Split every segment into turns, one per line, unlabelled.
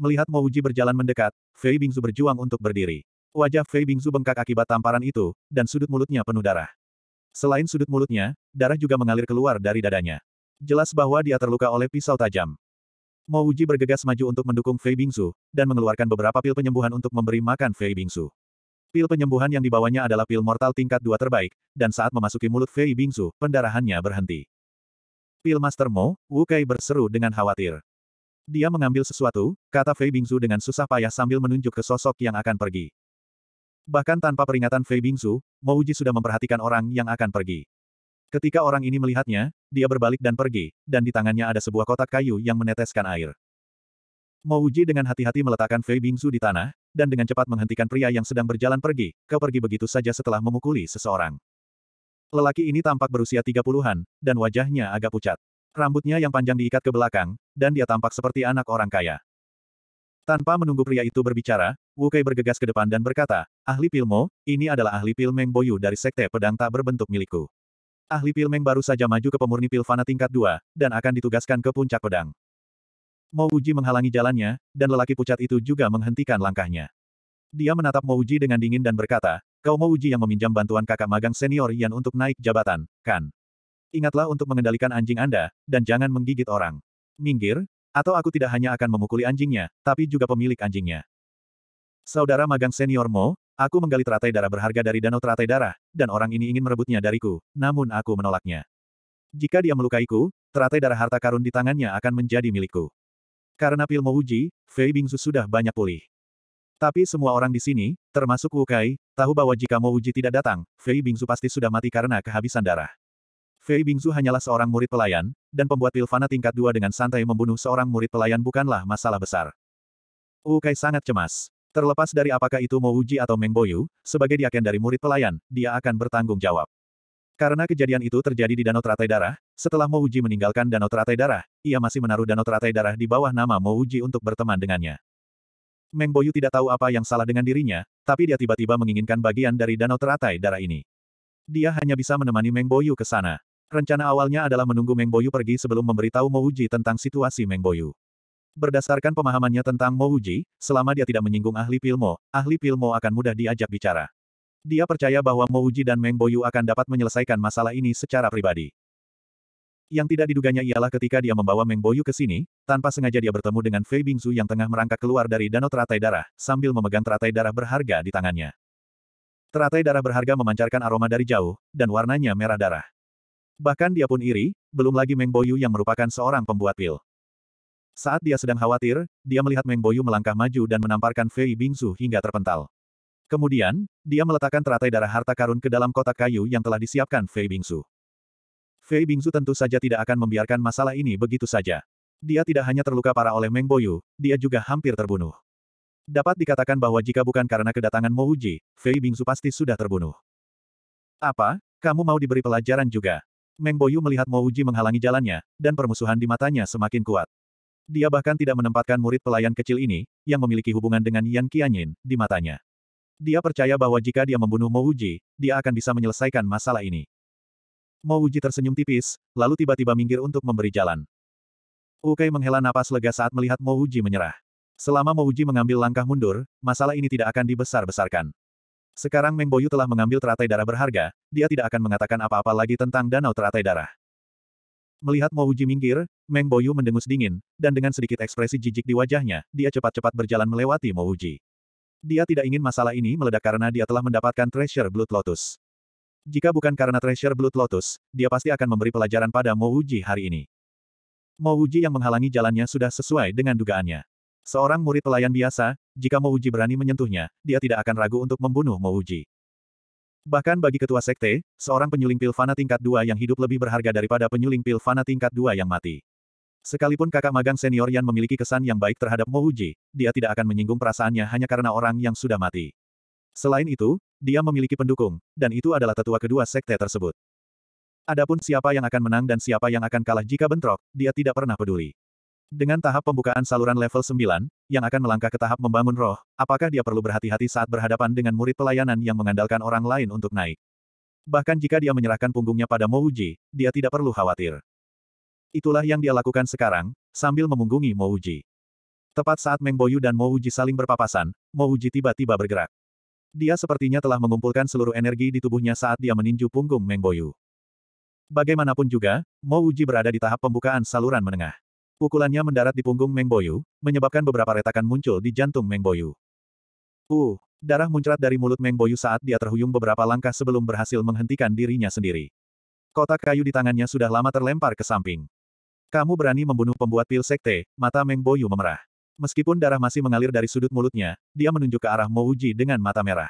Melihat Uji berjalan mendekat, Fei Bingzu berjuang untuk berdiri. Wajah Fei Bingzu bengkak akibat tamparan itu, dan sudut mulutnya penuh darah. Selain sudut mulutnya, darah juga mengalir keluar dari dadanya. Jelas bahwa dia terluka oleh pisau tajam. Uji bergegas maju untuk mendukung Fei Bingzu dan mengeluarkan beberapa pil penyembuhan untuk memberi makan Fei Bingzu. Pil penyembuhan yang dibawanya adalah pil mortal tingkat dua terbaik, dan saat memasuki mulut Fei Bingzu, pendarahannya berhenti. Pil Master Mo, Wu Kai berseru dengan khawatir. Dia mengambil sesuatu, kata Fei Bingzu dengan susah payah sambil menunjuk ke sosok yang akan pergi. Bahkan tanpa peringatan Fei Bingzu, Mouji sudah memperhatikan orang yang akan pergi. Ketika orang ini melihatnya, dia berbalik dan pergi, dan di tangannya ada sebuah kotak kayu yang meneteskan air. Mouji dengan hati-hati meletakkan Fei Bingzu di tanah, dan dengan cepat menghentikan pria yang sedang berjalan pergi, ke pergi begitu saja setelah memukuli seseorang. Lelaki ini tampak berusia tiga puluhan, dan wajahnya agak pucat. Rambutnya yang panjang diikat ke belakang, dan dia tampak seperti anak orang kaya. Tanpa menunggu pria itu berbicara, Wu Kei bergegas ke depan dan berkata, Ahli Pilmo, ini adalah ahli pil Meng Boyu dari Sekte Pedang Tak Berbentuk milikku. Ahli pil Meng baru saja maju ke pemurni pilvana tingkat 2, dan akan ditugaskan ke puncak pedang. Mo Uji menghalangi jalannya, dan lelaki pucat itu juga menghentikan langkahnya. Dia menatap Mo Uji dengan dingin dan berkata, Kau Mo Uji yang meminjam bantuan kakak magang senior Yan untuk naik jabatan, kan? Ingatlah untuk mengendalikan anjing Anda, dan jangan menggigit orang. Minggir, atau aku tidak hanya akan memukuli anjingnya, tapi juga pemilik anjingnya. Saudara magang senior Mo, aku menggali teratai darah berharga dari danau teratai darah, dan orang ini ingin merebutnya dariku, namun aku menolaknya. Jika dia melukaiku, teratai darah harta karun di tangannya akan menjadi milikku. Karena pil Mo uji, Fei Bingsu sudah banyak pulih. Tapi semua orang di sini, termasuk Wu tahu bahwa jika Mo Uji tidak datang, Fei Bingsu pasti sudah mati karena kehabisan darah. Fei Bingzu hanyalah seorang murid pelayan, dan pembuat pil tingkat dua dengan santai membunuh seorang murid pelayan bukanlah masalah besar. Wu Kai sangat cemas. Terlepas dari apakah itu Mo Uji atau Meng Boyu, sebagai diaken dari murid pelayan, dia akan bertanggung jawab. Karena kejadian itu terjadi di Danau Teratai Darah, setelah Mo Uji meninggalkan Danau Teratai Darah, ia masih menaruh Danau Teratai Darah di bawah nama Mo Uji untuk berteman dengannya. Meng Boyu tidak tahu apa yang salah dengan dirinya, tapi dia tiba-tiba menginginkan bagian dari Danau Teratai Darah ini. Dia hanya bisa menemani Meng Boyu ke sana. Rencana awalnya adalah menunggu Meng Boyu pergi sebelum memberitahu Mo Uji tentang situasi Meng Boyu. Berdasarkan pemahamannya tentang Mo Uji, selama dia tidak menyinggung ahli Pilmo, ahli Pilmo akan mudah diajak bicara. Dia percaya bahwa Mo Uji dan Meng Boyu akan dapat menyelesaikan masalah ini secara pribadi. Yang tidak diduganya ialah ketika dia membawa Meng Boyu ke sini, tanpa sengaja dia bertemu dengan Fei Bingzu yang tengah merangkak keluar dari danau teratai darah, sambil memegang teratai darah berharga di tangannya. Teratai darah berharga memancarkan aroma dari jauh, dan warnanya merah darah. Bahkan dia pun iri, belum lagi Meng Boyu yang merupakan seorang pembuat pil. Saat dia sedang khawatir, dia melihat Meng Boyu melangkah maju dan menamparkan Fei Bingsu hingga terpental. Kemudian, dia meletakkan teratai darah harta karun ke dalam kotak kayu yang telah disiapkan Fei Bingsu. Fei Bingsu tentu saja tidak akan membiarkan masalah ini begitu saja. Dia tidak hanya terluka parah oleh Meng Boyu, dia juga hampir terbunuh. Dapat dikatakan bahwa jika bukan karena kedatangan Mo Fei Bingsu pasti sudah terbunuh. Apa? Kamu mau diberi pelajaran juga? Meng Boyu melihat Mo Uji menghalangi jalannya, dan permusuhan di matanya semakin kuat. Dia bahkan tidak menempatkan murid pelayan kecil ini, yang memiliki hubungan dengan Yan Qianyin, di matanya. Dia percaya bahwa jika dia membunuh Mo Uji, dia akan bisa menyelesaikan masalah ini. Mo Uji tersenyum tipis, lalu tiba-tiba minggir untuk memberi jalan. Ukai menghela napas lega saat melihat Mo Uji menyerah. Selama Mo Uji mengambil langkah mundur, masalah ini tidak akan dibesar-besarkan. Sekarang Meng Boyu telah mengambil teratai darah berharga, dia tidak akan mengatakan apa-apa lagi tentang danau teratai darah. Melihat Mo Uji minggir, Meng Boyu mendengus dingin, dan dengan sedikit ekspresi jijik di wajahnya, dia cepat-cepat berjalan melewati Mo Uji. Dia tidak ingin masalah ini meledak karena dia telah mendapatkan Treasure Blood Lotus. Jika bukan karena Treasure Blood Lotus, dia pasti akan memberi pelajaran pada Mo Uji hari ini. Mo Uji yang menghalangi jalannya sudah sesuai dengan dugaannya. Seorang murid pelayan biasa, jika Mouji berani menyentuhnya, dia tidak akan ragu untuk membunuh Mouji. Bahkan bagi ketua sekte, seorang penyuling pil fana tingkat dua yang hidup lebih berharga daripada penyuling pil fana tingkat dua yang mati. Sekalipun kakak magang senior yang memiliki kesan yang baik terhadap Mouji, dia tidak akan menyinggung perasaannya hanya karena orang yang sudah mati. Selain itu, dia memiliki pendukung, dan itu adalah tetua kedua sekte tersebut. Adapun siapa yang akan menang dan siapa yang akan kalah jika bentrok, dia tidak pernah peduli. Dengan tahap pembukaan saluran level 9, yang akan melangkah ke tahap membangun roh, apakah dia perlu berhati-hati saat berhadapan dengan murid pelayanan yang mengandalkan orang lain untuk naik? Bahkan jika dia menyerahkan punggungnya pada Mo Uji, dia tidak perlu khawatir. Itulah yang dia lakukan sekarang, sambil memunggungi Uji. Tepat saat Meng Boyu dan Mo Uji saling berpapasan, Mo Uji tiba-tiba bergerak. Dia sepertinya telah mengumpulkan seluruh energi di tubuhnya saat dia meninju punggung Meng Boyu. Bagaimanapun juga, Mo Uji berada di tahap pembukaan saluran menengah. Pukulannya mendarat di punggung Meng Boyu, menyebabkan beberapa retakan muncul di jantung Meng Boyu. Uh, darah muncrat dari mulut Meng Boyu saat dia terhuyung beberapa langkah sebelum berhasil menghentikan dirinya sendiri. Kotak kayu di tangannya sudah lama terlempar ke samping. Kamu berani membunuh pembuat pil sekte, mata Meng Boyu memerah. Meskipun darah masih mengalir dari sudut mulutnya, dia menunjuk ke arah Mo Uji dengan mata merah.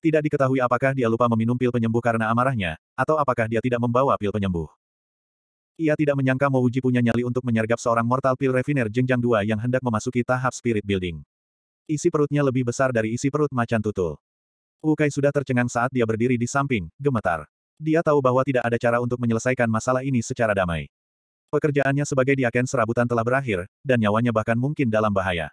Tidak diketahui apakah dia lupa meminum pil penyembuh karena amarahnya, atau apakah dia tidak membawa pil penyembuh. Ia tidak menyangka Mo uji punya nyali untuk menyergap seorang Mortal Pil Refiner jenjang dua yang hendak memasuki tahap Spirit Building. Isi perutnya lebih besar dari isi perut macan tutul. Ukai sudah tercengang saat dia berdiri di samping, gemetar. Dia tahu bahwa tidak ada cara untuk menyelesaikan masalah ini secara damai. Pekerjaannya sebagai diaken serabutan telah berakhir, dan nyawanya bahkan mungkin dalam bahaya.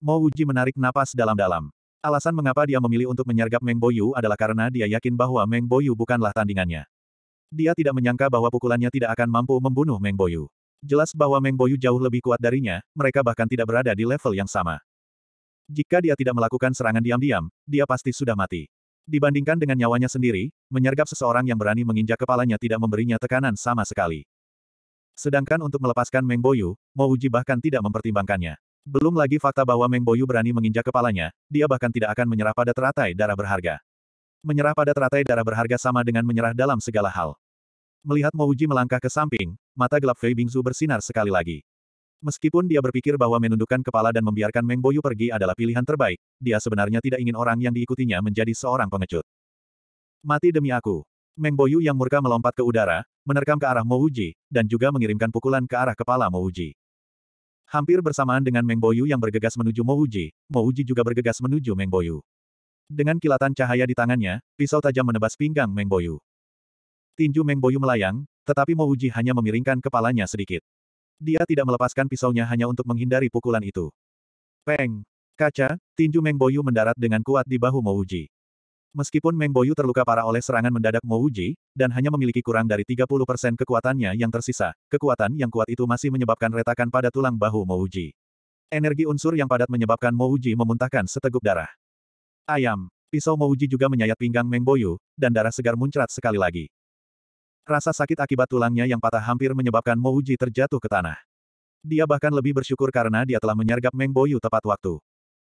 Mo Wuji menarik napas dalam-dalam. Alasan mengapa dia memilih untuk menyergap Meng Boyu adalah karena dia yakin bahwa Meng Boyu bukanlah tandingannya. Dia tidak menyangka bahwa pukulannya tidak akan mampu membunuh Meng Boyu. Jelas bahwa Meng Boyu jauh lebih kuat darinya, mereka bahkan tidak berada di level yang sama. Jika dia tidak melakukan serangan diam-diam, dia pasti sudah mati. Dibandingkan dengan nyawanya sendiri, menyergap seseorang yang berani menginjak kepalanya tidak memberinya tekanan sama sekali. Sedangkan untuk melepaskan Meng Boyu, Mo Uji bahkan tidak mempertimbangkannya. Belum lagi fakta bahwa Meng Boyu berani menginjak kepalanya, dia bahkan tidak akan menyerah pada teratai darah berharga. Menyerah pada teratai darah berharga sama dengan menyerah dalam segala hal. Melihat Mouji melangkah ke samping, mata gelap Fei Bingzu bersinar sekali lagi. Meskipun dia berpikir bahwa menundukkan kepala dan membiarkan Meng Boyu pergi adalah pilihan terbaik, dia sebenarnya tidak ingin orang yang diikutinya menjadi seorang pengecut. Mati demi aku. Meng Boyu yang murka melompat ke udara, menerkam ke arah Mouji, dan juga mengirimkan pukulan ke arah kepala Mouji. Hampir bersamaan dengan Meng Boyu yang bergegas menuju Mouji, Mouji juga bergegas menuju Meng Boyu. Dengan kilatan cahaya di tangannya, pisau tajam menebas pinggang Meng Boyu. Tinju Meng Boyu melayang, tetapi Mo Uji hanya memiringkan kepalanya sedikit. Dia tidak melepaskan pisaunya hanya untuk menghindari pukulan itu. Peng! Kaca, tinju Meng Boyu mendarat dengan kuat di bahu Mo Uji. Meskipun Meng Boyu terluka parah oleh serangan mendadak Mo Uji dan hanya memiliki kurang dari 30% kekuatannya yang tersisa, kekuatan yang kuat itu masih menyebabkan retakan pada tulang bahu Mo Uji. Energi unsur yang padat menyebabkan Mo Uji memuntahkan seteguk darah. Ayam. Pisau Mouji juga menyayat pinggang Meng Boyu, dan darah segar muncrat sekali lagi. Rasa sakit akibat tulangnya yang patah hampir menyebabkan Mouji terjatuh ke tanah. Dia bahkan lebih bersyukur karena dia telah menyergap Meng Boyu tepat waktu.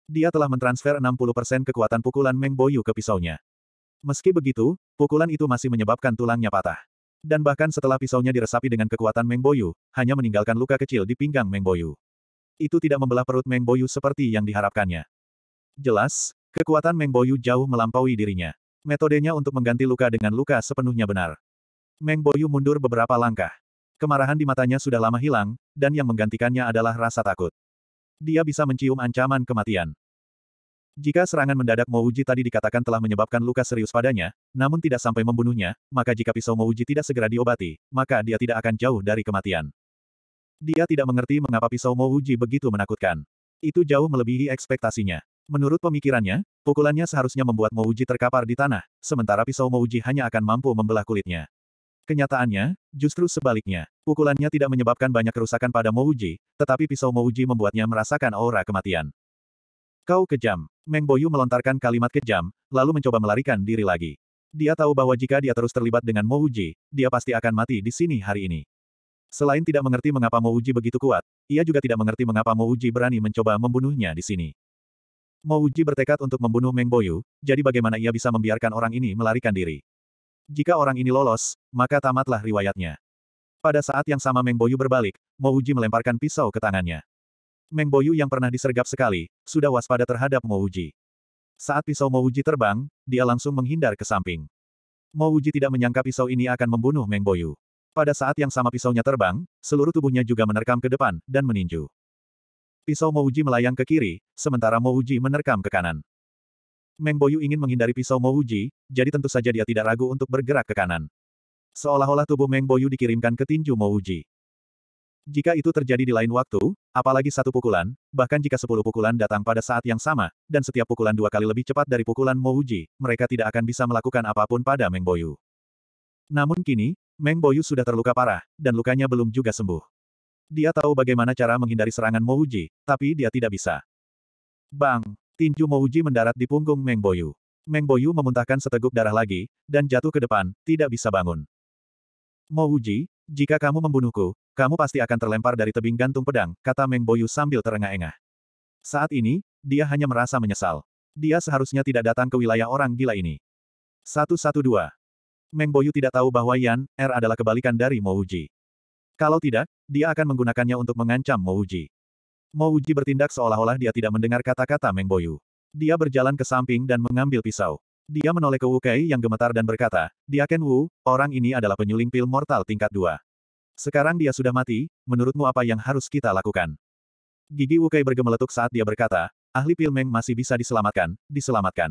Dia telah mentransfer 60% kekuatan pukulan Meng Boyu ke pisaunya. Meski begitu, pukulan itu masih menyebabkan tulangnya patah. Dan bahkan setelah pisaunya diresapi dengan kekuatan Meng Mengboyu, hanya meninggalkan luka kecil di pinggang Meng Mengboyu. Itu tidak membelah perut Meng Mengboyu seperti yang diharapkannya. Jelas, Kekuatan Meng Boyu jauh melampaui dirinya. Metodenya untuk mengganti luka dengan luka sepenuhnya benar. Meng Boyu mundur beberapa langkah. Kemarahan di matanya sudah lama hilang, dan yang menggantikannya adalah rasa takut. Dia bisa mencium ancaman kematian. Jika serangan mendadak Mo Uji tadi dikatakan telah menyebabkan luka serius padanya, namun tidak sampai membunuhnya, maka jika pisau Mo Uji tidak segera diobati, maka dia tidak akan jauh dari kematian. Dia tidak mengerti mengapa pisau Mo Uji begitu menakutkan. Itu jauh melebihi ekspektasinya. Menurut pemikirannya, pukulannya seharusnya membuat Mouji terkapar di tanah, sementara pisau Mouji hanya akan mampu membelah kulitnya. Kenyataannya, justru sebaliknya. Pukulannya tidak menyebabkan banyak kerusakan pada Mouji, tetapi pisau Mouji membuatnya merasakan aura kematian. Kau kejam. Meng Boyu melontarkan kalimat kejam, lalu mencoba melarikan diri lagi. Dia tahu bahwa jika dia terus terlibat dengan Mouji, dia pasti akan mati di sini hari ini. Selain tidak mengerti mengapa Mouji begitu kuat, ia juga tidak mengerti mengapa Mouji berani mencoba membunuhnya di sini. Mo Uji bertekad untuk membunuh Meng Boyu, jadi bagaimana ia bisa membiarkan orang ini melarikan diri? Jika orang ini lolos, maka tamatlah riwayatnya. Pada saat yang sama Meng Boyu berbalik, Mo Uji melemparkan pisau ke tangannya. Meng Boyu yang pernah disergap sekali, sudah waspada terhadap Mo Uji. Saat pisau Mo Uji terbang, dia langsung menghindar ke samping. Mo Uji tidak menyangka pisau ini akan membunuh Meng Boyu. Pada saat yang sama pisaunya terbang, seluruh tubuhnya juga menerkam ke depan, dan meninju. Pisau Mouji melayang ke kiri, sementara Mouji menerkam ke kanan. Meng Boyu ingin menghindari pisau Mouji, jadi tentu saja dia tidak ragu untuk bergerak ke kanan. Seolah-olah tubuh Meng Boyu dikirimkan ke tinju Mouji. Jika itu terjadi di lain waktu, apalagi satu pukulan, bahkan jika sepuluh pukulan datang pada saat yang sama, dan setiap pukulan dua kali lebih cepat dari pukulan Mouji, mereka tidak akan bisa melakukan apapun pada Meng Boyu. Namun kini, Meng Boyu sudah terluka parah, dan lukanya belum juga sembuh. Dia tahu bagaimana cara menghindari serangan Mouji, tapi dia tidak bisa. Bang! Tinju Mouji mendarat di punggung Meng Boyu. Meng Boyu memuntahkan seteguk darah lagi, dan jatuh ke depan, tidak bisa bangun. Mouji, jika kamu membunuhku, kamu pasti akan terlempar dari tebing gantung pedang, kata Meng Boyu sambil terengah-engah. Saat ini, dia hanya merasa menyesal. Dia seharusnya tidak datang ke wilayah orang gila ini. 112. Meng Boyu tidak tahu bahwa Yan Er adalah kebalikan dari Mouji. Kalau tidak, dia akan menggunakannya untuk mengancam Mouji. Mouji bertindak seolah-olah dia tidak mendengar kata-kata Meng Boyu. Dia berjalan ke samping dan mengambil pisau. Dia menoleh ke Wu Kei yang gemetar dan berkata, Dia Ken Wu, orang ini adalah penyuling pil mortal tingkat dua. Sekarang dia sudah mati, menurutmu apa yang harus kita lakukan? Gigi Wu Kei bergemeletuk saat dia berkata, ahli pil Meng masih bisa diselamatkan, diselamatkan.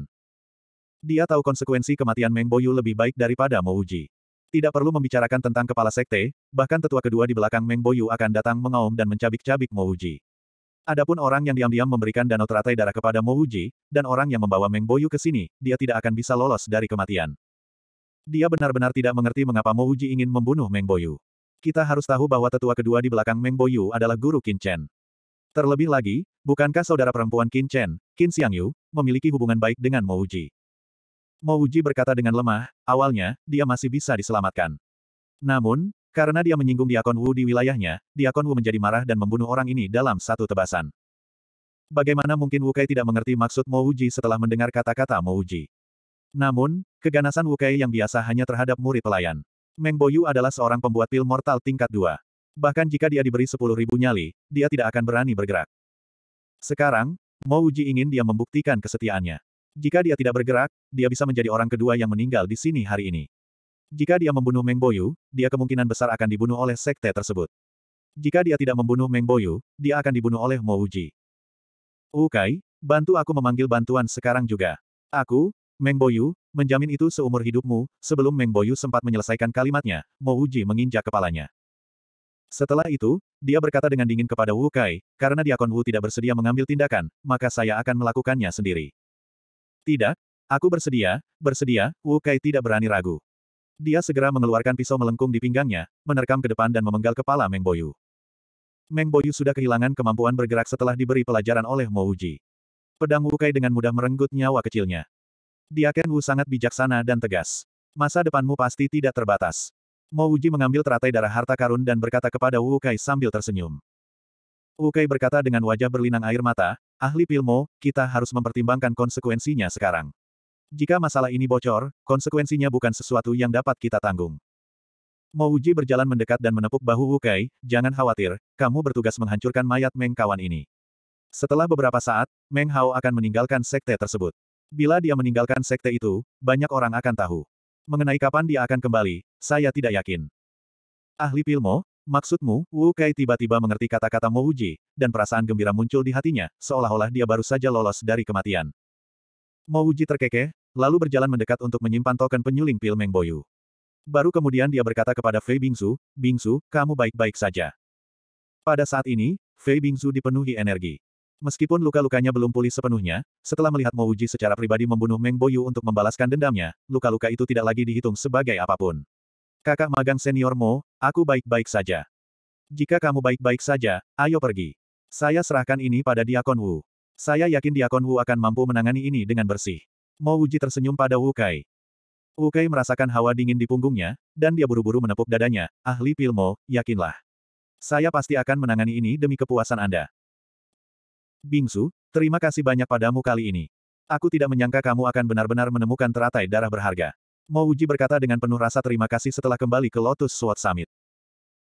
Dia tahu konsekuensi kematian Meng Boyu lebih baik daripada Mouji. Tidak perlu membicarakan tentang kepala sekte, bahkan tetua kedua di belakang Meng Boyu akan datang mengaum dan mencabik-cabik Mo Uji. Adapun orang yang diam-diam memberikan danau teratai darah kepada Mo Uji dan orang yang membawa Meng Boyu ke sini, dia tidak akan bisa lolos dari kematian. Dia benar-benar tidak mengerti mengapa Mo Uji ingin membunuh Meng Boyu. Kita harus tahu bahwa tetua kedua di belakang Meng Boyu adalah guru Qin Chen. Terlebih lagi, bukankah saudara perempuan Qin Chen, Qin Xiangyu, memiliki hubungan baik dengan Mo Uji? Mo Uji berkata dengan lemah, awalnya, dia masih bisa diselamatkan. Namun, karena dia menyinggung Diakon Wu di wilayahnya, Diakon Wu menjadi marah dan membunuh orang ini dalam satu tebasan. Bagaimana mungkin Wu Kai tidak mengerti maksud Mo Uji setelah mendengar kata-kata Mo Uji? Namun, keganasan Wu Kai yang biasa hanya terhadap murid pelayan. Meng Boyu adalah seorang pembuat pil mortal tingkat dua. Bahkan jika dia diberi sepuluh ribu nyali, dia tidak akan berani bergerak. Sekarang, Mo Uji ingin dia membuktikan kesetiaannya. Jika dia tidak bergerak, dia bisa menjadi orang kedua yang meninggal di sini hari ini. Jika dia membunuh Meng Boyu, dia kemungkinan besar akan dibunuh oleh sekte tersebut. Jika dia tidak membunuh Meng Boyu, dia akan dibunuh oleh Mo Uji. Ukai, bantu aku memanggil bantuan sekarang juga. Aku, Meng Boyu, menjamin itu seumur hidupmu, sebelum Meng Boyu sempat menyelesaikan kalimatnya, Mo Uji menginjak kepalanya. Setelah itu, dia berkata dengan dingin kepada Wu Kai, karena Diakon Wu tidak bersedia mengambil tindakan, maka saya akan melakukannya sendiri. Tidak, aku bersedia, bersedia, Wu Kai tidak berani ragu. Dia segera mengeluarkan pisau melengkung di pinggangnya, menerkam ke depan dan memenggal kepala Meng Boyu. Meng Boyu sudah kehilangan kemampuan bergerak setelah diberi pelajaran oleh Mo Uji. Pedang Wu Kai dengan mudah merenggut nyawa kecilnya. Dia Ken Wu sangat bijaksana dan tegas. Masa depanmu pasti tidak terbatas. Mo Uji mengambil teratai darah harta karun dan berkata kepada Wu Kai sambil tersenyum. Wu Kai berkata dengan wajah berlinang air mata, Ahli Pilmo, kita harus mempertimbangkan konsekuensinya sekarang. Jika masalah ini bocor, konsekuensinya bukan sesuatu yang dapat kita tanggung. Mouji berjalan mendekat dan menepuk bahu Wukai, jangan khawatir, kamu bertugas menghancurkan mayat Meng kawan ini. Setelah beberapa saat, Meng Hao akan meninggalkan sekte tersebut. Bila dia meninggalkan sekte itu, banyak orang akan tahu. Mengenai kapan dia akan kembali, saya tidak yakin. Ahli Pilmo, Maksudmu, Wu Kai tiba-tiba mengerti kata-kata Mo Uji, dan perasaan gembira muncul di hatinya, seolah-olah dia baru saja lolos dari kematian. Mo Uji terkekeh, lalu berjalan mendekat untuk menyimpan token penyuling pil Meng Boyu. Baru kemudian dia berkata kepada Fei Bingsu, Bingsu, kamu baik-baik saja. Pada saat ini, Fei Bingsu dipenuhi energi. Meskipun luka-lukanya belum pulih sepenuhnya, setelah melihat Mo Uji secara pribadi membunuh Meng Boyu untuk membalaskan dendamnya, luka-luka itu tidak lagi dihitung sebagai apapun. Kakak magang seniormu, aku baik-baik saja. Jika kamu baik-baik saja, ayo pergi. Saya serahkan ini pada Diakon Wu. Saya yakin Diakon Wu akan mampu menangani ini dengan bersih. Mo Wuji tersenyum pada Wu Kai. Wu Kai merasakan hawa dingin di punggungnya, dan dia buru-buru menepuk dadanya, ahli pilmo, yakinlah. Saya pasti akan menangani ini demi kepuasan Anda. Bingsu, terima kasih banyak padamu kali ini. Aku tidak menyangka kamu akan benar-benar menemukan teratai darah berharga. Mo Uji berkata dengan penuh rasa terima kasih setelah kembali ke Lotus Sword Summit.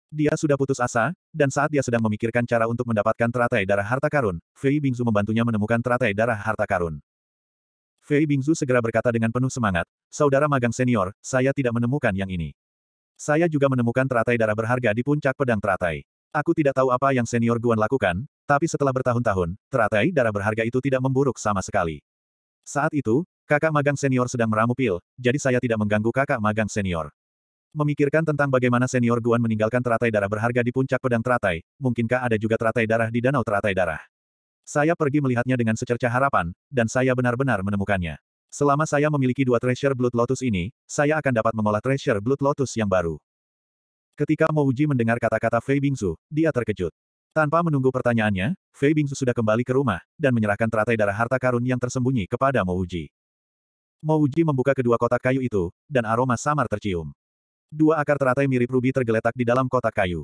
Dia sudah putus asa, dan saat dia sedang memikirkan cara untuk mendapatkan teratai darah harta karun, Fei Bingzu membantunya menemukan teratai darah harta karun. Fei Bingzu segera berkata dengan penuh semangat, Saudara magang senior, saya tidak menemukan yang ini. Saya juga menemukan teratai darah berharga di puncak pedang teratai. Aku tidak tahu apa yang senior Guan lakukan, tapi setelah bertahun-tahun, teratai darah berharga itu tidak memburuk sama sekali. Saat itu, Kakak magang senior sedang meramu pil, jadi saya tidak mengganggu kakak magang senior. Memikirkan tentang bagaimana senior Guan meninggalkan teratai darah berharga di puncak pedang teratai, mungkinkah ada juga teratai darah di danau teratai darah? Saya pergi melihatnya dengan secerca harapan, dan saya benar-benar menemukannya. Selama saya memiliki dua treasure Blood Lotus ini, saya akan dapat mengolah treasure Blood Lotus yang baru. Ketika Mouji mendengar kata-kata Fei Bingzu, dia terkejut. Tanpa menunggu pertanyaannya, Fei Bingzu sudah kembali ke rumah, dan menyerahkan teratai darah harta karun yang tersembunyi kepada Mouji. Mouji membuka kedua kotak kayu itu, dan aroma samar tercium. Dua akar teratai mirip rubi tergeletak di dalam kotak kayu.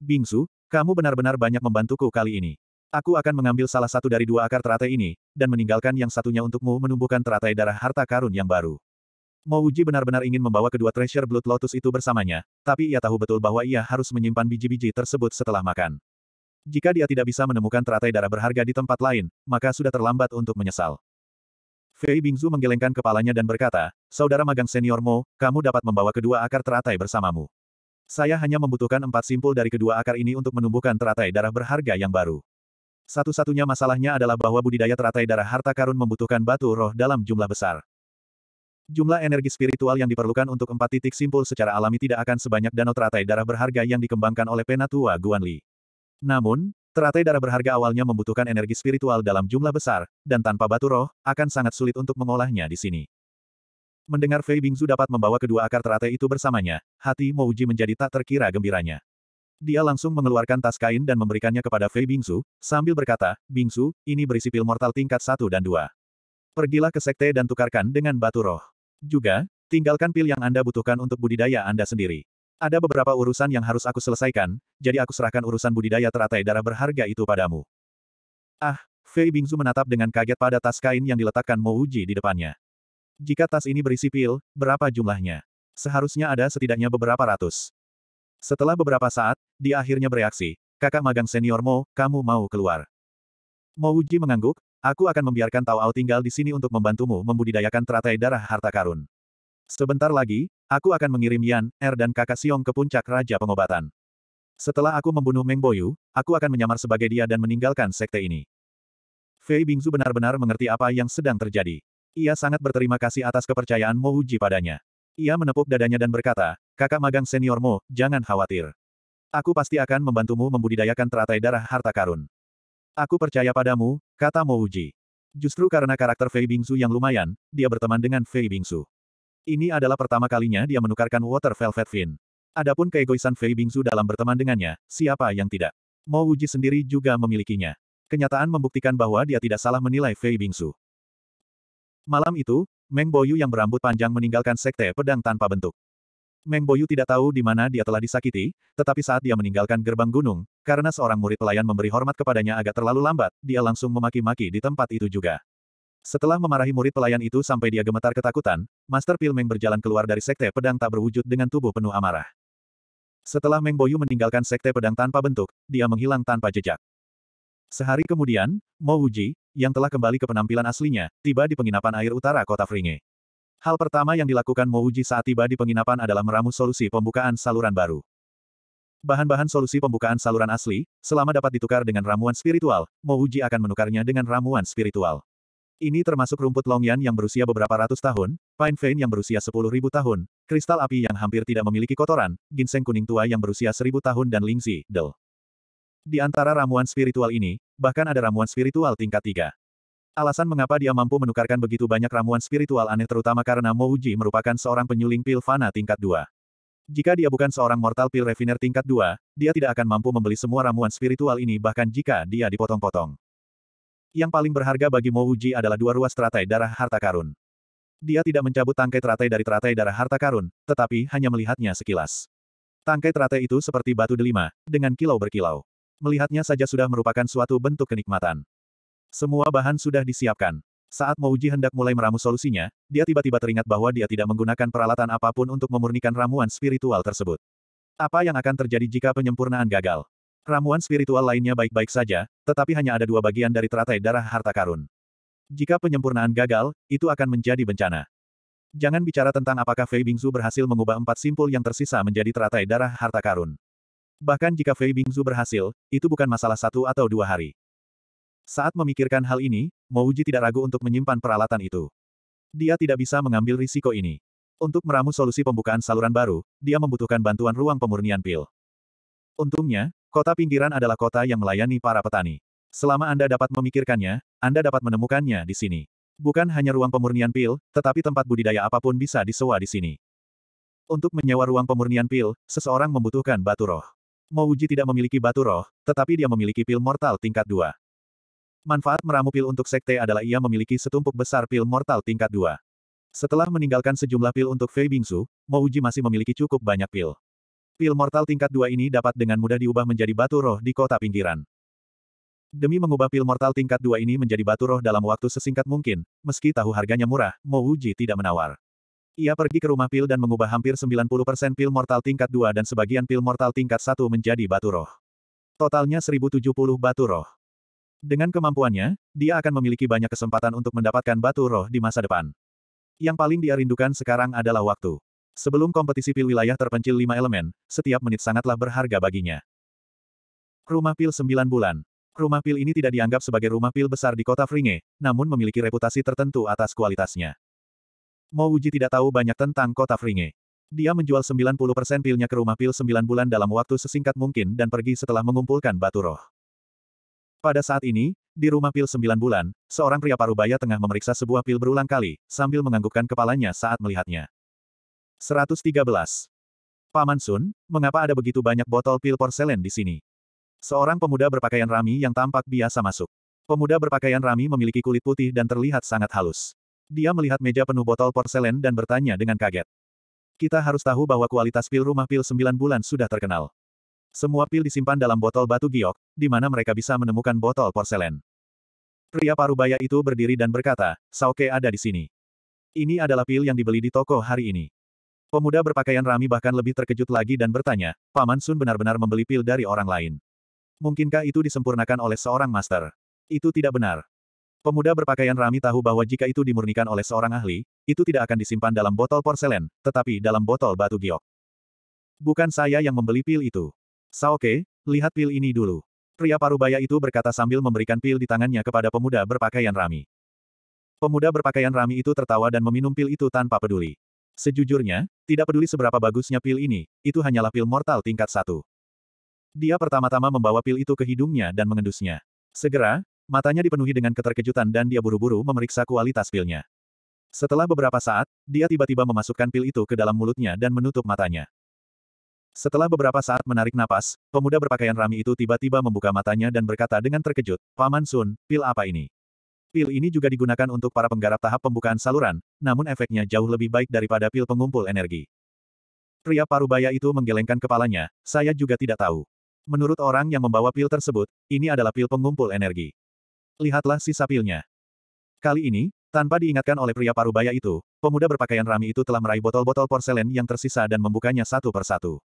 Bingsu, kamu benar-benar banyak membantuku kali ini. Aku akan mengambil salah satu dari dua akar teratai ini, dan meninggalkan yang satunya untukmu menumbuhkan teratai darah harta karun yang baru. Mouji benar-benar ingin membawa kedua treasure Blood Lotus itu bersamanya, tapi ia tahu betul bahwa ia harus menyimpan biji-biji tersebut setelah makan. Jika dia tidak bisa menemukan teratai darah berharga di tempat lain, maka sudah terlambat untuk menyesal. Fei Bingzu menggelengkan kepalanya dan berkata, Saudara magang senior Mo, kamu dapat membawa kedua akar teratai bersamamu. Saya hanya membutuhkan empat simpul dari kedua akar ini untuk menumbuhkan teratai darah berharga yang baru. Satu-satunya masalahnya adalah bahwa budidaya teratai darah harta karun membutuhkan batu roh dalam jumlah besar. Jumlah energi spiritual yang diperlukan untuk empat titik simpul secara alami tidak akan sebanyak danau teratai darah berharga yang dikembangkan oleh penatua Guanli. Namun, Terate darah berharga awalnya membutuhkan energi spiritual dalam jumlah besar, dan tanpa batu roh, akan sangat sulit untuk mengolahnya di sini. Mendengar Fei Bingzu dapat membawa kedua akar terate itu bersamanya, hati Mouji menjadi tak terkira gembiranya. Dia langsung mengeluarkan tas kain dan memberikannya kepada Fei Bingzu, sambil berkata, Bingzu, ini berisi pil mortal tingkat 1 dan 2. Pergilah ke sekte dan tukarkan dengan batu roh. Juga, tinggalkan pil yang Anda butuhkan untuk budidaya Anda sendiri. Ada beberapa urusan yang harus aku selesaikan, jadi aku serahkan urusan budidaya teratai darah berharga itu padamu. Ah, Fei Bingzu menatap dengan kaget pada tas kain yang diletakkan Mo Uji di depannya. Jika tas ini berisi pil, berapa jumlahnya? Seharusnya ada setidaknya beberapa ratus. Setelah beberapa saat, dia akhirnya bereaksi, kakak magang senior Mo, kamu mau keluar. Mo Uji mengangguk, aku akan membiarkan Tao Ao tinggal di sini untuk membantumu membudidayakan teratai darah harta karun. Sebentar lagi, aku akan mengirim Yan, Er dan kakak Siong ke puncak Raja Pengobatan. Setelah aku membunuh Meng Boyu, aku akan menyamar sebagai dia dan meninggalkan sekte ini. Fei Bingzu benar-benar mengerti apa yang sedang terjadi. Ia sangat berterima kasih atas kepercayaan Mo Uji padanya. Ia menepuk dadanya dan berkata, kakak magang seniormu, jangan khawatir. Aku pasti akan membantumu membudidayakan teratai darah harta karun. Aku percaya padamu, kata Mo Uji. Justru karena karakter Fei Bingzu yang lumayan, dia berteman dengan Fei Bingzu. Ini adalah pertama kalinya dia menukarkan Water Velvet Fin. Adapun keegoisan Fei Bingzu dalam berteman dengannya, siapa yang tidak? Mo Wuji sendiri juga memilikinya. Kenyataan membuktikan bahwa dia tidak salah menilai Fei Bingzu. Malam itu, Meng Boyu yang berambut panjang meninggalkan sekte pedang tanpa bentuk. Meng Boyu tidak tahu di mana dia telah disakiti, tetapi saat dia meninggalkan gerbang gunung, karena seorang murid pelayan memberi hormat kepadanya agak terlalu lambat, dia langsung memaki-maki di tempat itu juga. Setelah memarahi murid pelayan itu sampai dia gemetar ketakutan, Master Pilmeng berjalan keluar dari sekte pedang tak berwujud dengan tubuh penuh amarah. Setelah Meng Boyu meninggalkan sekte pedang tanpa bentuk, dia menghilang tanpa jejak. Sehari kemudian, Mo uji yang telah kembali ke penampilan aslinya, tiba di penginapan air utara kota Fringe. Hal pertama yang dilakukan Mo uji saat tiba di penginapan adalah meramu solusi pembukaan saluran baru. Bahan-bahan solusi pembukaan saluran asli, selama dapat ditukar dengan ramuan spiritual, Mo Uji akan menukarnya dengan ramuan spiritual. Ini termasuk rumput longyan yang berusia beberapa ratus tahun, pine vein yang berusia sepuluh ribu tahun, kristal api yang hampir tidak memiliki kotoran, ginseng kuning tua yang berusia seribu tahun dan lingzi, del. Di antara ramuan spiritual ini, bahkan ada ramuan spiritual tingkat tiga. Alasan mengapa dia mampu menukarkan begitu banyak ramuan spiritual aneh terutama karena Mo Uji merupakan seorang penyuling pil fana tingkat dua. Jika dia bukan seorang mortal pil refiner tingkat dua, dia tidak akan mampu membeli semua ramuan spiritual ini bahkan jika dia dipotong-potong. Yang paling berharga bagi Mo Uji adalah dua ruas teratai darah harta karun. Dia tidak mencabut tangkai teratai dari teratai darah harta karun, tetapi hanya melihatnya sekilas. Tangkai teratai itu seperti batu delima, dengan kilau berkilau. Melihatnya saja sudah merupakan suatu bentuk kenikmatan. Semua bahan sudah disiapkan. Saat Mouji hendak mulai meramu solusinya, dia tiba-tiba teringat bahwa dia tidak menggunakan peralatan apapun untuk memurnikan ramuan spiritual tersebut. Apa yang akan terjadi jika penyempurnaan gagal? Ramuan spiritual lainnya baik-baik saja, tetapi hanya ada dua bagian dari teratai darah harta karun. Jika penyempurnaan gagal, itu akan menjadi bencana. Jangan bicara tentang apakah Fei Bingzu berhasil mengubah empat simpul yang tersisa menjadi teratai darah harta karun. Bahkan jika Fei Bingzu berhasil, itu bukan masalah satu atau dua hari. Saat memikirkan hal ini, Mouji tidak ragu untuk menyimpan peralatan itu. Dia tidak bisa mengambil risiko ini. Untuk meramu solusi pembukaan saluran baru, dia membutuhkan bantuan ruang pemurnian pil. Untungnya, Kota pinggiran adalah kota yang melayani para petani. Selama Anda dapat memikirkannya, Anda dapat menemukannya di sini. Bukan hanya ruang pemurnian pil, tetapi tempat budidaya apapun bisa disewa di sini. Untuk menyewa ruang pemurnian pil, seseorang membutuhkan batu roh. Mouji tidak memiliki batu roh, tetapi dia memiliki pil mortal tingkat 2. Manfaat meramu pil untuk sekte adalah ia memiliki setumpuk besar pil mortal tingkat 2. Setelah meninggalkan sejumlah pil untuk Fei Bingsu, Mouji masih memiliki cukup banyak pil. Pil mortal tingkat dua ini dapat dengan mudah diubah menjadi batu roh di kota pinggiran. Demi mengubah pil mortal tingkat dua ini menjadi batu roh dalam waktu sesingkat mungkin, meski tahu harganya murah, Mo Wuji tidak menawar. Ia pergi ke rumah pil dan mengubah hampir 90% pil mortal tingkat dua dan sebagian pil mortal tingkat satu menjadi batu roh. Totalnya 1070 batu roh. Dengan kemampuannya, dia akan memiliki banyak kesempatan untuk mendapatkan batu roh di masa depan. Yang paling dia rindukan sekarang adalah waktu. Sebelum kompetisi pil wilayah terpencil lima elemen, setiap menit sangatlah berharga baginya. Rumah pil sembilan bulan. Rumah pil ini tidak dianggap sebagai rumah pil besar di kota Fringe, namun memiliki reputasi tertentu atas kualitasnya. Uji tidak tahu banyak tentang kota Fringe. Dia menjual 90% pilnya ke rumah pil 9 bulan dalam waktu sesingkat mungkin dan pergi setelah mengumpulkan batu roh. Pada saat ini, di rumah pil 9 bulan, seorang pria parubaya tengah memeriksa sebuah pil berulang kali, sambil menganggukkan kepalanya saat melihatnya. 113. Paman Sun, mengapa ada begitu banyak botol pil porselen di sini? Seorang pemuda berpakaian rami yang tampak biasa masuk. Pemuda berpakaian rami memiliki kulit putih dan terlihat sangat halus. Dia melihat meja penuh botol porselen dan bertanya dengan kaget. Kita harus tahu bahwa kualitas pil rumah pil 9 bulan sudah terkenal. Semua pil disimpan dalam botol batu giok, di mana mereka bisa menemukan botol porselen. Pria parubaya itu berdiri dan berkata, Sauke ada di sini. Ini adalah pil yang dibeli di toko hari ini. Pemuda berpakaian rami bahkan lebih terkejut lagi dan bertanya, Paman Sun benar-benar membeli pil dari orang lain. Mungkinkah itu disempurnakan oleh seorang master? Itu tidak benar. Pemuda berpakaian rami tahu bahwa jika itu dimurnikan oleh seorang ahli, itu tidak akan disimpan dalam botol porselen, tetapi dalam botol batu giok. Bukan saya yang membeli pil itu. Saoke, lihat pil ini dulu. Pria parubaya itu berkata sambil memberikan pil di tangannya kepada pemuda berpakaian rami. Pemuda berpakaian rami itu tertawa dan meminum pil itu tanpa peduli. Sejujurnya, tidak peduli seberapa bagusnya pil ini, itu hanyalah pil mortal tingkat satu. Dia pertama-tama membawa pil itu ke hidungnya dan mengendusnya. Segera, matanya dipenuhi dengan keterkejutan dan dia buru-buru memeriksa kualitas pilnya. Setelah beberapa saat, dia tiba-tiba memasukkan pil itu ke dalam mulutnya dan menutup matanya. Setelah beberapa saat menarik napas, pemuda berpakaian rami itu tiba-tiba membuka matanya dan berkata dengan terkejut, Paman Sun, pil apa ini? Pil ini juga digunakan untuk para penggarap tahap pembukaan saluran, namun efeknya jauh lebih baik daripada pil pengumpul energi. Pria parubaya itu menggelengkan kepalanya, saya juga tidak tahu. Menurut orang yang membawa pil tersebut, ini adalah pil pengumpul energi. Lihatlah sisa pilnya. Kali ini, tanpa diingatkan oleh pria parubaya itu, pemuda berpakaian rami itu telah meraih botol-botol porselen yang tersisa dan membukanya satu per satu.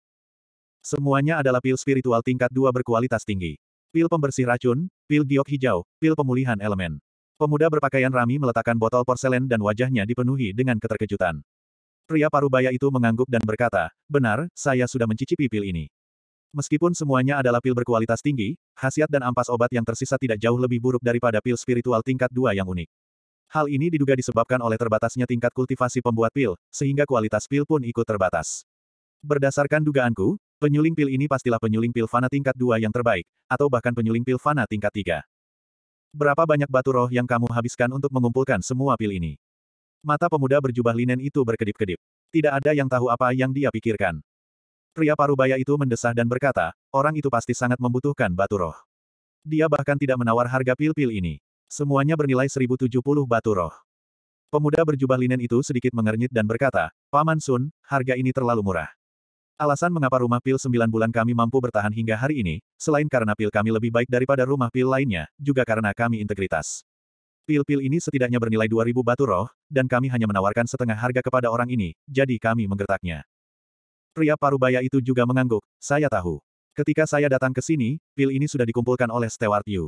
Semuanya adalah pil spiritual tingkat dua berkualitas tinggi. Pil pembersih racun, pil giok hijau, pil pemulihan elemen. Pemuda berpakaian rami meletakkan botol porselen dan wajahnya dipenuhi dengan keterkejutan. Pria parubaya itu mengangguk dan berkata, benar, saya sudah mencicipi pil ini. Meskipun semuanya adalah pil berkualitas tinggi, khasiat dan ampas obat yang tersisa tidak jauh lebih buruk daripada pil spiritual tingkat 2 yang unik. Hal ini diduga disebabkan oleh terbatasnya tingkat kultivasi pembuat pil, sehingga kualitas pil pun ikut terbatas. Berdasarkan dugaanku, penyuling pil ini pastilah penyuling pil fana tingkat 2 yang terbaik, atau bahkan penyuling pil fana tingkat 3. Berapa banyak batu roh yang kamu habiskan untuk mengumpulkan semua pil ini? Mata pemuda berjubah linen itu berkedip-kedip. Tidak ada yang tahu apa yang dia pikirkan. Pria parubaya itu mendesah dan berkata, orang itu pasti sangat membutuhkan batu roh. Dia bahkan tidak menawar harga pil-pil ini. Semuanya bernilai 1070 batu roh. Pemuda berjubah linen itu sedikit mengernyit dan berkata, Paman Sun, harga ini terlalu murah. Alasan mengapa rumah pil 9 bulan kami mampu bertahan hingga hari ini, selain karena pil kami lebih baik daripada rumah pil lainnya, juga karena kami integritas. Pil-pil ini setidaknya bernilai 2000 batu roh, dan kami hanya menawarkan setengah harga kepada orang ini, jadi kami menggertaknya. Pria parubaya itu juga mengangguk, saya tahu. Ketika saya datang ke sini, pil ini sudah dikumpulkan oleh Stewart Yu.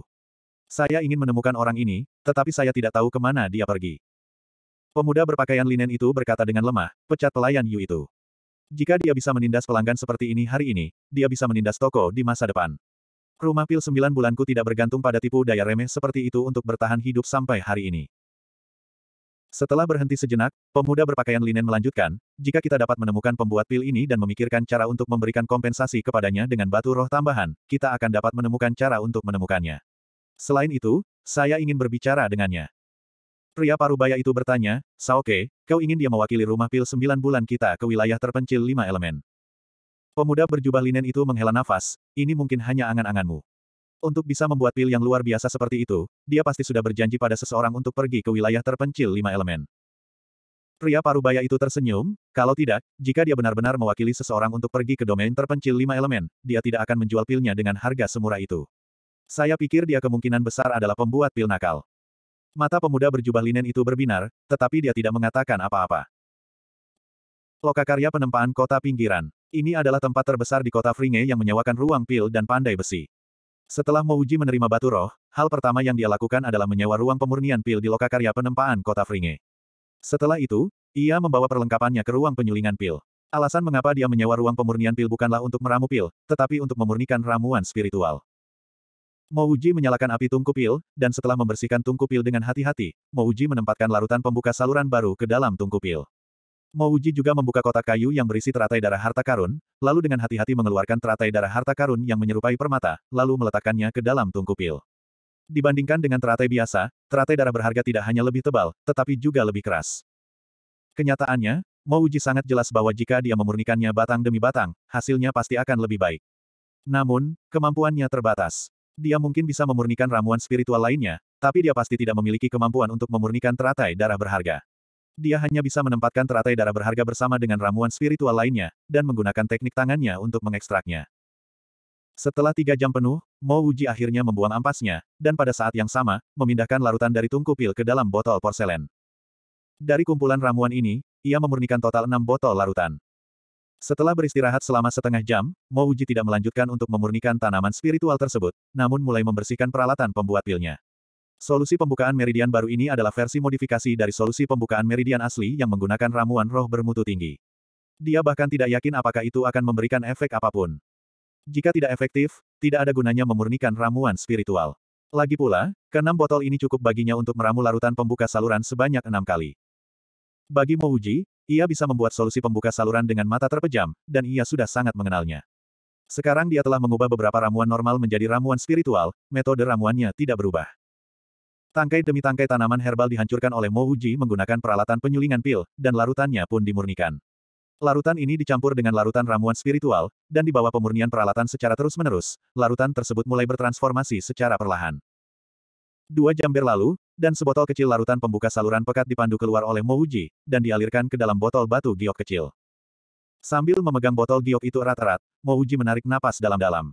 Saya ingin menemukan orang ini, tetapi saya tidak tahu kemana dia pergi. Pemuda berpakaian linen itu berkata dengan lemah, pecat pelayan Yu itu. Jika dia bisa menindas pelanggan seperti ini hari ini, dia bisa menindas toko di masa depan. Rumah pil sembilan bulanku tidak bergantung pada tipu daya remeh seperti itu untuk bertahan hidup sampai hari ini. Setelah berhenti sejenak, pemuda berpakaian linen melanjutkan, jika kita dapat menemukan pembuat pil ini dan memikirkan cara untuk memberikan kompensasi kepadanya dengan batu roh tambahan, kita akan dapat menemukan cara untuk menemukannya. Selain itu, saya ingin berbicara dengannya. Pria parubaya itu bertanya, Saoke, kau ingin dia mewakili rumah pil sembilan bulan kita ke wilayah terpencil lima elemen. Pemuda berjubah linen itu menghela nafas, ini mungkin hanya angan-anganmu. Untuk bisa membuat pil yang luar biasa seperti itu, dia pasti sudah berjanji pada seseorang untuk pergi ke wilayah terpencil lima elemen. Pria parubaya itu tersenyum, kalau tidak, jika dia benar-benar mewakili seseorang untuk pergi ke domain terpencil lima elemen, dia tidak akan menjual pilnya dengan harga semurah itu. Saya pikir dia kemungkinan besar adalah pembuat pil nakal. Mata pemuda berjubah linen itu berbinar, tetapi dia tidak mengatakan apa-apa. Lokakarya penempaan kota pinggiran. Ini adalah tempat terbesar di kota Fringe yang menyewakan ruang pil dan pandai besi. Setelah Mouji menerima batu roh, hal pertama yang dia lakukan adalah menyewa ruang pemurnian pil di lokakarya penempaan kota Fringe. Setelah itu, ia membawa perlengkapannya ke ruang penyulingan pil. Alasan mengapa dia menyewa ruang pemurnian pil bukanlah untuk meramu pil, tetapi untuk memurnikan ramuan spiritual. Mouji menyalakan api tungku pil, dan setelah membersihkan tungku pil dengan hati-hati, Mouji menempatkan larutan pembuka saluran baru ke dalam tungku pil. Mouji juga membuka kotak kayu yang berisi teratai darah harta karun, lalu dengan hati-hati mengeluarkan teratai darah harta karun yang menyerupai permata, lalu meletakkannya ke dalam tungku pil. Dibandingkan dengan teratai biasa, teratai darah berharga tidak hanya lebih tebal, tetapi juga lebih keras. Kenyataannya, Mouji sangat jelas bahwa jika dia memurnikannya batang demi batang, hasilnya pasti akan lebih baik. Namun, kemampuannya terbatas. Dia mungkin bisa memurnikan ramuan spiritual lainnya, tapi dia pasti tidak memiliki kemampuan untuk memurnikan teratai darah berharga. Dia hanya bisa menempatkan teratai darah berharga bersama dengan ramuan spiritual lainnya, dan menggunakan teknik tangannya untuk mengekstraknya. Setelah tiga jam penuh, Mo Wuji akhirnya membuang ampasnya, dan pada saat yang sama, memindahkan larutan dari tungku pil ke dalam botol porselen. Dari kumpulan ramuan ini, ia memurnikan total enam botol larutan. Setelah beristirahat selama setengah jam, Mo Uji tidak melanjutkan untuk memurnikan tanaman spiritual tersebut, namun mulai membersihkan peralatan pembuat pilnya. Solusi pembukaan meridian baru ini adalah versi modifikasi dari solusi pembukaan meridian asli yang menggunakan ramuan roh bermutu tinggi. Dia bahkan tidak yakin apakah itu akan memberikan efek apapun. Jika tidak efektif, tidak ada gunanya memurnikan ramuan spiritual. Lagi pula, keenam botol ini cukup baginya untuk meramu larutan pembuka saluran sebanyak enam kali. Bagi Mouji, ia bisa membuat solusi pembuka saluran dengan mata terpejam, dan ia sudah sangat mengenalnya. Sekarang dia telah mengubah beberapa ramuan normal menjadi ramuan spiritual, metode ramuannya tidak berubah. Tangkai demi tangkai tanaman herbal dihancurkan oleh Mo Uji menggunakan peralatan penyulingan pil, dan larutannya pun dimurnikan. Larutan ini dicampur dengan larutan ramuan spiritual, dan di bawah pemurnian peralatan secara terus-menerus, larutan tersebut mulai bertransformasi secara perlahan. Dua jam berlalu, dan sebotol kecil larutan pembuka saluran pekat dipandu keluar oleh Mouji, dan dialirkan ke dalam botol batu giok kecil. Sambil memegang botol giok itu erat-erat, Mouji menarik napas dalam-dalam.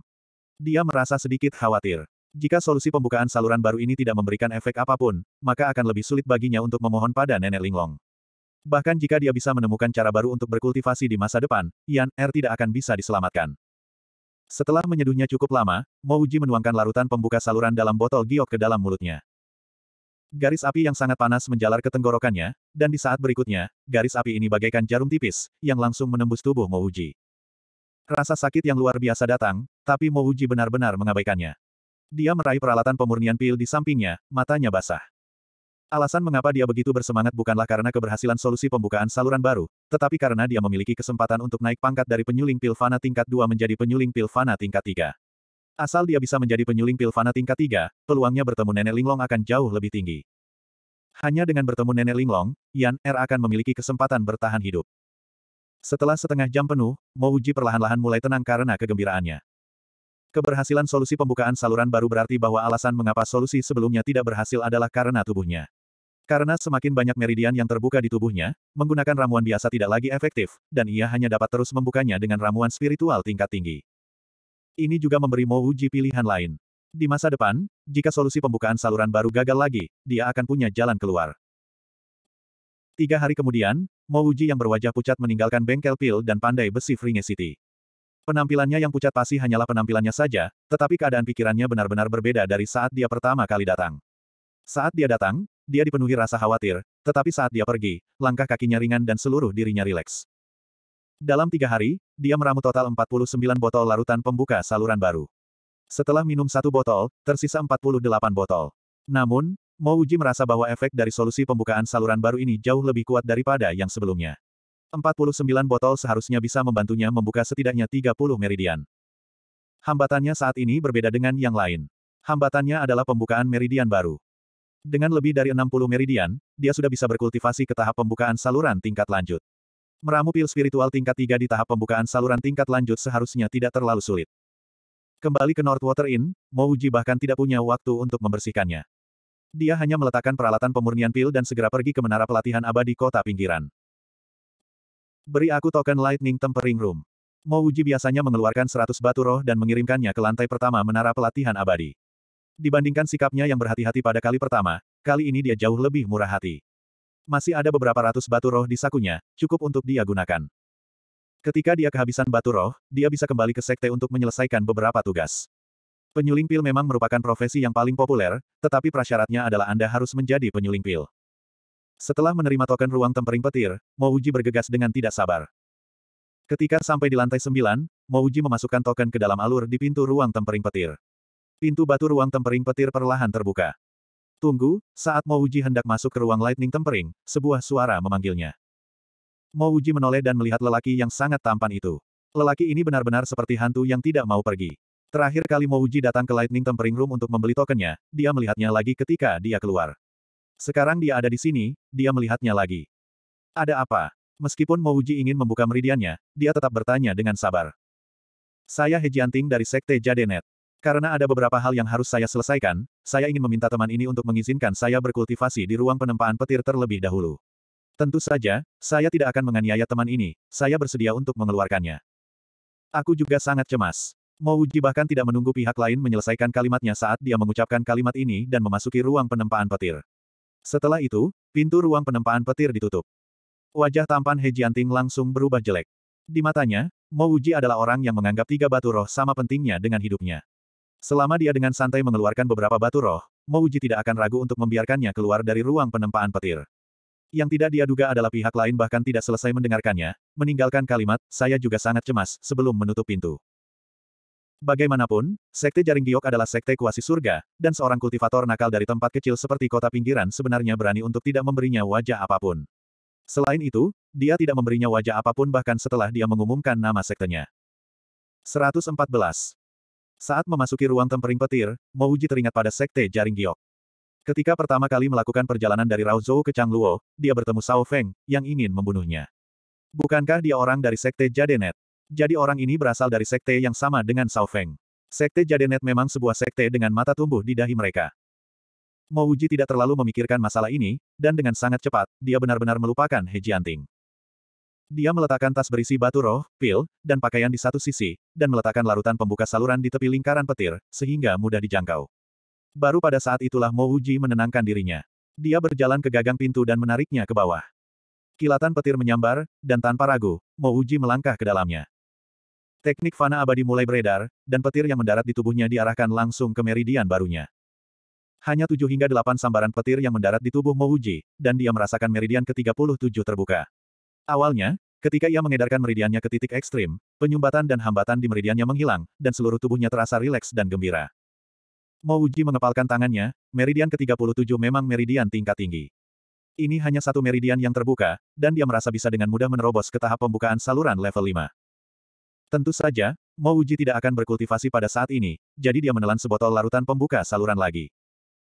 Dia merasa sedikit khawatir. Jika solusi pembukaan saluran baru ini tidak memberikan efek apapun, maka akan lebih sulit baginya untuk memohon pada Nenek Linglong. Bahkan jika dia bisa menemukan cara baru untuk berkultivasi di masa depan, Yan Er tidak akan bisa diselamatkan. Setelah menyeduhnya cukup lama, Mouji menuangkan larutan pembuka saluran dalam botol giok ke dalam mulutnya. Garis api yang sangat panas menjalar ke tenggorokannya, dan di saat berikutnya, garis api ini bagaikan jarum tipis, yang langsung menembus tubuh Mouji. Rasa sakit yang luar biasa datang, tapi Mouji benar-benar mengabaikannya. Dia meraih peralatan pemurnian pil di sampingnya, matanya basah. Alasan mengapa dia begitu bersemangat bukanlah karena keberhasilan solusi pembukaan saluran baru, tetapi karena dia memiliki kesempatan untuk naik pangkat dari penyuling pil fana tingkat 2 menjadi penyuling pil fana tingkat 3. Asal dia bisa menjadi penyuling Pilvana tingkat 3, peluangnya bertemu Nenek Linglong akan jauh lebih tinggi. Hanya dengan bertemu Nenek Linglong, Yan Er akan memiliki kesempatan bertahan hidup. Setelah setengah jam penuh, Mo Uji perlahan-lahan mulai tenang karena kegembiraannya. Keberhasilan solusi pembukaan saluran baru berarti bahwa alasan mengapa solusi sebelumnya tidak berhasil adalah karena tubuhnya. Karena semakin banyak meridian yang terbuka di tubuhnya, menggunakan ramuan biasa tidak lagi efektif, dan ia hanya dapat terus membukanya dengan ramuan spiritual tingkat tinggi. Ini juga memberi Mo Uji pilihan lain. Di masa depan, jika solusi pembukaan saluran baru gagal lagi, dia akan punya jalan keluar. Tiga hari kemudian, Mo Uji yang berwajah pucat meninggalkan bengkel pil dan pandai besi Fringe City. Penampilannya yang pucat pasti hanyalah penampilannya saja, tetapi keadaan pikirannya benar-benar berbeda dari saat dia pertama kali datang. Saat dia datang, dia dipenuhi rasa khawatir, tetapi saat dia pergi, langkah kakinya ringan dan seluruh dirinya rileks. Dalam tiga hari, dia meramu total 49 botol larutan pembuka saluran baru. Setelah minum satu botol, tersisa 48 botol. Namun, Mo Uji merasa bahwa efek dari solusi pembukaan saluran baru ini jauh lebih kuat daripada yang sebelumnya. 49 botol seharusnya bisa membantunya membuka setidaknya 30 meridian. Hambatannya saat ini berbeda dengan yang lain. Hambatannya adalah pembukaan meridian baru. Dengan lebih dari 60 meridian, dia sudah bisa berkultivasi ke tahap pembukaan saluran tingkat lanjut. Meramu pil spiritual tingkat 3 di tahap pembukaan saluran tingkat lanjut seharusnya tidak terlalu sulit. Kembali ke Northwater Inn, Mouji bahkan tidak punya waktu untuk membersihkannya. Dia hanya meletakkan peralatan pemurnian pil dan segera pergi ke menara pelatihan abadi kota pinggiran. Beri aku token Lightning Tempering Room. Mouji biasanya mengeluarkan 100 batu roh dan mengirimkannya ke lantai pertama menara pelatihan abadi. Dibandingkan sikapnya yang berhati-hati pada kali pertama, kali ini dia jauh lebih murah hati. Masih ada beberapa ratus batu roh di sakunya, cukup untuk dia gunakan. Ketika dia kehabisan batu roh, dia bisa kembali ke sekte untuk menyelesaikan beberapa tugas. Penyuling pil memang merupakan profesi yang paling populer, tetapi prasyaratnya adalah Anda harus menjadi penyuling pil. Setelah menerima token ruang tempering petir, Mouji bergegas dengan tidak sabar. Ketika sampai di lantai sembilan, Mouji memasukkan token ke dalam alur di pintu ruang tempering petir. Pintu batu ruang tempering petir perlahan terbuka. Tunggu, saat Mouji hendak masuk ke ruang lightning tempering, sebuah suara memanggilnya. Mouji menoleh dan melihat lelaki yang sangat tampan itu. Lelaki ini benar-benar seperti hantu yang tidak mau pergi. Terakhir kali Mouji datang ke Lightning Tempering Room untuk membeli tokennya, dia melihatnya lagi ketika dia keluar. Sekarang dia ada di sini, dia melihatnya lagi. Ada apa? Meskipun Mouji ingin membuka meridiannya, dia tetap bertanya dengan sabar. Saya Hejianting dari Sekte Jadenet. Karena ada beberapa hal yang harus saya selesaikan, saya ingin meminta teman ini untuk mengizinkan saya berkultivasi di ruang penempaan petir terlebih dahulu. Tentu saja, saya tidak akan menganiaya teman ini, saya bersedia untuk mengeluarkannya. Aku juga sangat cemas. uji bahkan tidak menunggu pihak lain menyelesaikan kalimatnya saat dia mengucapkan kalimat ini dan memasuki ruang penempaan petir. Setelah itu, pintu ruang penempaan petir ditutup. Wajah tampan He Jianting langsung berubah jelek. Di matanya, Mouji adalah orang yang menganggap tiga batu roh sama pentingnya dengan hidupnya. Selama dia dengan santai mengeluarkan beberapa batu roh, Mouji tidak akan ragu untuk membiarkannya keluar dari ruang penempaan petir. Yang tidak dia duga adalah pihak lain bahkan tidak selesai mendengarkannya, meninggalkan kalimat, saya juga sangat cemas, sebelum menutup pintu. Bagaimanapun, Sekte Jaring Giok adalah sekte kuasi surga, dan seorang kultivator nakal dari tempat kecil seperti kota pinggiran sebenarnya berani untuk tidak memberinya wajah apapun. Selain itu, dia tidak memberinya wajah apapun bahkan setelah dia mengumumkan nama sektenya. 114. Saat memasuki ruang tempering petir, Mouji teringat pada sekte jaring giok. Ketika pertama kali melakukan perjalanan dari Raozhou ke Changluo, dia bertemu Sao Feng, yang ingin membunuhnya. Bukankah dia orang dari sekte Jadenet? Jadi orang ini berasal dari sekte yang sama dengan Sao Feng. Sekte Jadenet memang sebuah sekte dengan mata tumbuh di dahi mereka. Mouji tidak terlalu memikirkan masalah ini, dan dengan sangat cepat, dia benar-benar melupakan He Jianting. Dia meletakkan tas berisi batu roh, pil, dan pakaian di satu sisi, dan meletakkan larutan pembuka saluran di tepi lingkaran petir, sehingga mudah dijangkau. Baru pada saat itulah Mo Uji menenangkan dirinya. Dia berjalan ke gagang pintu dan menariknya ke bawah. Kilatan petir menyambar, dan tanpa ragu, Mo Uji melangkah ke dalamnya. Teknik fana abadi mulai beredar, dan petir yang mendarat di tubuhnya diarahkan langsung ke meridian barunya. Hanya tujuh hingga delapan sambaran petir yang mendarat di tubuh Mo Uji, dan dia merasakan meridian ke-37 terbuka. Awalnya, ketika ia mengedarkan meridiannya ke titik ekstrim, penyumbatan dan hambatan di meridiannya menghilang, dan seluruh tubuhnya terasa rileks dan gembira. Mouji mengepalkan tangannya, meridian ke-37 memang meridian tingkat tinggi. Ini hanya satu meridian yang terbuka, dan dia merasa bisa dengan mudah menerobos ke tahap pembukaan saluran level 5. Tentu saja, Mouji tidak akan berkultivasi pada saat ini, jadi dia menelan sebotol larutan pembuka saluran lagi.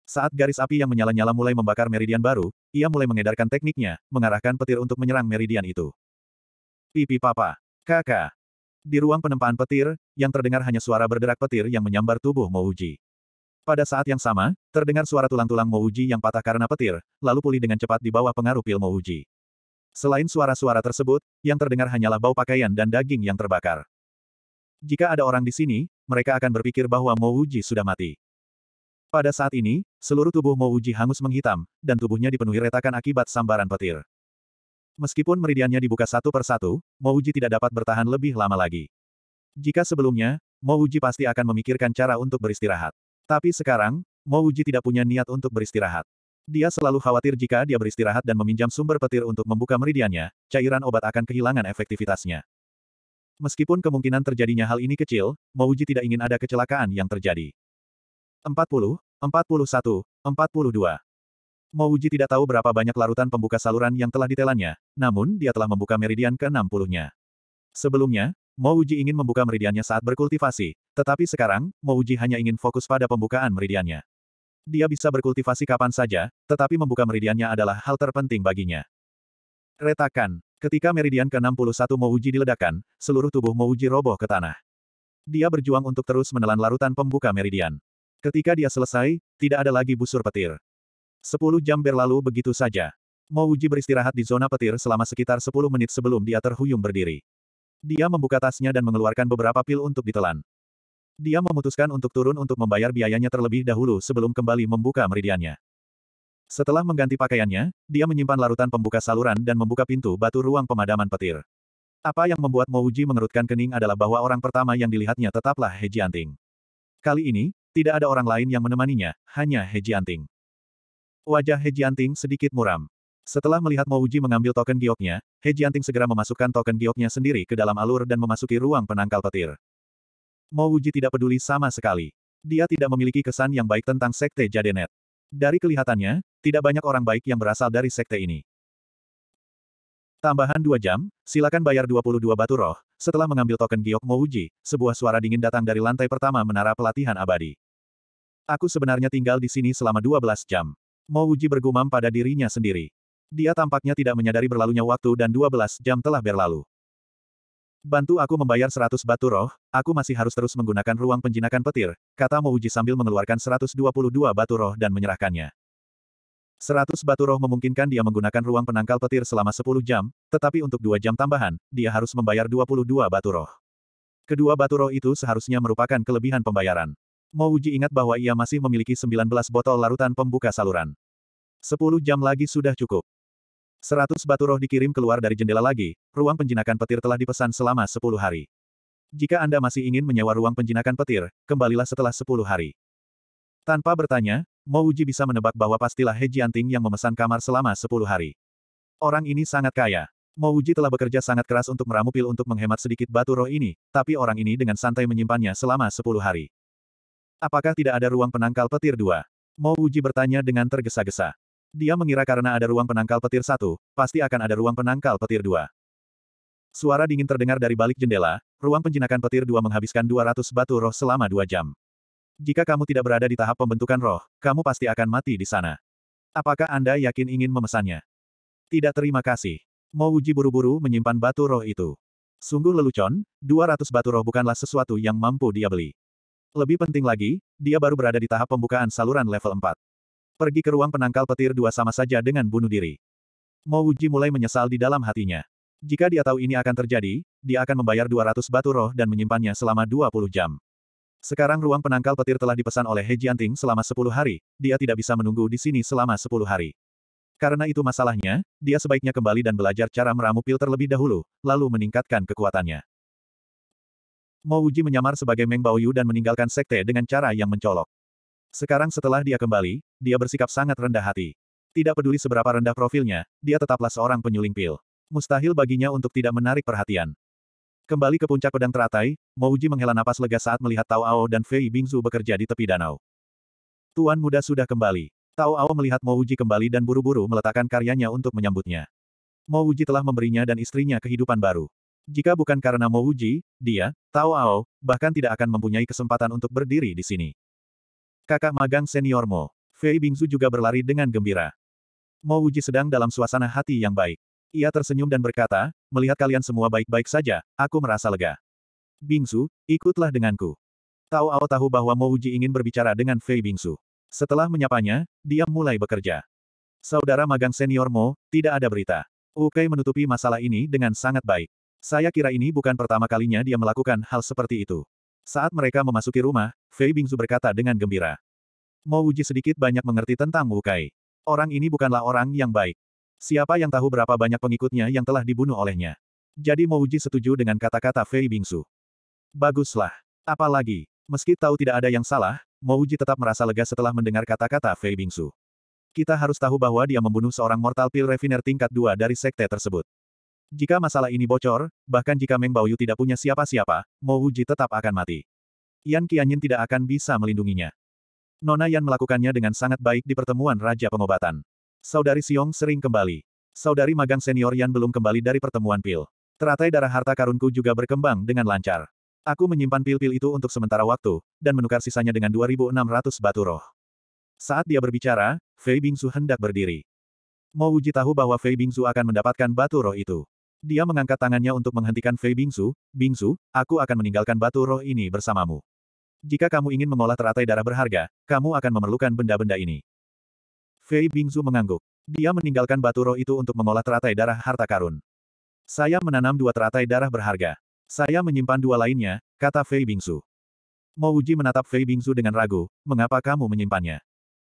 Saat garis api yang menyala-nyala mulai membakar meridian baru, ia mulai mengedarkan tekniknya, mengarahkan petir untuk menyerang meridian itu. Pipi papa. Kakak. Di ruang penempaan petir, yang terdengar hanya suara berderak petir yang menyambar tubuh Mouji. Pada saat yang sama, terdengar suara tulang-tulang Mouji yang patah karena petir, lalu pulih dengan cepat di bawah pengaruh pil Mouji. Selain suara-suara tersebut, yang terdengar hanyalah bau pakaian dan daging yang terbakar. Jika ada orang di sini, mereka akan berpikir bahwa Mouji sudah mati. Pada saat ini, seluruh tubuh Mo Uji hangus menghitam, dan tubuhnya dipenuhi retakan akibat sambaran petir. Meskipun meridiannya dibuka satu persatu, Uji tidak dapat bertahan lebih lama lagi. Jika sebelumnya, Mo Uji pasti akan memikirkan cara untuk beristirahat. Tapi sekarang, Mo Uji tidak punya niat untuk beristirahat. Dia selalu khawatir jika dia beristirahat dan meminjam sumber petir untuk membuka meridiannya, cairan obat akan kehilangan efektivitasnya. Meskipun kemungkinan terjadinya hal ini kecil, Mouji tidak ingin ada kecelakaan yang terjadi. 40, 41, 42. Mouji tidak tahu berapa banyak larutan pembuka saluran yang telah ditelannya, namun dia telah membuka meridian ke-60-nya. Sebelumnya, Mouji ingin membuka meridiannya saat berkultivasi, tetapi sekarang, Mouji hanya ingin fokus pada pembukaan meridiannya. Dia bisa berkultivasi kapan saja, tetapi membuka meridiannya adalah hal terpenting baginya. Retakan. Ketika meridian ke-61 Mouji diledakkan, seluruh tubuh Mouji roboh ke tanah. Dia berjuang untuk terus menelan larutan pembuka meridian. Ketika dia selesai, tidak ada lagi busur petir. Sepuluh jam berlalu begitu saja. Mouji beristirahat di zona petir selama sekitar sepuluh menit sebelum dia terhuyung berdiri. Dia membuka tasnya dan mengeluarkan beberapa pil untuk ditelan. Dia memutuskan untuk turun untuk membayar biayanya terlebih dahulu sebelum kembali membuka meridiannya. Setelah mengganti pakaiannya, dia menyimpan larutan pembuka saluran dan membuka pintu batu ruang pemadaman petir. Apa yang membuat Mouji mengerutkan kening adalah bahwa orang pertama yang dilihatnya tetaplah Heji Anting. Kali ini, tidak ada orang lain yang menemaninya, hanya He Jianting. Wajah He Jianting sedikit muram. Setelah melihat Mouji mengambil token gioknya, He Jianting segera memasukkan token gioknya sendiri ke dalam alur dan memasuki ruang penangkal petir. Mouji tidak peduli sama sekali. Dia tidak memiliki kesan yang baik tentang Sekte Jadenet. Dari kelihatannya, tidak banyak orang baik yang berasal dari sekte ini. Tambahan 2 jam, silakan bayar 22 batu roh. Setelah mengambil token Giok Mouji, sebuah suara dingin datang dari lantai pertama menara pelatihan abadi. Aku sebenarnya tinggal di sini selama 12 jam. Mouji bergumam pada dirinya sendiri. Dia tampaknya tidak menyadari berlalunya waktu dan 12 jam telah berlalu. Bantu aku membayar 100 batu roh, aku masih harus terus menggunakan ruang penjinakan petir, kata Mouji sambil mengeluarkan 122 batu roh dan menyerahkannya. Seratus batu roh memungkinkan dia menggunakan ruang penangkal petir selama sepuluh jam, tetapi untuk dua jam tambahan, dia harus membayar dua puluh dua batu roh. Kedua batu roh itu seharusnya merupakan kelebihan pembayaran. Mau Uji ingat bahwa ia masih memiliki sembilan belas botol larutan pembuka saluran. Sepuluh jam lagi sudah cukup. Seratus batu roh dikirim keluar dari jendela lagi, ruang penjinakan petir telah dipesan selama sepuluh hari. Jika Anda masih ingin menyewa ruang penjinakan petir, kembalilah setelah sepuluh hari. Tanpa bertanya, Mo Uji bisa menebak bahwa pastilah He Jianting yang memesan kamar selama 10 hari. Orang ini sangat kaya. Mo Uji telah bekerja sangat keras untuk meramu pil untuk menghemat sedikit batu roh ini, tapi orang ini dengan santai menyimpannya selama 10 hari. Apakah tidak ada ruang penangkal petir dua? Mo Uji bertanya dengan tergesa-gesa. Dia mengira karena ada ruang penangkal petir satu, pasti akan ada ruang penangkal petir dua. Suara dingin terdengar dari balik jendela, ruang penjinakan petir dua menghabiskan 200 batu roh selama dua jam. Jika kamu tidak berada di tahap pembentukan roh, kamu pasti akan mati di sana. Apakah Anda yakin ingin memesannya? Tidak terima kasih. Mouji buru-buru menyimpan batu roh itu. Sungguh lelucon, 200 batu roh bukanlah sesuatu yang mampu dia beli. Lebih penting lagi, dia baru berada di tahap pembukaan saluran level 4. Pergi ke ruang penangkal petir dua sama saja dengan bunuh diri. Mouji mulai menyesal di dalam hatinya. Jika dia tahu ini akan terjadi, dia akan membayar 200 batu roh dan menyimpannya selama 20 jam. Sekarang ruang penangkal petir telah dipesan oleh He Jianting selama 10 hari, dia tidak bisa menunggu di sini selama 10 hari. Karena itu masalahnya, dia sebaiknya kembali dan belajar cara meramu pil terlebih dahulu, lalu meningkatkan kekuatannya. Mo Wuji menyamar sebagai Meng Baoyu dan meninggalkan sekte dengan cara yang mencolok. Sekarang setelah dia kembali, dia bersikap sangat rendah hati. Tidak peduli seberapa rendah profilnya, dia tetaplah seorang penyuling pil. Mustahil baginya untuk tidak menarik perhatian. Kembali ke puncak pedang teratai, Mouji menghela napas lega saat melihat Tao Ao dan Fei Bingzu bekerja di tepi danau. Tuan muda sudah kembali. Tao Ao melihat Mouji kembali dan buru-buru meletakkan karyanya untuk menyambutnya. Mouji telah memberinya dan istrinya kehidupan baru. Jika bukan karena Mouji, dia, Tao Ao, bahkan tidak akan mempunyai kesempatan untuk berdiri di sini. Kakak magang senior Mo, Fei Bingzu juga berlari dengan gembira. Mouji sedang dalam suasana hati yang baik. Ia tersenyum dan berkata, melihat kalian semua baik-baik saja, aku merasa lega. Bingsu, ikutlah denganku. Tao Ao tahu bahwa Mo Uji ingin berbicara dengan Fei Bingsu. Setelah menyapanya, dia mulai bekerja. Saudara magang senior Mo, tidak ada berita. Ukai menutupi masalah ini dengan sangat baik. Saya kira ini bukan pertama kalinya dia melakukan hal seperti itu. Saat mereka memasuki rumah, Fei Bingsu berkata dengan gembira. Mo Uji sedikit banyak mengerti tentang Ukei. Orang ini bukanlah orang yang baik. Siapa yang tahu berapa banyak pengikutnya yang telah dibunuh olehnya. Jadi Mouji setuju dengan kata-kata Fei Bingsu. Baguslah. Apalagi, meski tahu tidak ada yang salah, Mouji tetap merasa lega setelah mendengar kata-kata Fei Bingsu. Kita harus tahu bahwa dia membunuh seorang mortal pil refiner tingkat 2 dari sekte tersebut. Jika masalah ini bocor, bahkan jika Meng Baoyu tidak punya siapa-siapa, Mouji tetap akan mati. Yan Qianyin tidak akan bisa melindunginya. Nona Yan melakukannya dengan sangat baik di pertemuan Raja Pengobatan. Saudari Siong sering kembali. Saudari magang senior Yan belum kembali dari pertemuan pil. Teratai darah harta karunku juga berkembang dengan lancar. Aku menyimpan pil-pil itu untuk sementara waktu, dan menukar sisanya dengan 2.600 batu roh. Saat dia berbicara, Fei Bingsu hendak berdiri. Mo Wuji tahu bahwa Fei Bingsu akan mendapatkan batu roh itu. Dia mengangkat tangannya untuk menghentikan Fei Bingsu, Bingsu, aku akan meninggalkan batu roh ini bersamamu. Jika kamu ingin mengolah teratai darah berharga, kamu akan memerlukan benda-benda ini. Fei Bingzu mengangguk. Dia meninggalkan batu roh itu untuk mengolah teratai darah harta karun. Saya menanam dua teratai darah berharga. Saya menyimpan dua lainnya, kata Fei Bingzu. Mo menatap Fei Bingzu dengan ragu, mengapa kamu menyimpannya?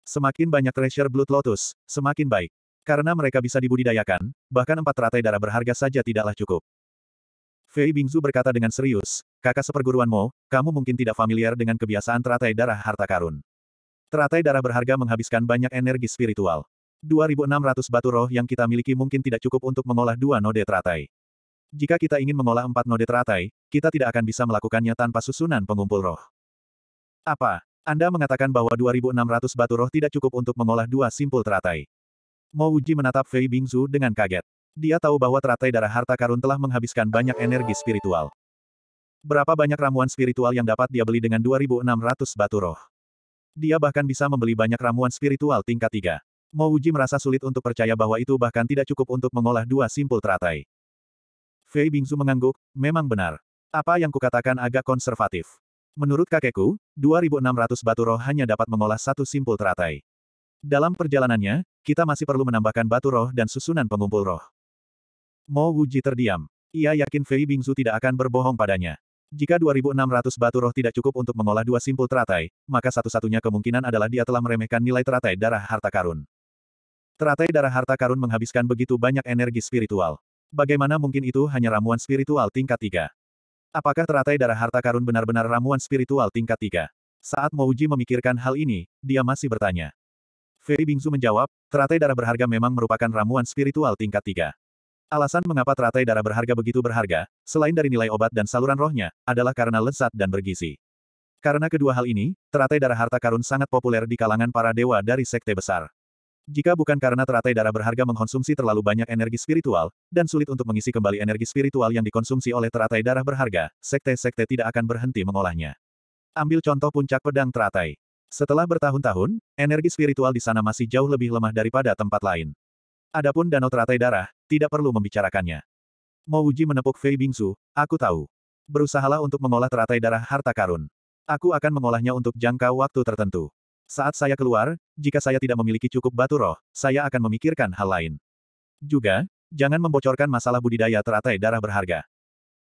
Semakin banyak treasure Blood Lotus, semakin baik. Karena mereka bisa dibudidayakan, bahkan empat teratai darah berharga saja tidaklah cukup. Fei Bingzu berkata dengan serius, kakak seperguruan Mo, kamu mungkin tidak familiar dengan kebiasaan teratai darah harta karun. Teratai darah berharga menghabiskan banyak energi spiritual. 2600 batu roh yang kita miliki mungkin tidak cukup untuk mengolah dua node teratai. Jika kita ingin mengolah empat node teratai, kita tidak akan bisa melakukannya tanpa susunan pengumpul roh. Apa? Anda mengatakan bahwa 2600 batu roh tidak cukup untuk mengolah dua simpul teratai. Mo Wuji menatap Fei Bingzu dengan kaget. Dia tahu bahwa teratai darah harta karun telah menghabiskan banyak energi spiritual. Berapa banyak ramuan spiritual yang dapat dia beli dengan 2600 batu roh? Dia bahkan bisa membeli banyak ramuan spiritual tingkat tiga. Wuji merasa sulit untuk percaya bahwa itu bahkan tidak cukup untuk mengolah dua simpul teratai. Fei Bingzu mengangguk, memang benar. Apa yang kukatakan agak konservatif. Menurut kakekku, 2600 batu roh hanya dapat mengolah satu simpul teratai. Dalam perjalanannya, kita masih perlu menambahkan batu roh dan susunan pengumpul roh. Mo Wuji terdiam. Ia yakin Fei Bingzu tidak akan berbohong padanya. Jika 2600 batu roh tidak cukup untuk mengolah dua simpul teratai, maka satu-satunya kemungkinan adalah dia telah meremehkan nilai teratai darah harta karun. Teratai darah harta karun menghabiskan begitu banyak energi spiritual. Bagaimana mungkin itu hanya ramuan spiritual tingkat 3? Apakah teratai darah harta karun benar-benar ramuan spiritual tingkat 3? Saat Mouji memikirkan hal ini, dia masih bertanya. Ferry Bingzu menjawab, teratai darah berharga memang merupakan ramuan spiritual tingkat 3. Alasan mengapa teratai darah berharga begitu berharga, selain dari nilai obat dan saluran rohnya, adalah karena lezat dan bergizi. Karena kedua hal ini, teratai darah harta karun sangat populer di kalangan para dewa dari sekte besar. Jika bukan karena teratai darah berharga mengkonsumsi terlalu banyak energi spiritual, dan sulit untuk mengisi kembali energi spiritual yang dikonsumsi oleh teratai darah berharga, sekte-sekte tidak akan berhenti mengolahnya. Ambil contoh puncak pedang teratai. Setelah bertahun-tahun, energi spiritual di sana masih jauh lebih lemah daripada tempat lain. Adapun danau teratai darah, tidak perlu membicarakannya. Mo Uji menepuk Fei Bingsu, aku tahu. Berusahalah untuk mengolah teratai darah harta karun. Aku akan mengolahnya untuk jangka waktu tertentu. Saat saya keluar, jika saya tidak memiliki cukup batu roh, saya akan memikirkan hal lain. Juga, jangan membocorkan masalah budidaya teratai darah berharga.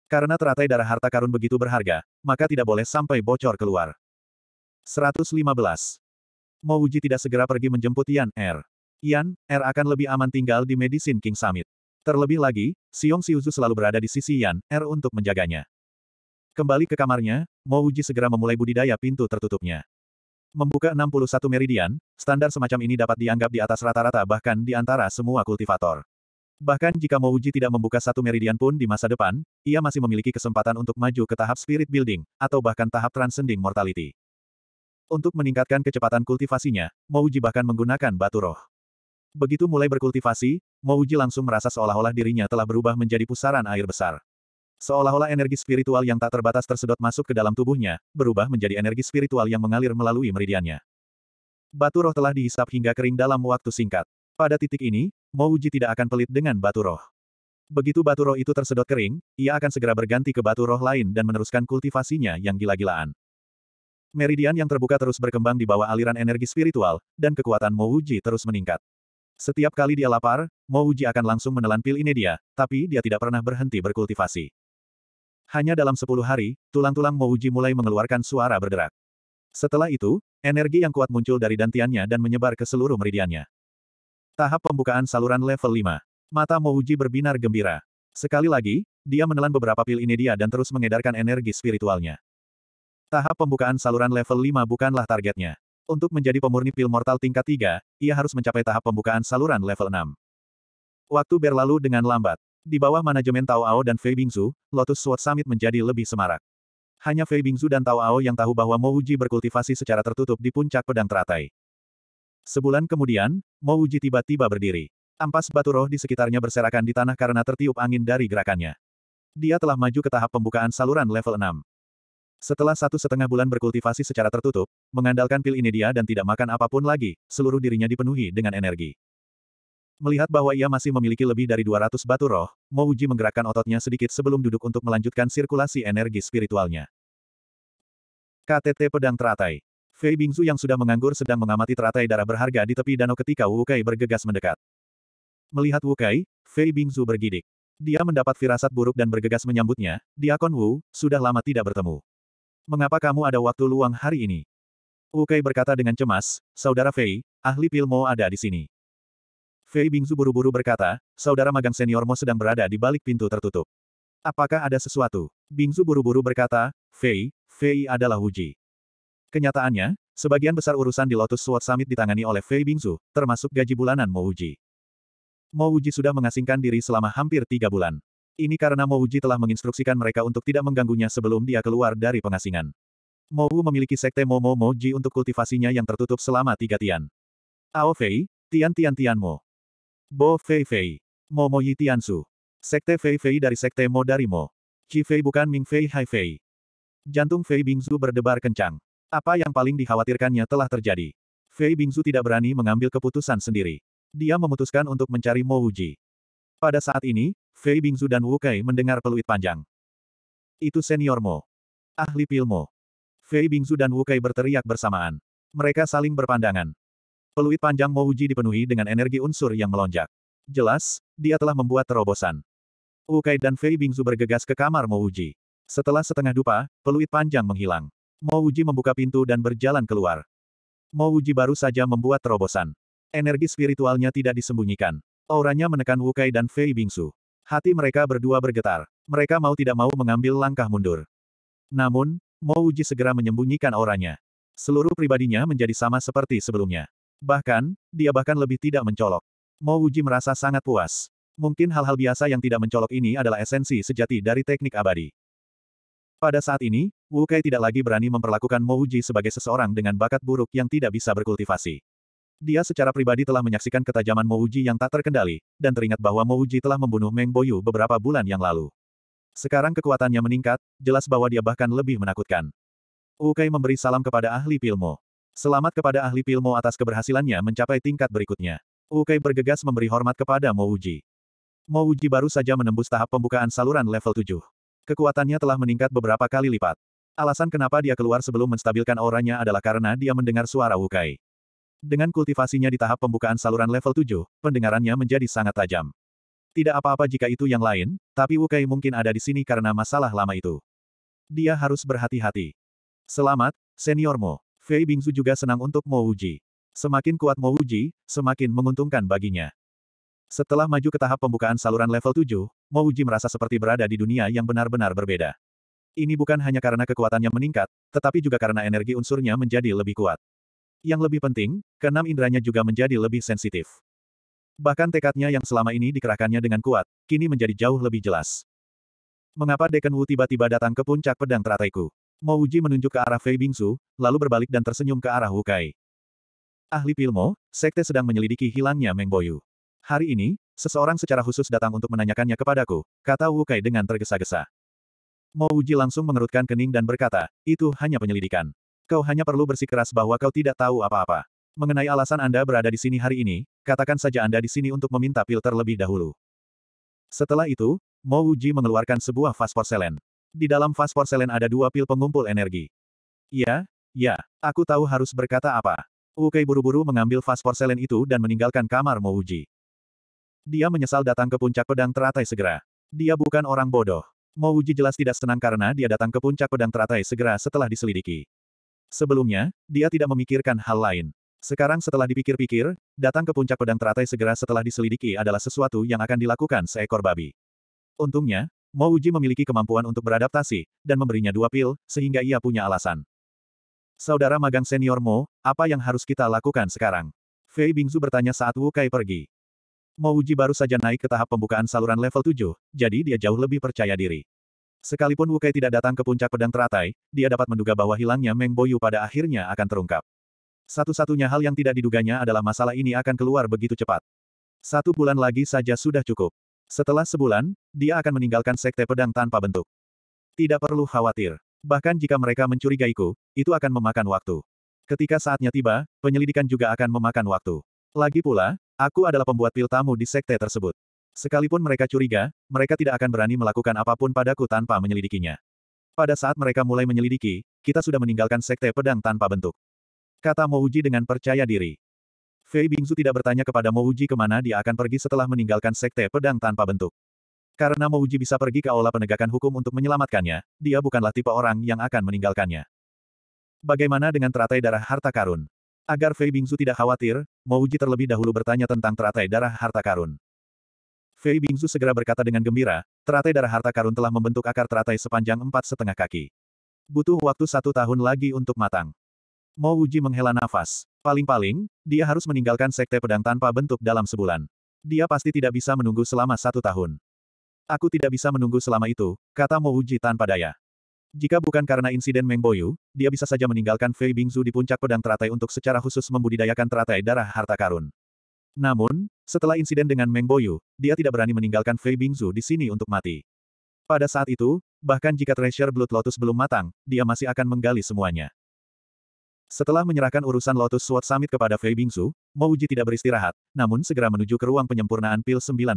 Karena teratai darah harta karun begitu berharga, maka tidak boleh sampai bocor keluar. 115. Mo tidak segera pergi menjemput Yan Er. Yan, Er akan lebih aman tinggal di Medicine King Summit. Terlebih lagi, Siung Siuzu selalu berada di sisi Yan, Er untuk menjaganya. Kembali ke kamarnya, Mo Uji segera memulai budidaya pintu tertutupnya. Membuka 61 meridian, standar semacam ini dapat dianggap di atas rata-rata bahkan di antara semua kultivator. Bahkan jika Mo Uji tidak membuka satu meridian pun di masa depan, ia masih memiliki kesempatan untuk maju ke tahap spirit building, atau bahkan tahap transcending mortality. Untuk meningkatkan kecepatan kultivasinya, Mouji bahkan menggunakan batu roh. Begitu mulai berkultivasi, Mouji langsung merasa seolah-olah dirinya telah berubah menjadi pusaran air besar. Seolah-olah energi spiritual yang tak terbatas tersedot masuk ke dalam tubuhnya, berubah menjadi energi spiritual yang mengalir melalui meridiannya. Batu roh telah dihisap hingga kering dalam waktu singkat. Pada titik ini, Mouji tidak akan pelit dengan batu roh. Begitu batu roh itu tersedot kering, ia akan segera berganti ke batu roh lain dan meneruskan kultivasinya yang gila-gilaan. Meridian yang terbuka terus berkembang di bawah aliran energi spiritual, dan kekuatan Mouji terus meningkat. Setiap kali dia lapar, Mo Uji akan langsung menelan pil ini dia, tapi dia tidak pernah berhenti berkultivasi. Hanya dalam sepuluh hari, tulang-tulang Mo Uji mulai mengeluarkan suara bergerak. Setelah itu, energi yang kuat muncul dari dantiannya dan menyebar ke seluruh meridiannya. Tahap pembukaan saluran level 5. Mata Mo Uji berbinar gembira. Sekali lagi, dia menelan beberapa pil ini dia dan terus mengedarkan energi spiritualnya. Tahap pembukaan saluran level 5 bukanlah targetnya. Untuk menjadi pemurni pil mortal tingkat 3, ia harus mencapai tahap pembukaan saluran level 6. Waktu berlalu dengan lambat. Di bawah manajemen Tao Ao dan Fei Bingzu, Lotus Sword Summit menjadi lebih semarak. Hanya Fei Bingzu dan Tao Ao yang tahu bahwa Mo Uji berkultivasi secara tertutup di puncak pedang teratai. Sebulan kemudian, Mo Uji tiba-tiba berdiri. Ampas batu roh di sekitarnya berserakan di tanah karena tertiup angin dari gerakannya. Dia telah maju ke tahap pembukaan saluran level 6. Setelah satu setengah bulan berkultivasi secara tertutup, mengandalkan pil ini dia dan tidak makan apapun lagi, seluruh dirinya dipenuhi dengan energi. Melihat bahwa ia masih memiliki lebih dari 200 batu roh, Mouji menggerakkan ototnya sedikit sebelum duduk untuk melanjutkan sirkulasi energi spiritualnya. KTT Pedang Teratai Fei Bingzu yang sudah menganggur sedang mengamati teratai darah berharga di tepi danau ketika Wu Kai bergegas mendekat. Melihat Wu Kai, Fei Bingzu bergidik. Dia mendapat firasat buruk dan bergegas menyambutnya, Diakon Wu, sudah lama tidak bertemu. Mengapa kamu ada waktu luang hari ini? Ukei berkata dengan cemas, Saudara Fei, ahli pil pilmo ada di sini. Fei Bingzu buru-buru berkata, Saudara magang senior seniormu sedang berada di balik pintu tertutup. Apakah ada sesuatu? Bingzu buru-buru berkata, Fei, Fei adalah Wuji. Kenyataannya, sebagian besar urusan di Lotus Sword Summit ditangani oleh Fei Bingzu, termasuk gaji bulanan Mo Wuji. Mo Wuji sudah mengasingkan diri selama hampir tiga bulan. Ini karena Mo Mouji telah menginstruksikan mereka untuk tidak mengganggunya sebelum dia keluar dari pengasingan. Wu memiliki sekte Momo Moji untuk kultivasinya yang tertutup selama tiga tian. Ao Fei, Tian Tian Tian Mo. Bo Fei Fei. Momo Yi Tian Su. Sekte Fei Fei dari sekte Mo dari Mo. Qi Fei bukan Ming Fei Hai Fei. Jantung Fei Bingzu berdebar kencang. Apa yang paling dikhawatirkannya telah terjadi. Fei Bingzu tidak berani mengambil keputusan sendiri. Dia memutuskan untuk mencari Mo Wuji. Pada saat ini, Fei Bingzu dan Wu Kai mendengar peluit panjang. Itu Senior Mo, Ahli pil Mo. Fei Bingzu dan Wu Kai berteriak bersamaan. Mereka saling berpandangan. Peluit panjang Mo Wuji dipenuhi dengan energi unsur yang melonjak. Jelas, dia telah membuat terobosan. Wu Kai dan Fei Bingzu bergegas ke kamar Mo Wuji. Setelah setengah dupa, peluit panjang menghilang. Mo Wuji membuka pintu dan berjalan keluar. Mo Wuji baru saja membuat terobosan. Energi spiritualnya tidak disembunyikan. Auranya menekan Wu Kai dan Fei Bingsu. Hati mereka berdua bergetar. Mereka mau tidak mau mengambil langkah mundur. Namun, Mo Uji segera menyembunyikan auranya. Seluruh pribadinya menjadi sama seperti sebelumnya. Bahkan, dia bahkan lebih tidak mencolok. Mo Uji merasa sangat puas. Mungkin hal-hal biasa yang tidak mencolok ini adalah esensi sejati dari teknik abadi. Pada saat ini, Wu Kai tidak lagi berani memperlakukan Mo Uji sebagai seseorang dengan bakat buruk yang tidak bisa berkultivasi. Dia secara pribadi telah menyaksikan ketajaman Mouji yang tak terkendali, dan teringat bahwa Mouji telah membunuh Meng Boyu beberapa bulan yang lalu. Sekarang kekuatannya meningkat, jelas bahwa dia bahkan lebih menakutkan. Ukai memberi salam kepada ahli Pilmo. Selamat kepada ahli Pilmo atas keberhasilannya mencapai tingkat berikutnya. Ukai bergegas memberi hormat kepada Mouji. Mouji baru saja menembus tahap pembukaan saluran level 7. Kekuatannya telah meningkat beberapa kali lipat. Alasan kenapa dia keluar sebelum menstabilkan auranya adalah karena dia mendengar suara Ukai. Dengan kultivasinya di tahap pembukaan saluran level 7, pendengarannya menjadi sangat tajam. Tidak apa-apa jika itu yang lain, tapi Wukai mungkin ada di sini karena masalah lama itu. Dia harus berhati-hati. Selamat, seniormu. Fei Bingzu juga senang untuk Mo Uji. Semakin kuat Mo Uji, semakin menguntungkan baginya. Setelah maju ke tahap pembukaan saluran level 7, Mo Uji merasa seperti berada di dunia yang benar-benar berbeda. Ini bukan hanya karena kekuatannya meningkat, tetapi juga karena energi unsurnya menjadi lebih kuat. Yang lebih penting, keenam indranya juga menjadi lebih sensitif. Bahkan tekadnya yang selama ini dikerahkannya dengan kuat, kini menjadi jauh lebih jelas. Mengapa Deken Wu tiba-tiba datang ke puncak pedang terataiku? Mo Uji menunjuk ke arah Fei Bingsu, lalu berbalik dan tersenyum ke arah Wukai. Ahli Pilmo, Sekte sedang menyelidiki hilangnya Meng Boyu. Hari ini, seseorang secara khusus datang untuk menanyakannya kepadaku, kata Wukai dengan tergesa-gesa. Mo Uji langsung mengerutkan kening dan berkata, itu hanya penyelidikan. Kau hanya perlu bersikeras bahwa kau tidak tahu apa-apa. Mengenai alasan Anda berada di sini hari ini, katakan saja Anda di sini untuk meminta pil terlebih dahulu. Setelah itu, Mo Wuji mengeluarkan sebuah vas porselen. Di dalam vas porselen ada dua pil pengumpul energi. Ya, ya, aku tahu harus berkata apa. Ukei buru-buru mengambil vas porselen itu dan meninggalkan kamar Mo Wuji. Dia menyesal datang ke puncak pedang teratai segera. Dia bukan orang bodoh. Mo Wuji jelas tidak senang karena dia datang ke puncak pedang teratai segera setelah diselidiki. Sebelumnya, dia tidak memikirkan hal lain. Sekarang setelah dipikir-pikir, datang ke puncak pedang teratai segera setelah diselidiki adalah sesuatu yang akan dilakukan seekor babi. Untungnya, Mo Uji memiliki kemampuan untuk beradaptasi, dan memberinya dua pil, sehingga ia punya alasan. Saudara magang senior Mo, apa yang harus kita lakukan sekarang? Fei Bingzu bertanya saat Wu Kai pergi. Mo Uji baru saja naik ke tahap pembukaan saluran level 7, jadi dia jauh lebih percaya diri. Sekalipun Wukai tidak datang ke puncak pedang teratai, dia dapat menduga bahwa hilangnya Meng Boyu pada akhirnya akan terungkap. Satu-satunya hal yang tidak diduganya adalah masalah ini akan keluar begitu cepat. Satu bulan lagi saja sudah cukup. Setelah sebulan, dia akan meninggalkan sekte pedang tanpa bentuk. Tidak perlu khawatir. Bahkan jika mereka mencurigaiku, itu akan memakan waktu. Ketika saatnya tiba, penyelidikan juga akan memakan waktu. Lagi pula, aku adalah pembuat pil tamu di sekte tersebut. Sekalipun mereka curiga, mereka tidak akan berani melakukan apapun padaku tanpa menyelidikinya. Pada saat mereka mulai menyelidiki, kita sudah meninggalkan sekte pedang tanpa bentuk. Kata Mouji dengan percaya diri. Fei Bingzu tidak bertanya kepada Mouji kemana dia akan pergi setelah meninggalkan sekte pedang tanpa bentuk. Karena Mouji bisa pergi ke aula penegakan hukum untuk menyelamatkannya, dia bukanlah tipe orang yang akan meninggalkannya. Bagaimana dengan teratai darah harta karun? Agar Fei Bingzu tidak khawatir, Mouji terlebih dahulu bertanya tentang teratai darah harta karun. Fei Bingzu segera berkata dengan gembira, teratai darah harta karun telah membentuk akar teratai sepanjang empat setengah kaki. Butuh waktu satu tahun lagi untuk matang. Mo Wuji menghela nafas. Paling-paling, dia harus meninggalkan sekte pedang tanpa bentuk dalam sebulan. Dia pasti tidak bisa menunggu selama satu tahun. Aku tidak bisa menunggu selama itu, kata Mo Wuji tanpa daya. Jika bukan karena insiden Meng Boyu, dia bisa saja meninggalkan Fei Bingzu di puncak pedang teratai untuk secara khusus membudidayakan teratai darah harta karun. Namun, setelah insiden dengan Meng Boyu, dia tidak berani meninggalkan Fei Bingzu di sini untuk mati. Pada saat itu, bahkan jika Treasure Blood Lotus belum matang, dia masih akan menggali semuanya. Setelah menyerahkan urusan Lotus Sword Summit kepada Fei Bingzu, Uji tidak beristirahat, namun segera menuju ke ruang penyempurnaan pil 19.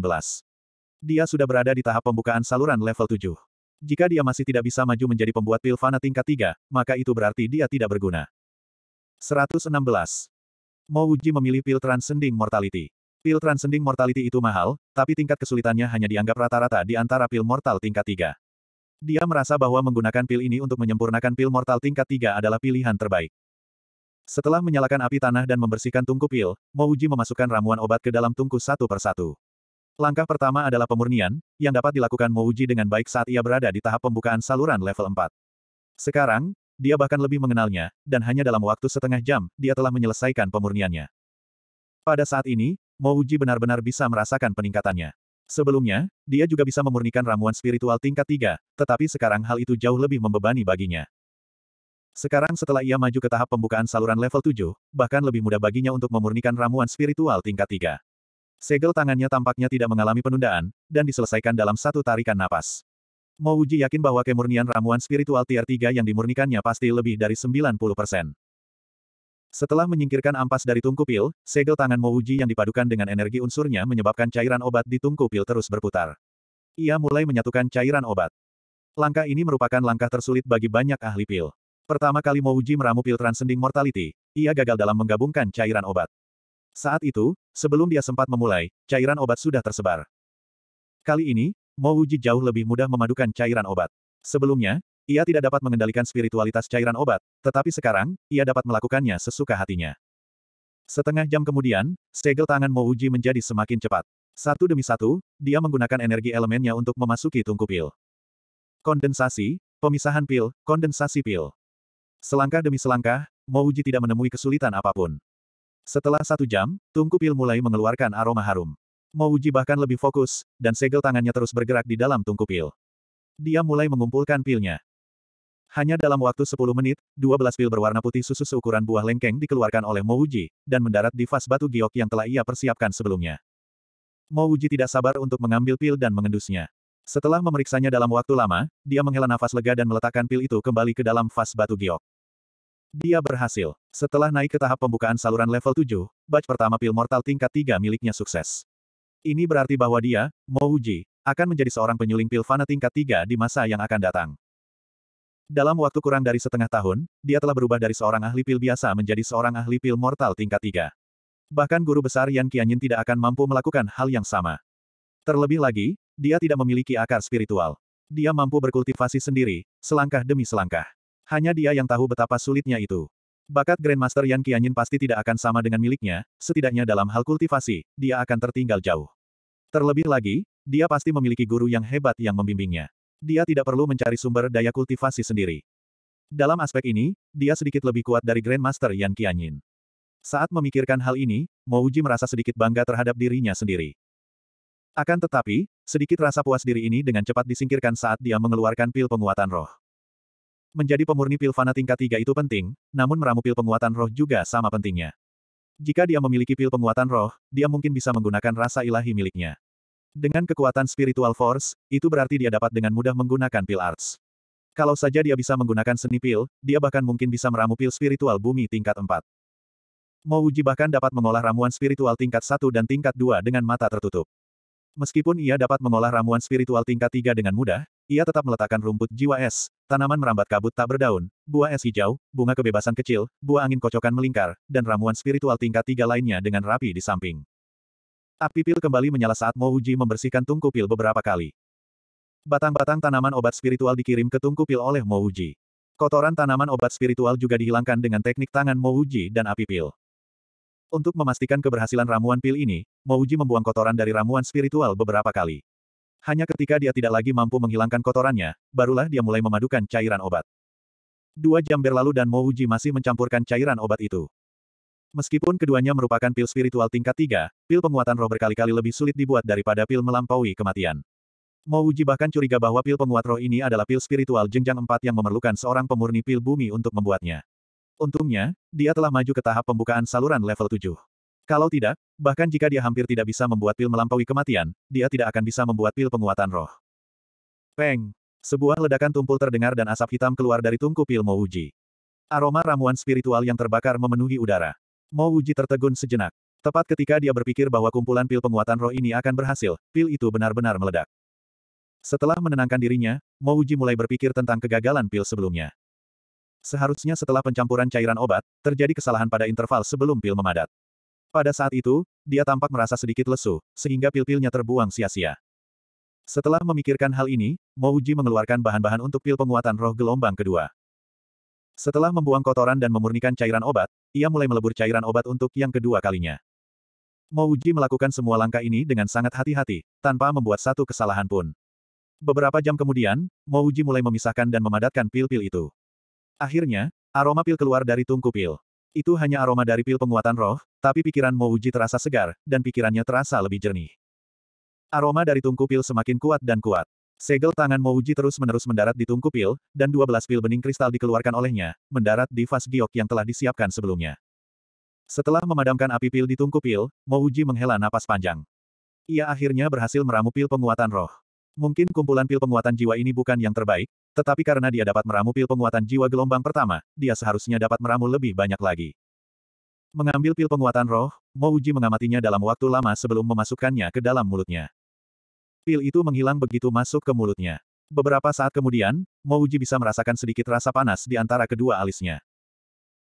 Dia sudah berada di tahap pembukaan saluran level 7. Jika dia masih tidak bisa maju menjadi pembuat pil fana tingkat 3, maka itu berarti dia tidak berguna. 116. Mo Wuji memilih pil Transcending Mortality. Pil Transcending Mortality itu mahal, tapi tingkat kesulitannya hanya dianggap rata-rata di antara pil mortal tingkat 3. Dia merasa bahwa menggunakan pil ini untuk menyempurnakan pil mortal tingkat 3 adalah pilihan terbaik. Setelah menyalakan api tanah dan membersihkan tungku pil, Wuji memasukkan ramuan obat ke dalam tungku satu persatu. Langkah pertama adalah pemurnian, yang dapat dilakukan Wuji dengan baik saat ia berada di tahap pembukaan saluran level 4. Sekarang, dia bahkan lebih mengenalnya, dan hanya dalam waktu setengah jam, dia telah menyelesaikan pemurniannya. Pada saat ini, Mouji benar-benar bisa merasakan peningkatannya. Sebelumnya, dia juga bisa memurnikan ramuan spiritual tingkat 3, tetapi sekarang hal itu jauh lebih membebani baginya. Sekarang setelah ia maju ke tahap pembukaan saluran level 7, bahkan lebih mudah baginya untuk memurnikan ramuan spiritual tingkat 3. Segel tangannya tampaknya tidak mengalami penundaan, dan diselesaikan dalam satu tarikan napas. Mo Uji yakin bahwa kemurnian ramuan spiritual tier 3 yang dimurnikannya pasti lebih dari 90 persen. Setelah menyingkirkan ampas dari tungku pil, segel tangan Mo Uji yang dipadukan dengan energi unsurnya menyebabkan cairan obat di tungku pil terus berputar. Ia mulai menyatukan cairan obat. Langkah ini merupakan langkah tersulit bagi banyak ahli pil. Pertama kali Mo Uji meramu pil Transcending Mortality, ia gagal dalam menggabungkan cairan obat. Saat itu, sebelum dia sempat memulai, cairan obat sudah tersebar. Kali ini, Mo Wuji jauh lebih mudah memadukan cairan obat. Sebelumnya, ia tidak dapat mengendalikan spiritualitas cairan obat, tetapi sekarang, ia dapat melakukannya sesuka hatinya. Setengah jam kemudian, segel tangan Mo Wuji menjadi semakin cepat. Satu demi satu, dia menggunakan energi elemennya untuk memasuki tungku pil. Kondensasi, pemisahan pil, kondensasi pil. Selangkah demi selangkah, Mo Wuji tidak menemui kesulitan apapun. Setelah satu jam, tungku pil mulai mengeluarkan aroma harum. Mo bahkan lebih fokus, dan segel tangannya terus bergerak di dalam tungku pil. Dia mulai mengumpulkan pilnya. Hanya dalam waktu 10 menit, 12 pil berwarna putih susu seukuran buah lengkeng dikeluarkan oleh Mo dan mendarat di vas batu giok yang telah ia persiapkan sebelumnya. Mo tidak sabar untuk mengambil pil dan mengendusnya. Setelah memeriksanya dalam waktu lama, dia menghela nafas lega dan meletakkan pil itu kembali ke dalam vas batu giok. Dia berhasil. Setelah naik ke tahap pembukaan saluran level 7, batch pertama pil mortal tingkat 3 miliknya sukses. Ini berarti bahwa dia, Mo Uji, akan menjadi seorang penyuling pil Pilvana tingkat 3 di masa yang akan datang. Dalam waktu kurang dari setengah tahun, dia telah berubah dari seorang ahli pil biasa menjadi seorang ahli pil mortal tingkat 3. Bahkan guru besar Yan Qianyin tidak akan mampu melakukan hal yang sama. Terlebih lagi, dia tidak memiliki akar spiritual. Dia mampu berkultivasi sendiri, selangkah demi selangkah. Hanya dia yang tahu betapa sulitnya itu. Bakat Grandmaster Yang Qianyin pasti tidak akan sama dengan miliknya, setidaknya dalam hal kultivasi, dia akan tertinggal jauh. Terlebih lagi, dia pasti memiliki guru yang hebat yang membimbingnya. Dia tidak perlu mencari sumber daya kultivasi sendiri. Dalam aspek ini, dia sedikit lebih kuat dari Grandmaster Yang Qianyin. Saat memikirkan hal ini, Mouji merasa sedikit bangga terhadap dirinya sendiri. Akan tetapi, sedikit rasa puas diri ini dengan cepat disingkirkan saat dia mengeluarkan pil penguatan roh. Menjadi pemurni pil fana tingkat tiga itu penting, namun meramu pil penguatan roh juga sama pentingnya. Jika dia memiliki pil penguatan roh, dia mungkin bisa menggunakan rasa ilahi miliknya. Dengan kekuatan spiritual force, itu berarti dia dapat dengan mudah menggunakan pil arts. Kalau saja dia bisa menggunakan seni pil, dia bahkan mungkin bisa meramu pil spiritual bumi tingkat 4. Mouji bahkan dapat mengolah ramuan spiritual tingkat 1 dan tingkat 2 dengan mata tertutup. Meskipun ia dapat mengolah ramuan spiritual tingkat 3 dengan mudah, ia tetap meletakkan rumput jiwa es, tanaman merambat kabut tak berdaun, buah es hijau, bunga kebebasan kecil, buah angin kocokan melingkar, dan ramuan spiritual tingkat tiga lainnya dengan rapi di samping. Api pil kembali menyala saat Mo Uji membersihkan tungku pil beberapa kali. Batang-batang tanaman obat spiritual dikirim ke tungku pil oleh Mo Uji. Kotoran tanaman obat spiritual juga dihilangkan dengan teknik tangan Mo Uji dan api pil. Untuk memastikan keberhasilan ramuan pil ini, Mo Uji membuang kotoran dari ramuan spiritual beberapa kali. Hanya ketika dia tidak lagi mampu menghilangkan kotorannya, barulah dia mulai memadukan cairan obat. Dua jam berlalu dan Mouji masih mencampurkan cairan obat itu. Meskipun keduanya merupakan pil spiritual tingkat tiga, pil penguatan roh berkali-kali lebih sulit dibuat daripada pil melampaui kematian. Mouji bahkan curiga bahwa pil penguat roh ini adalah pil spiritual jenjang empat yang memerlukan seorang pemurni pil bumi untuk membuatnya. Untungnya, dia telah maju ke tahap pembukaan saluran level tujuh. Kalau tidak, Bahkan jika dia hampir tidak bisa membuat pil melampaui kematian, dia tidak akan bisa membuat pil penguatan roh. Peng! Sebuah ledakan tumpul terdengar dan asap hitam keluar dari tungku pil Mouji. Aroma ramuan spiritual yang terbakar memenuhi udara. Mouji tertegun sejenak. Tepat ketika dia berpikir bahwa kumpulan pil penguatan roh ini akan berhasil, pil itu benar-benar meledak. Setelah menenangkan dirinya, Mouji mulai berpikir tentang kegagalan pil sebelumnya. Seharusnya setelah pencampuran cairan obat, terjadi kesalahan pada interval sebelum pil memadat. Pada saat itu, dia tampak merasa sedikit lesu, sehingga pil-pilnya terbuang sia-sia. Setelah memikirkan hal ini, Mouji mengeluarkan bahan-bahan untuk pil penguatan roh gelombang kedua. Setelah membuang kotoran dan memurnikan cairan obat, ia mulai melebur cairan obat untuk yang kedua kalinya. Mouji melakukan semua langkah ini dengan sangat hati-hati, tanpa membuat satu kesalahan pun. Beberapa jam kemudian, Mouji mulai memisahkan dan memadatkan pil-pil itu. Akhirnya, aroma pil keluar dari tungku pil. Itu hanya aroma dari pil penguatan roh, tapi pikiran Mo Uji terasa segar, dan pikirannya terasa lebih jernih. Aroma dari tungku pil semakin kuat dan kuat. Segel tangan Mo Uji terus-menerus mendarat di tungku pil, dan 12 pil bening kristal dikeluarkan olehnya, mendarat di vas giok yang telah disiapkan sebelumnya. Setelah memadamkan api pil di tungku pil, Mo Uji menghela napas panjang. Ia akhirnya berhasil meramu pil penguatan roh. Mungkin kumpulan pil penguatan jiwa ini bukan yang terbaik, tetapi karena dia dapat meramu pil penguatan jiwa gelombang pertama, dia seharusnya dapat meramu lebih banyak lagi. Mengambil pil penguatan roh, Mouji mengamatinya dalam waktu lama sebelum memasukkannya ke dalam mulutnya. Pil itu menghilang begitu masuk ke mulutnya. Beberapa saat kemudian, Mouji bisa merasakan sedikit rasa panas di antara kedua alisnya.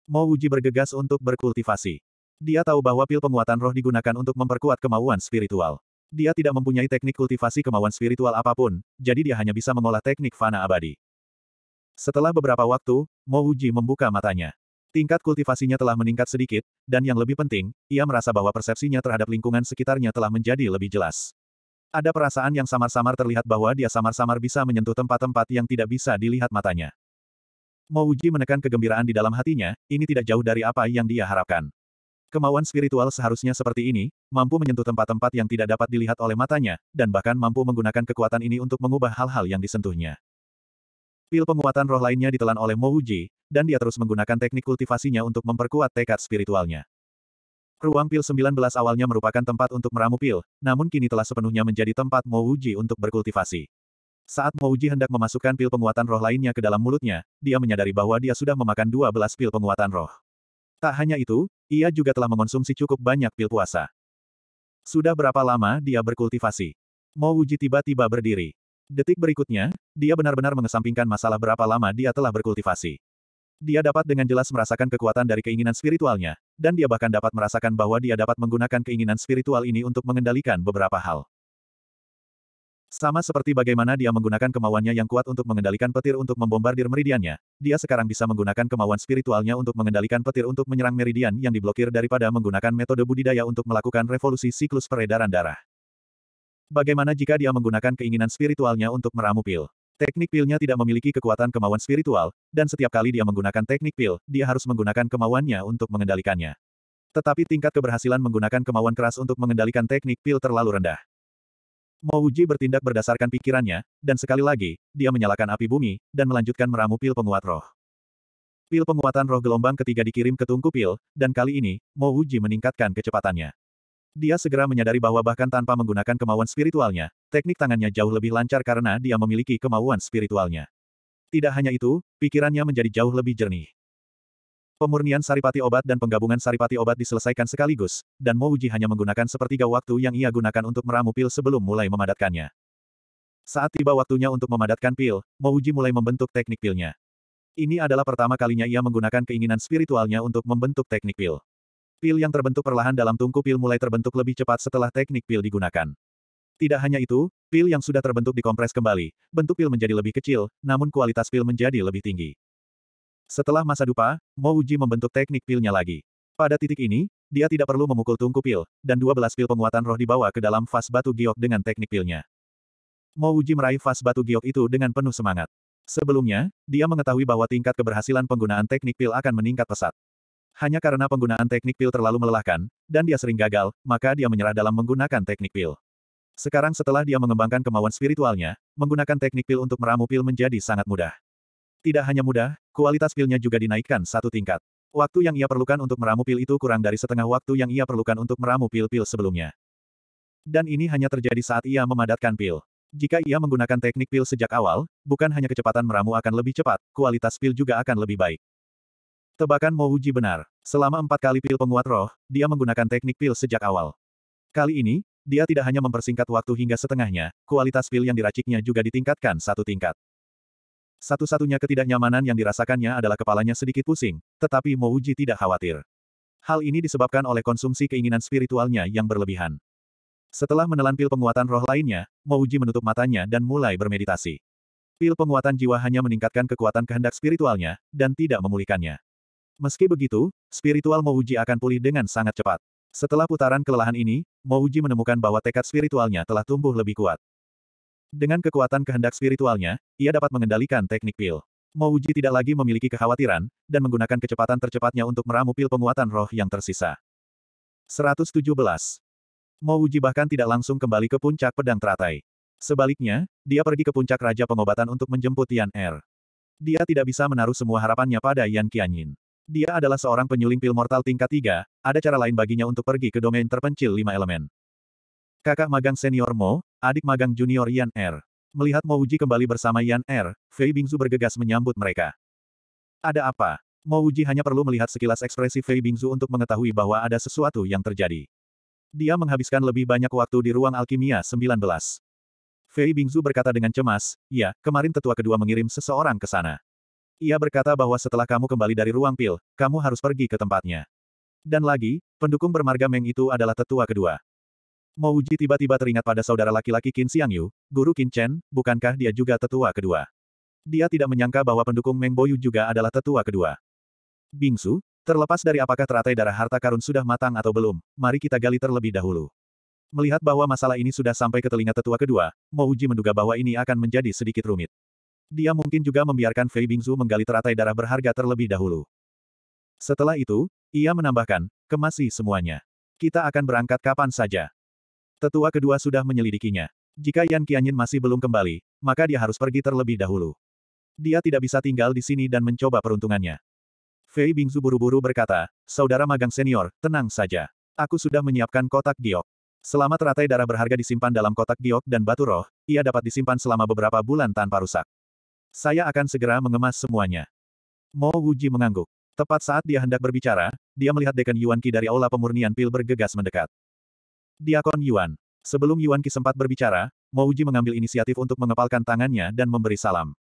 Mouji bergegas untuk berkultivasi. Dia tahu bahwa pil penguatan roh digunakan untuk memperkuat kemauan spiritual. Dia tidak mempunyai teknik kultivasi kemauan spiritual apapun, jadi dia hanya bisa mengolah teknik fana abadi. Setelah beberapa waktu, Mo Uji membuka matanya. Tingkat kultivasinya telah meningkat sedikit, dan yang lebih penting, ia merasa bahwa persepsinya terhadap lingkungan sekitarnya telah menjadi lebih jelas. Ada perasaan yang samar-samar terlihat bahwa dia samar-samar bisa menyentuh tempat-tempat yang tidak bisa dilihat matanya. Mo menekan kegembiraan di dalam hatinya, ini tidak jauh dari apa yang dia harapkan. Kemauan spiritual seharusnya seperti ini, mampu menyentuh tempat-tempat yang tidak dapat dilihat oleh matanya, dan bahkan mampu menggunakan kekuatan ini untuk mengubah hal-hal yang disentuhnya. Pil penguatan roh lainnya ditelan oleh Mo dan dia terus menggunakan teknik kultivasinya untuk memperkuat tekad spiritualnya. Ruang pil 19 awalnya merupakan tempat untuk meramu pil, namun kini telah sepenuhnya menjadi tempat Mo untuk berkultivasi. Saat Mo hendak memasukkan pil penguatan roh lainnya ke dalam mulutnya, dia menyadari bahwa dia sudah memakan 12 pil penguatan roh. Tak hanya itu, ia juga telah mengonsumsi cukup banyak pil puasa. Sudah berapa lama dia berkultivasi? Mo Wuji tiba-tiba berdiri. Detik berikutnya, dia benar-benar mengesampingkan masalah berapa lama dia telah berkultivasi. Dia dapat dengan jelas merasakan kekuatan dari keinginan spiritualnya, dan dia bahkan dapat merasakan bahwa dia dapat menggunakan keinginan spiritual ini untuk mengendalikan beberapa hal. Sama seperti bagaimana dia menggunakan kemauannya yang kuat untuk mengendalikan petir untuk membombardir meridiannya, dia sekarang bisa menggunakan kemauan spiritualnya untuk mengendalikan petir untuk menyerang meridian yang diblokir daripada menggunakan metode budidaya untuk melakukan revolusi siklus peredaran darah. Bagaimana jika dia menggunakan keinginan spiritualnya untuk meramu pil? Teknik pilnya tidak memiliki kekuatan kemauan spiritual, dan setiap kali dia menggunakan teknik pil, dia harus menggunakan kemauannya untuk mengendalikannya. Tetapi tingkat keberhasilan menggunakan kemauan keras untuk mengendalikan teknik pil terlalu rendah. Mo Uji bertindak berdasarkan pikirannya, dan sekali lagi, dia menyalakan api bumi, dan melanjutkan meramu pil penguat roh. Pil penguatan roh gelombang ketiga dikirim ke tungku pil, dan kali ini, Mo Uji meningkatkan kecepatannya. Dia segera menyadari bahwa bahkan tanpa menggunakan kemauan spiritualnya, teknik tangannya jauh lebih lancar karena dia memiliki kemauan spiritualnya. Tidak hanya itu, pikirannya menjadi jauh lebih jernih. Pemurnian saripati obat dan penggabungan saripati obat diselesaikan sekaligus, dan Uji hanya menggunakan sepertiga waktu yang ia gunakan untuk meramu pil sebelum mulai memadatkannya. Saat tiba waktunya untuk memadatkan pil, Uji mulai membentuk teknik pilnya. Ini adalah pertama kalinya ia menggunakan keinginan spiritualnya untuk membentuk teknik pil. Pil yang terbentuk perlahan dalam tungku pil mulai terbentuk lebih cepat setelah teknik pil digunakan. Tidak hanya itu, pil yang sudah terbentuk dikompres kembali, bentuk pil menjadi lebih kecil, namun kualitas pil menjadi lebih tinggi. Setelah masa dupa, Mo Uji membentuk teknik pilnya lagi. Pada titik ini, dia tidak perlu memukul tungku pil, dan 12 pil penguatan roh dibawa ke dalam vas batu giok dengan teknik pilnya. Mo Uji meraih vas batu giok itu dengan penuh semangat. Sebelumnya, dia mengetahui bahwa tingkat keberhasilan penggunaan teknik pil akan meningkat pesat. Hanya karena penggunaan teknik pil terlalu melelahkan, dan dia sering gagal, maka dia menyerah dalam menggunakan teknik pil. Sekarang setelah dia mengembangkan kemauan spiritualnya, menggunakan teknik pil untuk meramu pil menjadi sangat mudah. Tidak hanya mudah, kualitas pilnya juga dinaikkan satu tingkat. Waktu yang ia perlukan untuk meramu pil itu kurang dari setengah waktu yang ia perlukan untuk meramu pil-pil sebelumnya. Dan ini hanya terjadi saat ia memadatkan pil. Jika ia menggunakan teknik pil sejak awal, bukan hanya kecepatan meramu akan lebih cepat, kualitas pil juga akan lebih baik. Tebakan uji benar. Selama empat kali pil penguat roh, dia menggunakan teknik pil sejak awal. Kali ini, dia tidak hanya mempersingkat waktu hingga setengahnya, kualitas pil yang diraciknya juga ditingkatkan satu tingkat. Satu-satunya ketidaknyamanan yang dirasakannya adalah kepalanya sedikit pusing, tetapi Mouji tidak khawatir. Hal ini disebabkan oleh konsumsi keinginan spiritualnya yang berlebihan. Setelah menelan pil penguatan roh lainnya, Mouji menutup matanya dan mulai bermeditasi. Pil penguatan jiwa hanya meningkatkan kekuatan kehendak spiritualnya, dan tidak memulihkannya. Meski begitu, spiritual Mouji akan pulih dengan sangat cepat. Setelah putaran kelelahan ini, Mouji menemukan bahwa tekad spiritualnya telah tumbuh lebih kuat. Dengan kekuatan kehendak spiritualnya, ia dapat mengendalikan teknik pil. Mouji tidak lagi memiliki kekhawatiran, dan menggunakan kecepatan tercepatnya untuk meramu pil penguatan roh yang tersisa. 117. Mouji bahkan tidak langsung kembali ke puncak pedang teratai. Sebaliknya, dia pergi ke puncak Raja Pengobatan untuk menjemput Yan Er. Dia tidak bisa menaruh semua harapannya pada Yan Qianyin. Dia adalah seorang penyuling pil mortal tingkat 3, ada cara lain baginya untuk pergi ke domain terpencil lima elemen. Kakak magang senior Mo, adik magang junior Yan Er. Melihat Mouji kembali bersama Yan Er, Fei Bingzu bergegas menyambut mereka. Ada apa? Mouji hanya perlu melihat sekilas ekspresi Fei Bingzu untuk mengetahui bahwa ada sesuatu yang terjadi. Dia menghabiskan lebih banyak waktu di ruang alkimia 19. Fei Bingzu berkata dengan cemas, ya, kemarin tetua kedua mengirim seseorang ke sana. Ia berkata bahwa setelah kamu kembali dari ruang pil, kamu harus pergi ke tempatnya. Dan lagi, pendukung bermarga Meng itu adalah tetua kedua. Mouji tiba-tiba teringat pada saudara laki-laki Qin Xiangyu, guru Qin Chen, bukankah dia juga tetua kedua? Dia tidak menyangka bahwa pendukung Meng Boyu juga adalah tetua kedua. Bingsu, terlepas dari apakah teratai darah harta karun sudah matang atau belum, mari kita gali terlebih dahulu. Melihat bahwa masalah ini sudah sampai ke telinga tetua kedua, Mo Uji menduga bahwa ini akan menjadi sedikit rumit. Dia mungkin juga membiarkan Fei Bingsu menggali teratai darah berharga terlebih dahulu. Setelah itu, ia menambahkan, kemasi semuanya. Kita akan berangkat kapan saja. Tetua kedua sudah menyelidikinya. Jika Yan Qianyin masih belum kembali, maka dia harus pergi terlebih dahulu. Dia tidak bisa tinggal di sini dan mencoba peruntungannya. Fei Bingzu buru-buru berkata, Saudara magang senior, tenang saja. Aku sudah menyiapkan kotak giok. Selama teratai darah berharga disimpan dalam kotak giok dan batu roh, ia dapat disimpan selama beberapa bulan tanpa rusak. Saya akan segera mengemas semuanya. Mo Wuji mengangguk. Tepat saat dia hendak berbicara, dia melihat Dekan Yuan Qi dari aula pemurnian pil bergegas mendekat. Diakon Yuan. Sebelum Yuan Qi sempat berbicara, Mo Mouji mengambil inisiatif untuk mengepalkan tangannya dan memberi salam.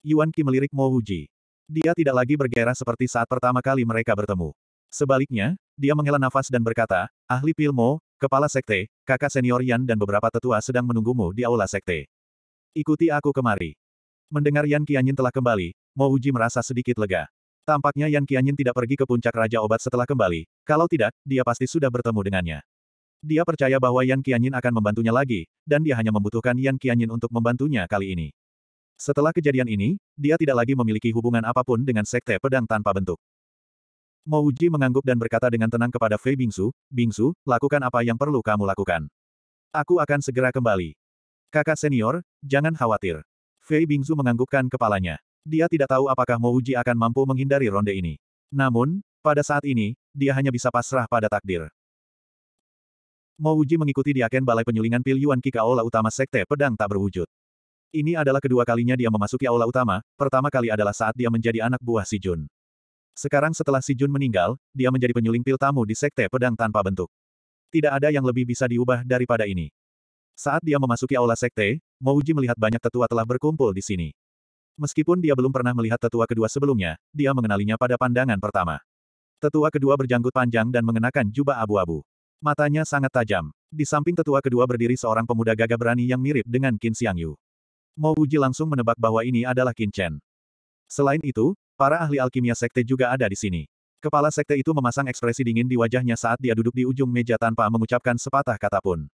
Yuan Qi melirik Mo Mouji. Dia tidak lagi bergairah seperti saat pertama kali mereka bertemu. Sebaliknya, dia menghela nafas dan berkata, Ahli Pilmo, Kepala Sekte, kakak senior Yan dan beberapa tetua sedang menunggumu di Aula Sekte. Ikuti aku kemari. Mendengar Yan Qianyin telah kembali, Mo Mouji merasa sedikit lega. Tampaknya Yan Qianyin tidak pergi ke puncak Raja Obat setelah kembali, kalau tidak, dia pasti sudah bertemu dengannya. Dia percaya bahwa Yan Qianyin akan membantunya lagi, dan dia hanya membutuhkan Yan Qianyin untuk membantunya kali ini. Setelah kejadian ini, dia tidak lagi memiliki hubungan apapun dengan Sekte Pedang Tanpa Bentuk. Mo Wuji mengangguk dan berkata dengan tenang kepada Fei Bingsu, Bingsu, lakukan apa yang perlu kamu lakukan. Aku akan segera kembali. Kakak senior, jangan khawatir. Fei Bingsu menganggukkan kepalanya. Dia tidak tahu apakah Mo Wuji akan mampu menghindari ronde ini. Namun, pada saat ini, dia hanya bisa pasrah pada takdir. Mo Wuji mengikuti Diaken Balai Penyulingan Pil Yuan Ki ke Aula Utama Sekte Pedang Tak Berwujud. Ini adalah kedua kalinya dia memasuki Aula Utama, pertama kali adalah saat dia menjadi anak buah Si Jun. Sekarang setelah Si Jun meninggal, dia menjadi penyuling pil tamu di Sekte Pedang Tanpa Bentuk. Tidak ada yang lebih bisa diubah daripada ini. Saat dia memasuki Aula Sekte, Mo Wuji melihat banyak tetua telah berkumpul di sini. Meskipun dia belum pernah melihat tetua kedua sebelumnya, dia mengenalinya pada pandangan pertama. Tetua kedua berjanggut panjang dan mengenakan jubah abu-abu. Matanya sangat tajam. Di samping tetua kedua berdiri seorang pemuda gagah berani yang mirip dengan Qin Xiangyu. Mo Wuji langsung menebak bahwa ini adalah Qin Chen. Selain itu, para ahli alkimia sekte juga ada di sini. Kepala sekte itu memasang ekspresi dingin di wajahnya saat dia duduk di ujung meja tanpa mengucapkan sepatah kata pun.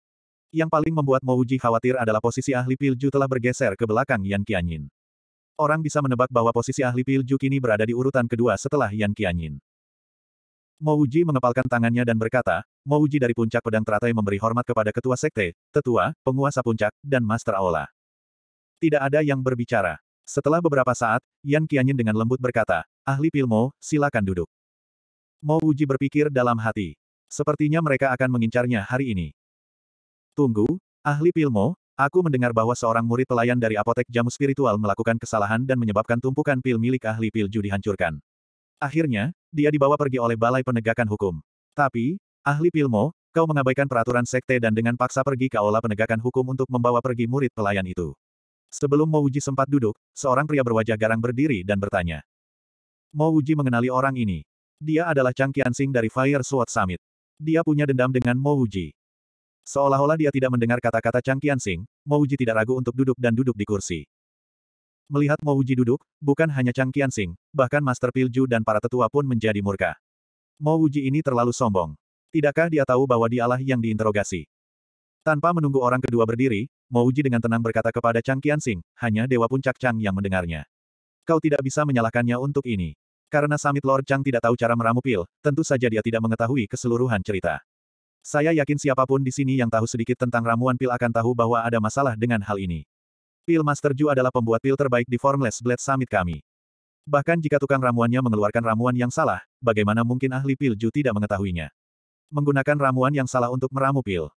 Yang paling membuat Mo Wuji khawatir adalah posisi ahli Pilju telah bergeser ke belakang Yan Qianyin. Orang bisa menebak bahwa posisi ahli Pilju kini berada di urutan kedua setelah Yan Qianyin. Mouji mengepalkan tangannya dan berkata, Mouji dari puncak pedang teratai memberi hormat kepada ketua sekte, tetua, penguasa puncak, dan master aula. Tidak ada yang berbicara. Setelah beberapa saat, Yan Qianyin dengan lembut berkata, ahli pilmo, silakan duduk. Mouji berpikir dalam hati. Sepertinya mereka akan mengincarnya hari ini. Tunggu, ahli pilmo, aku mendengar bahwa seorang murid pelayan dari apotek jamu spiritual melakukan kesalahan dan menyebabkan tumpukan pil milik ahli pilju dihancurkan. Akhirnya, dia dibawa pergi oleh Balai Penegakan Hukum. Tapi, ahli Pilmo, kau mengabaikan peraturan sekte dan dengan paksa pergi ke aula penegakan hukum untuk membawa pergi murid pelayan itu. Sebelum Mouji sempat duduk, seorang pria berwajah garang berdiri dan bertanya. Mouji mengenali orang ini. Dia adalah Chang Qiansing dari Fire Sword Summit. Dia punya dendam dengan Mouji. Seolah-olah dia tidak mendengar kata-kata Chang Qianxing, Mouji tidak ragu untuk duduk dan duduk di kursi. Melihat Mo Uji duduk, bukan hanya Chang Qiansing, bahkan Master Pilju dan para tetua pun menjadi murka. Mo Uji ini terlalu sombong. Tidakkah dia tahu bahwa dialah yang diinterogasi? Tanpa menunggu orang kedua berdiri, Mo Uji dengan tenang berkata kepada Chang Qiansing, hanya Dewa Puncak Chang yang mendengarnya. Kau tidak bisa menyalahkannya untuk ini. Karena Summit Lord Chang tidak tahu cara meramu pil, tentu saja dia tidak mengetahui keseluruhan cerita. Saya yakin siapapun di sini yang tahu sedikit tentang ramuan pil akan tahu bahwa ada masalah dengan hal ini. Pil Master Ju adalah pembuat pil terbaik di Formless Blade Summit kami. Bahkan jika tukang ramuannya mengeluarkan ramuan yang salah, bagaimana mungkin ahli pil Ju tidak mengetahuinya? Menggunakan ramuan yang salah untuk meramu pil.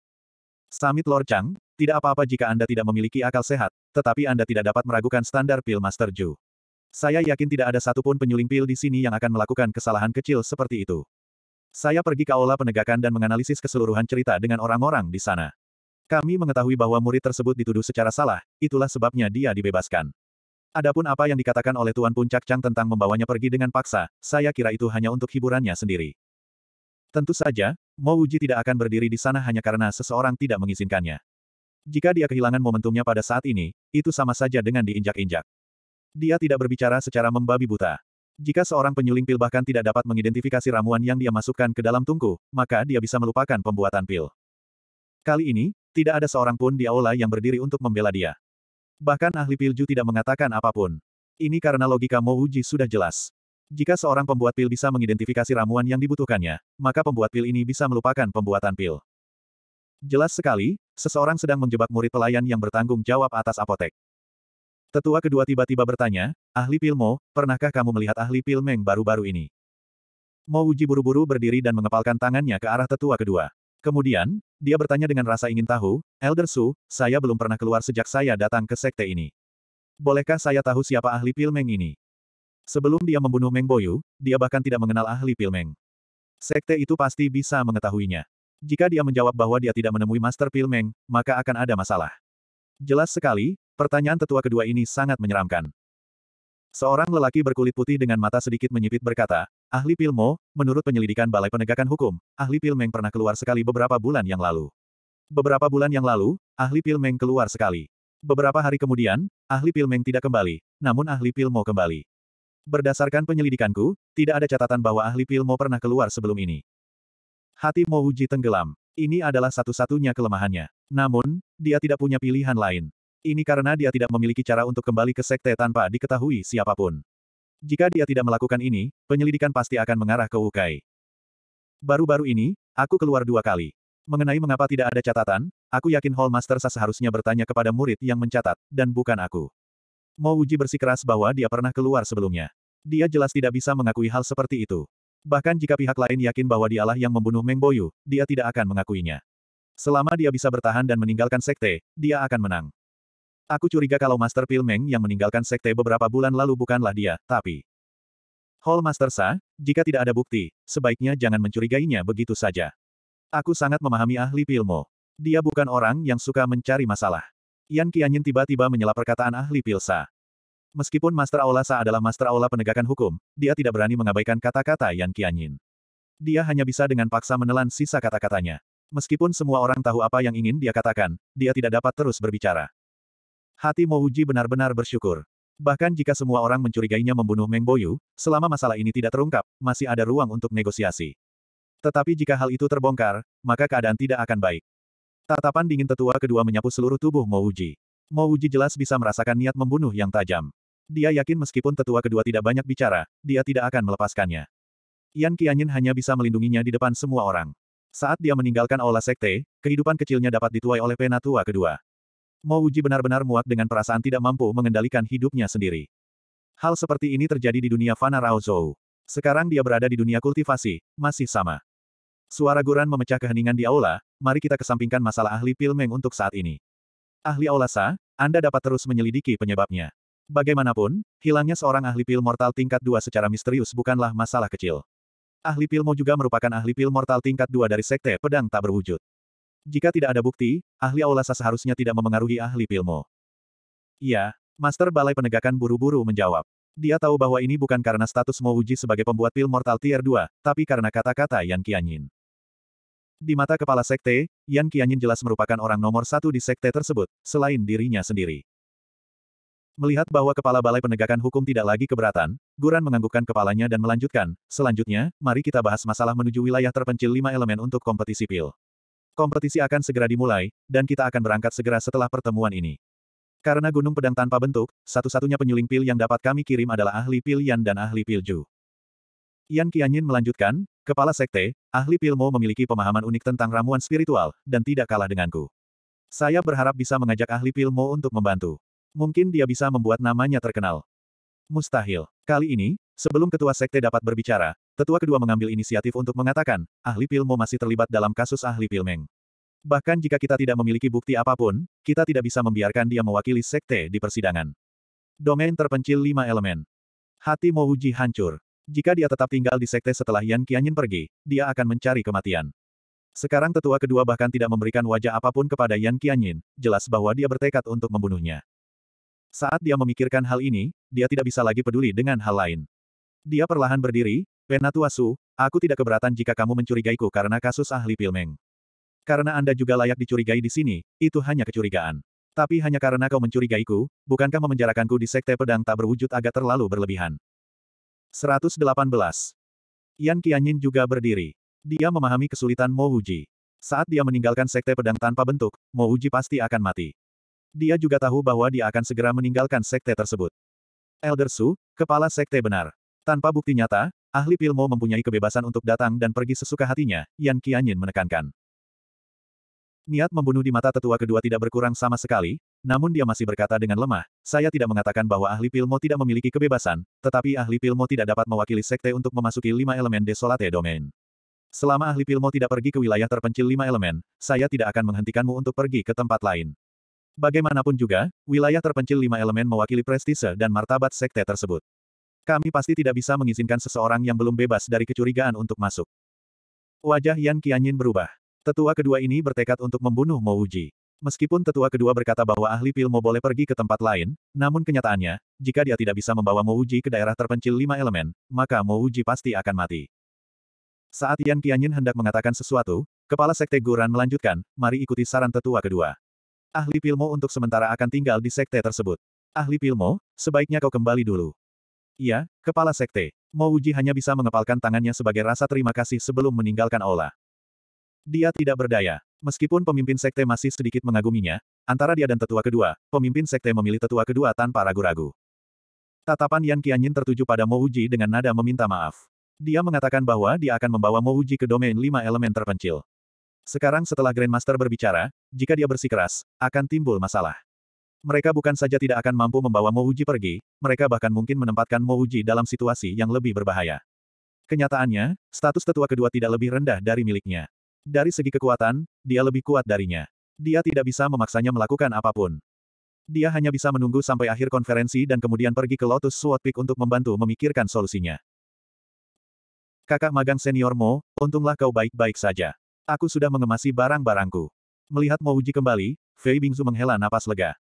Summit Lord Chang, tidak apa-apa jika Anda tidak memiliki akal sehat, tetapi Anda tidak dapat meragukan standar pil Master Ju. Saya yakin tidak ada satupun penyuling pil di sini yang akan melakukan kesalahan kecil seperti itu. Saya pergi ke aula penegakan dan menganalisis keseluruhan cerita dengan orang-orang di sana. Kami mengetahui bahwa murid tersebut dituduh secara salah, itulah sebabnya dia dibebaskan. Adapun apa yang dikatakan oleh Tuan Puncak Chang tentang membawanya pergi dengan paksa, saya kira itu hanya untuk hiburannya sendiri. Tentu saja, Mo Uji tidak akan berdiri di sana hanya karena seseorang tidak mengizinkannya. Jika dia kehilangan momentumnya pada saat ini, itu sama saja dengan diinjak-injak. Dia tidak berbicara secara membabi buta. Jika seorang penyuling pil bahkan tidak dapat mengidentifikasi ramuan yang dia masukkan ke dalam tungku, maka dia bisa melupakan pembuatan pil. Kali ini, tidak ada seorang pun di aula yang berdiri untuk membela dia. Bahkan ahli pilju tidak mengatakan apapun. Ini karena logika Mo Uji sudah jelas. Jika seorang pembuat pil bisa mengidentifikasi ramuan yang dibutuhkannya, maka pembuat pil ini bisa melupakan pembuatan pil. Jelas sekali, seseorang sedang menjebak murid pelayan yang bertanggung jawab atas apotek. Tetua kedua tiba-tiba bertanya, ahli pil Mo, pernahkah kamu melihat ahli pil Meng baru-baru ini? Mo Uji buru-buru berdiri dan mengepalkan tangannya ke arah tetua kedua. Kemudian, dia bertanya dengan rasa ingin tahu, Elder Su, saya belum pernah keluar sejak saya datang ke sekte ini. Bolehkah saya tahu siapa ahli Pilmeng ini? Sebelum dia membunuh Meng Boyu, dia bahkan tidak mengenal ahli Pilmeng. Sekte itu pasti bisa mengetahuinya. Jika dia menjawab bahwa dia tidak menemui Master Pilmeng, maka akan ada masalah. Jelas sekali, pertanyaan tetua kedua ini sangat menyeramkan. Seorang lelaki berkulit putih dengan mata sedikit menyipit berkata, Ahli Pilmo, menurut penyelidikan Balai Penegakan Hukum, ahli Pilmeng pernah keluar sekali beberapa bulan yang lalu. Beberapa bulan yang lalu, ahli Pilmeng keluar sekali. Beberapa hari kemudian, ahli Pilmeng tidak kembali, namun ahli Pilmo kembali. Berdasarkan penyelidikanku, tidak ada catatan bahwa ahli Pilmo pernah keluar sebelum ini. Hati Mo Uji tenggelam. Ini adalah satu-satunya kelemahannya. Namun, dia tidak punya pilihan lain. Ini karena dia tidak memiliki cara untuk kembali ke sekte tanpa diketahui siapapun. Jika dia tidak melakukan ini, penyelidikan pasti akan mengarah ke Ukai. Baru-baru ini, aku keluar dua kali. Mengenai mengapa tidak ada catatan, aku yakin Hall Master Sa seharusnya bertanya kepada murid yang mencatat, dan bukan aku. Mo Uji bersikeras bahwa dia pernah keluar sebelumnya. Dia jelas tidak bisa mengakui hal seperti itu. Bahkan jika pihak lain yakin bahwa dialah yang membunuh Meng Boyu, dia tidak akan mengakuinya. Selama dia bisa bertahan dan meninggalkan sekte, dia akan menang. Aku curiga kalau Master Pil Meng yang meninggalkan sekte beberapa bulan lalu bukanlah dia, tapi... Hall Master Sa, jika tidak ada bukti, sebaiknya jangan mencurigainya begitu saja. Aku sangat memahami ahli Pilmo. Dia bukan orang yang suka mencari masalah. Yan Qianyin tiba-tiba menyela perkataan ahli Pilsa. Meskipun Master Aula Sa adalah Master Aula penegakan hukum, dia tidak berani mengabaikan kata-kata Yan Qianyin. Dia hanya bisa dengan paksa menelan sisa kata-katanya. Meskipun semua orang tahu apa yang ingin dia katakan, dia tidak dapat terus berbicara. Hati Mouji benar-benar bersyukur. Bahkan jika semua orang mencurigainya membunuh Meng Boyu, selama masalah ini tidak terungkap, masih ada ruang untuk negosiasi. Tetapi jika hal itu terbongkar, maka keadaan tidak akan baik. Tatapan dingin tetua kedua menyapu seluruh tubuh Mouji. Mouji jelas bisa merasakan niat membunuh yang tajam. Dia yakin meskipun tetua kedua tidak banyak bicara, dia tidak akan melepaskannya. Yan Qianyin hanya bisa melindunginya di depan semua orang. Saat dia meninggalkan aula sekte, kehidupan kecilnya dapat dituai oleh penatua kedua. Mo Uji benar-benar muak dengan perasaan tidak mampu mengendalikan hidupnya sendiri. Hal seperti ini terjadi di dunia Fana Rao Zhou. Sekarang dia berada di dunia kultivasi, masih sama. Suara guran memecah keheningan di aula, mari kita kesampingkan masalah ahli pil Meng untuk saat ini. Ahli aula Sa, Anda dapat terus menyelidiki penyebabnya. Bagaimanapun, hilangnya seorang ahli pil mortal tingkat 2 secara misterius bukanlah masalah kecil. Ahli pil Mo juga merupakan ahli pil mortal tingkat 2 dari Sekte Pedang Tak Berwujud. Jika tidak ada bukti, ahli aulasa seharusnya tidak memengaruhi ahli pilmo. Iya, Master Balai Penegakan buru-buru menjawab. Dia tahu bahwa ini bukan karena status Mo Uji sebagai pembuat pil mortal tier 2, tapi karena kata-kata Yan Qianyin. Di mata kepala sekte, Yan Qianyin jelas merupakan orang nomor satu di sekte tersebut, selain dirinya sendiri. Melihat bahwa kepala balai penegakan hukum tidak lagi keberatan, Guran menganggukkan kepalanya dan melanjutkan, selanjutnya, mari kita bahas masalah menuju wilayah terpencil lima elemen untuk kompetisi pil. Kompetisi akan segera dimulai, dan kita akan berangkat segera setelah pertemuan ini. Karena gunung pedang tanpa bentuk, satu-satunya penyuling pil yang dapat kami kirim adalah ahli pil Yan dan ahli pil Ju. Yan Qianyin melanjutkan, Kepala Sekte, ahli pilmo memiliki pemahaman unik tentang ramuan spiritual, dan tidak kalah denganku. Saya berharap bisa mengajak ahli pilmo untuk membantu. Mungkin dia bisa membuat namanya terkenal. Mustahil. Kali ini, sebelum ketua sekte dapat berbicara, tetua kedua mengambil inisiatif untuk mengatakan, ahli Pilmo masih terlibat dalam kasus ahli Pilmeng. Bahkan jika kita tidak memiliki bukti apapun, kita tidak bisa membiarkan dia mewakili sekte di persidangan. Domain terpencil lima elemen. Hati Mouji hancur. Jika dia tetap tinggal di sekte setelah Yan Qianyin pergi, dia akan mencari kematian. Sekarang tetua kedua bahkan tidak memberikan wajah apapun kepada Yan Qianyin, jelas bahwa dia bertekad untuk membunuhnya. Saat dia memikirkan hal ini, dia tidak bisa lagi peduli dengan hal lain. Dia perlahan berdiri, Penatuasu, aku tidak keberatan jika kamu mencurigaiku karena kasus ahli Pilmeng. Karena Anda juga layak dicurigai di sini, itu hanya kecurigaan. Tapi hanya karena kau mencurigaiku, bukankah memenjarakanku di sekte pedang tak berwujud agak terlalu berlebihan? 118. Yan Qianyin juga berdiri. Dia memahami kesulitan Mo Wuji. Saat dia meninggalkan sekte pedang tanpa bentuk, Mo Wuji pasti akan mati. Dia juga tahu bahwa dia akan segera meninggalkan sekte tersebut. Elder Su, kepala sekte benar. Tanpa bukti nyata, Ahli Pilmo mempunyai kebebasan untuk datang dan pergi sesuka hatinya, Yan Qianyin menekankan. Niat membunuh di mata tetua kedua tidak berkurang sama sekali, namun dia masih berkata dengan lemah, saya tidak mengatakan bahwa ahli Pilmo tidak memiliki kebebasan, tetapi ahli Pilmo tidak dapat mewakili sekte untuk memasuki lima elemen desolate domain. Selama ahli Pilmo tidak pergi ke wilayah terpencil lima elemen, saya tidak akan menghentikanmu untuk pergi ke tempat lain. Bagaimanapun juga, wilayah terpencil lima elemen mewakili prestise dan martabat sekte tersebut. Kami pasti tidak bisa mengizinkan seseorang yang belum bebas dari kecurigaan untuk masuk. Wajah Yan Qianyin berubah. Tetua kedua ini bertekad untuk membunuh Mo Uji. Meskipun tetua kedua berkata bahwa ahli pilmo boleh pergi ke tempat lain, namun kenyataannya, jika dia tidak bisa membawa Mo Uji ke daerah terpencil lima elemen, maka Mo Uji pasti akan mati. Saat Yan Qianyin hendak mengatakan sesuatu, Kepala Sekte Guran melanjutkan, mari ikuti saran tetua kedua. Ahli Pilmo untuk sementara akan tinggal di sekte tersebut. Ahli Pilmo, sebaiknya kau kembali dulu. Iya, kepala sekte. Mo Uji hanya bisa mengepalkan tangannya sebagai rasa terima kasih sebelum meninggalkan aula. Dia tidak berdaya. Meskipun pemimpin sekte masih sedikit mengaguminya, antara dia dan tetua kedua, pemimpin sekte memilih tetua kedua tanpa ragu-ragu. Tatapan Yan Qianyin tertuju pada Mo Uji dengan nada meminta maaf. Dia mengatakan bahwa dia akan membawa Mo Uji ke domain lima elemen terpencil. Sekarang setelah Grandmaster berbicara, jika dia bersikeras, akan timbul masalah. Mereka bukan saja tidak akan mampu membawa Mo Uji pergi, mereka bahkan mungkin menempatkan Mo Uji dalam situasi yang lebih berbahaya. Kenyataannya, status tetua kedua tidak lebih rendah dari miliknya. Dari segi kekuatan, dia lebih kuat darinya. Dia tidak bisa memaksanya melakukan apapun. Dia hanya bisa menunggu sampai akhir konferensi dan kemudian pergi ke Lotus Sword Peak untuk membantu memikirkan solusinya. Kakak magang senior Mo, untunglah kau baik-baik saja. Aku sudah mengemasi barang-barangku. Melihat Mo Uji kembali, Fei Bingzu menghela napas lega.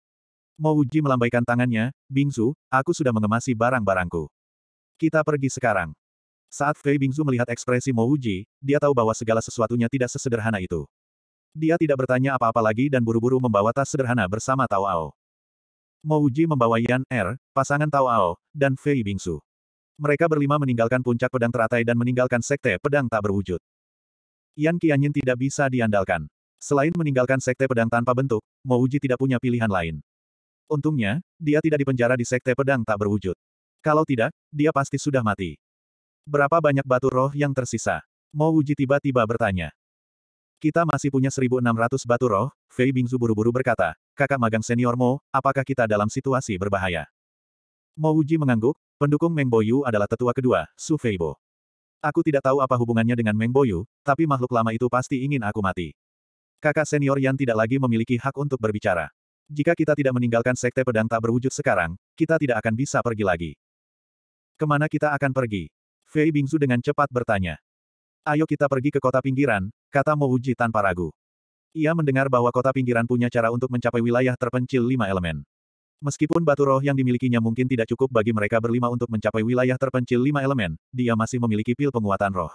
Mo Uji melambaikan tangannya, Bingsu, aku sudah mengemasi barang-barangku. Kita pergi sekarang. Saat Fei Bingsu melihat ekspresi Mo Uji, dia tahu bahwa segala sesuatunya tidak sesederhana itu. Dia tidak bertanya apa-apa lagi dan buru-buru membawa tas sederhana bersama Tao Ao. Mo Uji membawa Yan Er, pasangan Tao Ao, dan Fei Bingsu. Mereka berlima meninggalkan puncak pedang teratai dan meninggalkan sekte pedang tak berwujud. Yan Qianyin tidak bisa diandalkan. Selain meninggalkan sekte pedang tanpa bentuk, Mo Uji tidak punya pilihan lain. Untungnya, dia tidak dipenjara di sekte pedang tak berwujud. Kalau tidak, dia pasti sudah mati. Berapa banyak batu roh yang tersisa? Mo Wuji tiba-tiba bertanya. Kita masih punya 1600 batu roh, Fei Bingzu buru-buru berkata, kakak magang senior Mo, apakah kita dalam situasi berbahaya? Mo Wuji mengangguk, pendukung Meng Boyu adalah tetua kedua, Su Feibo. Aku tidak tahu apa hubungannya dengan Meng Boyu, tapi makhluk lama itu pasti ingin aku mati. Kakak senior yang tidak lagi memiliki hak untuk berbicara. Jika kita tidak meninggalkan sekte pedang tak berwujud sekarang, kita tidak akan bisa pergi lagi. Kemana kita akan pergi? Fei Bingzu dengan cepat bertanya. Ayo kita pergi ke kota pinggiran, kata Mo Uji tanpa ragu. Ia mendengar bahwa kota pinggiran punya cara untuk mencapai wilayah terpencil lima elemen. Meskipun batu roh yang dimilikinya mungkin tidak cukup bagi mereka berlima untuk mencapai wilayah terpencil lima elemen, dia masih memiliki pil penguatan roh.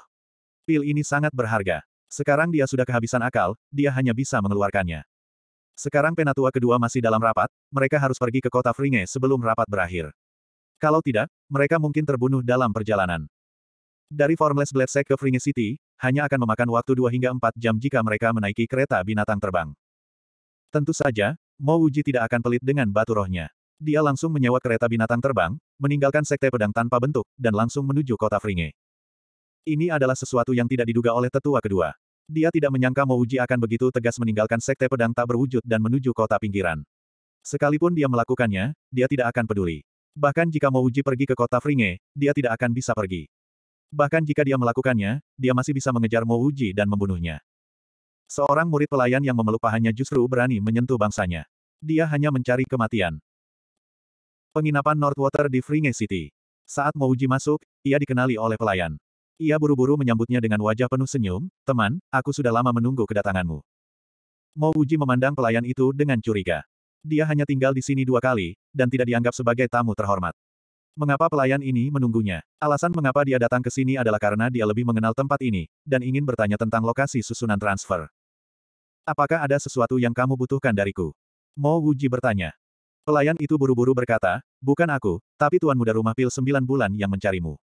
Pil ini sangat berharga. Sekarang dia sudah kehabisan akal, dia hanya bisa mengeluarkannya. Sekarang penatua kedua masih dalam rapat, mereka harus pergi ke kota Fringe sebelum rapat berakhir. Kalau tidak, mereka mungkin terbunuh dalam perjalanan. Dari Formless Bloodsec ke Fringe City, hanya akan memakan waktu 2 hingga 4 jam jika mereka menaiki kereta binatang terbang. Tentu saja, Mo Uji tidak akan pelit dengan batu rohnya. Dia langsung menyewa kereta binatang terbang, meninggalkan sekte pedang tanpa bentuk, dan langsung menuju kota Fringe. Ini adalah sesuatu yang tidak diduga oleh tetua kedua. Dia tidak menyangka Mouji akan begitu tegas meninggalkan sekte pedang tak berwujud dan menuju kota pinggiran. Sekalipun dia melakukannya, dia tidak akan peduli. Bahkan jika Mouji pergi ke kota Fringe, dia tidak akan bisa pergi. Bahkan jika dia melakukannya, dia masih bisa mengejar Mouji dan membunuhnya. Seorang murid pelayan yang memeluk pahanya justru berani menyentuh bangsanya. Dia hanya mencari kematian. Penginapan Northwater di Fringe City. Saat Mouji masuk, ia dikenali oleh pelayan. Ia buru-buru menyambutnya dengan wajah penuh senyum, teman, aku sudah lama menunggu kedatanganmu. Mo Uji memandang pelayan itu dengan curiga. Dia hanya tinggal di sini dua kali, dan tidak dianggap sebagai tamu terhormat. Mengapa pelayan ini menunggunya? Alasan mengapa dia datang ke sini adalah karena dia lebih mengenal tempat ini, dan ingin bertanya tentang lokasi susunan transfer. Apakah ada sesuatu yang kamu butuhkan dariku? Mo Wuji bertanya. Pelayan itu buru-buru berkata, bukan aku, tapi tuan muda rumah pil sembilan bulan yang mencarimu.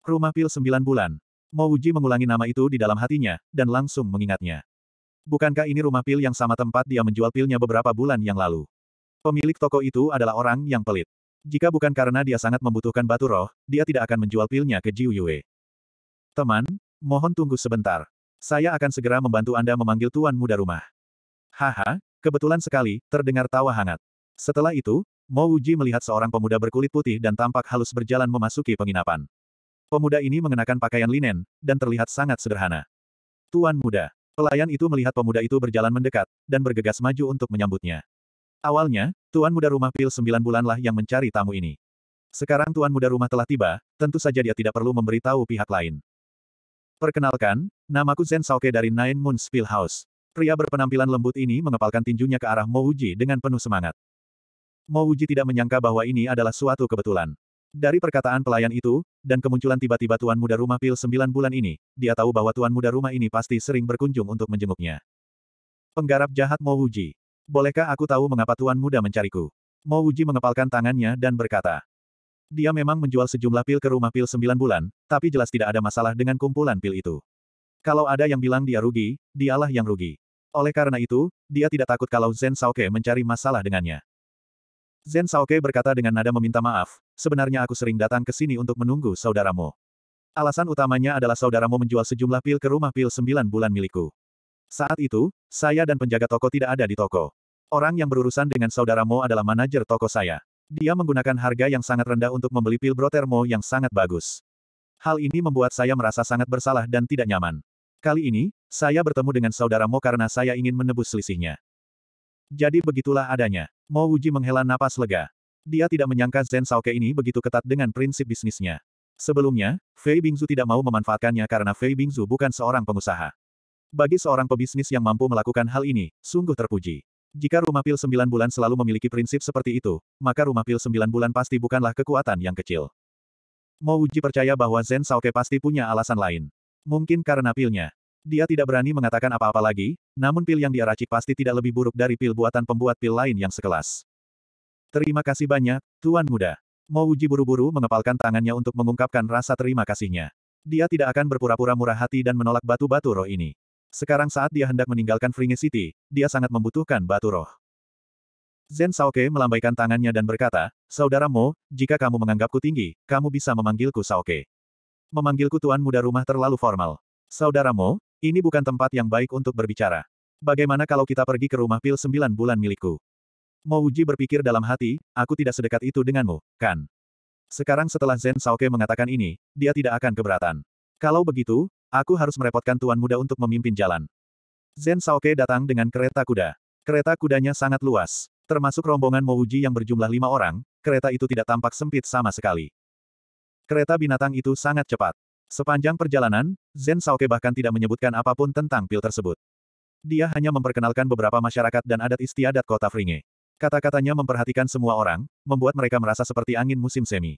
Rumah pil sembilan bulan. Mouji mengulangi nama itu di dalam hatinya, dan langsung mengingatnya. Bukankah ini rumah pil yang sama tempat dia menjual pilnya beberapa bulan yang lalu? Pemilik toko itu adalah orang yang pelit. Jika bukan karena dia sangat membutuhkan batu roh, dia tidak akan menjual pilnya ke Jiu Yue. Teman, mohon tunggu sebentar. Saya akan segera membantu Anda memanggil tuan muda rumah. Haha, kebetulan sekali, terdengar tawa hangat. Setelah itu, Mo Uji melihat seorang pemuda berkulit putih dan tampak halus berjalan memasuki penginapan. Pemuda ini mengenakan pakaian linen, dan terlihat sangat sederhana. Tuan muda. Pelayan itu melihat pemuda itu berjalan mendekat, dan bergegas maju untuk menyambutnya. Awalnya, tuan muda rumah pil sembilan bulanlah yang mencari tamu ini. Sekarang tuan muda rumah telah tiba, tentu saja dia tidak perlu memberitahu pihak lain. Perkenalkan, namaku Zen Saoke dari Nine Moon Spill House. Pria berpenampilan lembut ini mengepalkan tinjunya ke arah Mouji dengan penuh semangat. Mouji tidak menyangka bahwa ini adalah suatu kebetulan. Dari perkataan pelayan itu, dan kemunculan tiba-tiba tuan muda rumah pil sembilan bulan ini, dia tahu bahwa tuan muda rumah ini pasti sering berkunjung untuk menjenguknya. Penggarap jahat Mo Wuji. Bolehkah aku tahu mengapa tuan muda mencariku? Mo Wuji mengepalkan tangannya dan berkata. Dia memang menjual sejumlah pil ke rumah pil sembilan bulan, tapi jelas tidak ada masalah dengan kumpulan pil itu. Kalau ada yang bilang dia rugi, dialah yang rugi. Oleh karena itu, dia tidak takut kalau Zen Saoke mencari masalah dengannya. Zen Saoke berkata dengan nada meminta maaf, sebenarnya aku sering datang ke sini untuk menunggu saudaramu. Alasan utamanya adalah saudaramu menjual sejumlah pil ke rumah pil sembilan bulan milikku. Saat itu, saya dan penjaga toko tidak ada di toko. Orang yang berurusan dengan saudaramu adalah manajer toko saya. Dia menggunakan harga yang sangat rendah untuk membeli pil brotermo yang sangat bagus. Hal ini membuat saya merasa sangat bersalah dan tidak nyaman. Kali ini, saya bertemu dengan saudaramu karena saya ingin menebus selisihnya. Jadi begitulah adanya. Mo Wuji menghela napas lega. Dia tidak menyangka Zen Saoke ini begitu ketat dengan prinsip bisnisnya. Sebelumnya, Fei Bingzu tidak mau memanfaatkannya karena Fei Bingzu bukan seorang pengusaha. Bagi seorang pebisnis yang mampu melakukan hal ini, sungguh terpuji. Jika rumah pil sembilan bulan selalu memiliki prinsip seperti itu, maka rumah pil sembilan bulan pasti bukanlah kekuatan yang kecil. Mo Wuji percaya bahwa Zen Saoke pasti punya alasan lain. Mungkin karena pilnya. Dia tidak berani mengatakan apa-apa lagi, namun pil yang dia racik pasti tidak lebih buruk dari pil buatan pembuat pil lain yang sekelas. Terima kasih banyak, Tuan Muda. Uji buru-buru mengepalkan tangannya untuk mengungkapkan rasa terima kasihnya. Dia tidak akan berpura-pura murah hati dan menolak batu-batu roh ini. Sekarang saat dia hendak meninggalkan Fringe City, dia sangat membutuhkan batu roh. Zen Saoke melambaikan tangannya dan berkata, Saudara Mo, jika kamu menganggapku tinggi, kamu bisa memanggilku Saoke. Memanggilku Tuan Muda Rumah terlalu formal. Saudara Mo, ini bukan tempat yang baik untuk berbicara. Bagaimana kalau kita pergi ke rumah pil sembilan bulan milikku? Mouji berpikir dalam hati, aku tidak sedekat itu denganmu, kan? Sekarang setelah Zen Saoke mengatakan ini, dia tidak akan keberatan. Kalau begitu, aku harus merepotkan tuan muda untuk memimpin jalan. Zen Saoke datang dengan kereta kuda. Kereta kudanya sangat luas, termasuk rombongan Mouji yang berjumlah lima orang, kereta itu tidak tampak sempit sama sekali. Kereta binatang itu sangat cepat. Sepanjang perjalanan, Zen Saoke bahkan tidak menyebutkan apapun tentang pil tersebut. Dia hanya memperkenalkan beberapa masyarakat dan adat istiadat kota Fringe. Kata-katanya memperhatikan semua orang, membuat mereka merasa seperti angin musim semi.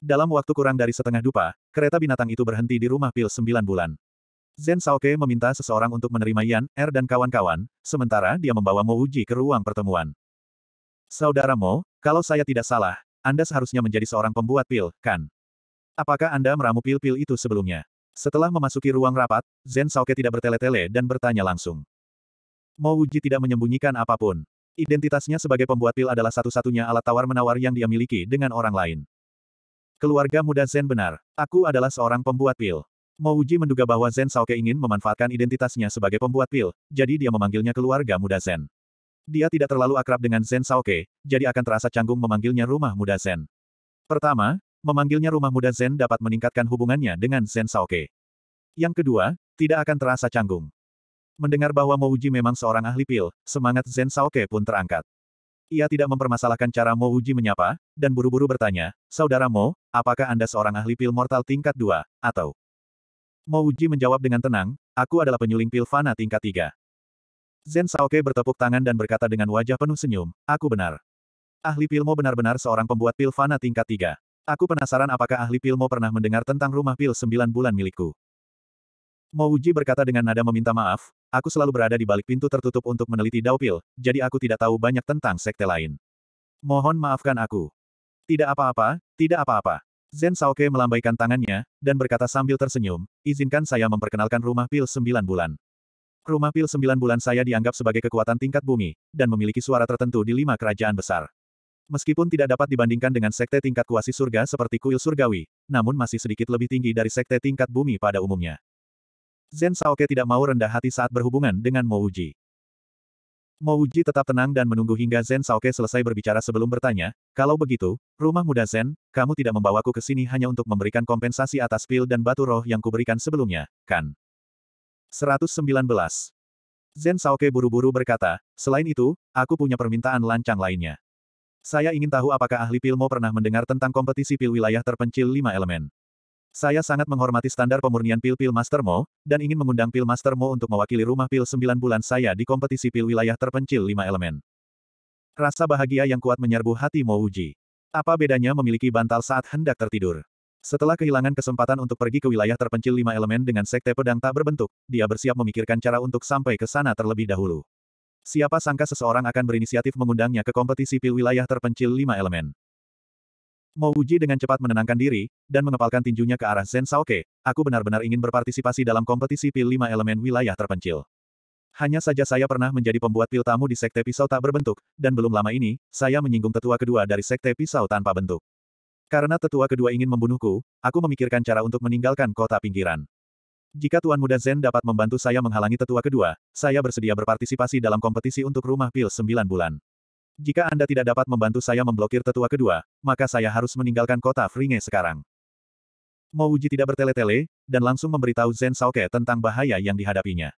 Dalam waktu kurang dari setengah dupa, kereta binatang itu berhenti di rumah pil sembilan bulan. Zen Saoke meminta seseorang untuk menerima Yan, Er dan kawan-kawan, sementara dia membawa Mo Uji ke ruang pertemuan. Saudara Mo, kalau saya tidak salah, Anda seharusnya menjadi seorang pembuat pil, kan? Apakah Anda meramu pil-pil itu sebelumnya? Setelah memasuki ruang rapat, Zen Sauke tidak bertele-tele dan bertanya langsung. Mo Wuji tidak menyembunyikan apapun. Identitasnya sebagai pembuat pil adalah satu-satunya alat tawar-menawar yang dia miliki dengan orang lain. Keluarga muda Zen benar. Aku adalah seorang pembuat pil. Mo Wuji menduga bahwa Zen Sauke ingin memanfaatkan identitasnya sebagai pembuat pil, jadi dia memanggilnya keluarga muda Zen. Dia tidak terlalu akrab dengan Zen Sauke, jadi akan terasa canggung memanggilnya rumah muda Zen. Pertama, memanggilnya rumah muda Zen dapat meningkatkan hubungannya dengan Zen Saoke. Yang kedua, tidak akan terasa canggung. Mendengar bahwa Mouji memang seorang ahli pil, semangat Zen Saoke pun terangkat. Ia tidak mempermasalahkan cara Mouji menyapa, dan buru-buru bertanya, Saudara Mo, apakah Anda seorang ahli pil mortal tingkat 2, atau? Mouji menjawab dengan tenang, aku adalah penyuling pil fana tingkat 3. Zen Saoke bertepuk tangan dan berkata dengan wajah penuh senyum, aku benar. Ahli pilmo benar-benar seorang pembuat pil fana tingkat 3. Aku penasaran apakah ahli pil mau pernah mendengar tentang rumah pil sembilan bulan milikku. Mo Uji berkata dengan nada meminta maaf, aku selalu berada di balik pintu tertutup untuk meneliti Dao Pil, jadi aku tidak tahu banyak tentang sekte lain. Mohon maafkan aku. Tidak apa-apa, tidak apa-apa. Zen Saoke melambaikan tangannya, dan berkata sambil tersenyum, izinkan saya memperkenalkan rumah pil sembilan bulan. Rumah pil sembilan bulan saya dianggap sebagai kekuatan tingkat bumi, dan memiliki suara tertentu di lima kerajaan besar. Meskipun tidak dapat dibandingkan dengan sekte tingkat kuasi surga seperti kuil surgawi, namun masih sedikit lebih tinggi dari sekte tingkat bumi pada umumnya. Zen Saoke tidak mau rendah hati saat berhubungan dengan Mo Uji. Mo Uji tetap tenang dan menunggu hingga Zen Saoke selesai berbicara sebelum bertanya, kalau begitu, rumah muda Zen, kamu tidak membawaku ke sini hanya untuk memberikan kompensasi atas pil dan batu roh yang kuberikan sebelumnya, kan? 119. Zen Saoke buru-buru berkata, selain itu, aku punya permintaan lancang lainnya. Saya ingin tahu apakah ahli Pilmo pernah mendengar tentang kompetisi pil wilayah terpencil lima elemen. Saya sangat menghormati standar pemurnian pil-pil Master Mo, dan ingin mengundang pil Master Mo untuk mewakili rumah pil sembilan bulan saya di kompetisi pil wilayah terpencil lima elemen. Rasa bahagia yang kuat menyerbu hati Mo Uji. Apa bedanya memiliki bantal saat hendak tertidur? Setelah kehilangan kesempatan untuk pergi ke wilayah terpencil lima elemen dengan sekte pedang tak berbentuk, dia bersiap memikirkan cara untuk sampai ke sana terlebih dahulu. Siapa sangka seseorang akan berinisiatif mengundangnya ke kompetisi pil wilayah terpencil lima elemen. Mau Uji dengan cepat menenangkan diri, dan mengepalkan tinjunya ke arah Zen Saoke, aku benar-benar ingin berpartisipasi dalam kompetisi pil lima elemen wilayah terpencil. Hanya saja saya pernah menjadi pembuat pil tamu di Sekte Pisau tak berbentuk, dan belum lama ini, saya menyinggung tetua kedua dari Sekte Pisau tanpa bentuk. Karena tetua kedua ingin membunuhku, aku memikirkan cara untuk meninggalkan kota pinggiran. Jika Tuan Muda Zen dapat membantu saya menghalangi tetua kedua, saya bersedia berpartisipasi dalam kompetisi untuk rumah pil sembilan bulan. Jika Anda tidak dapat membantu saya memblokir tetua kedua, maka saya harus meninggalkan kota Fringe sekarang. Mo Uji tidak bertele-tele, dan langsung memberitahu Zen Saoke tentang bahaya yang dihadapinya.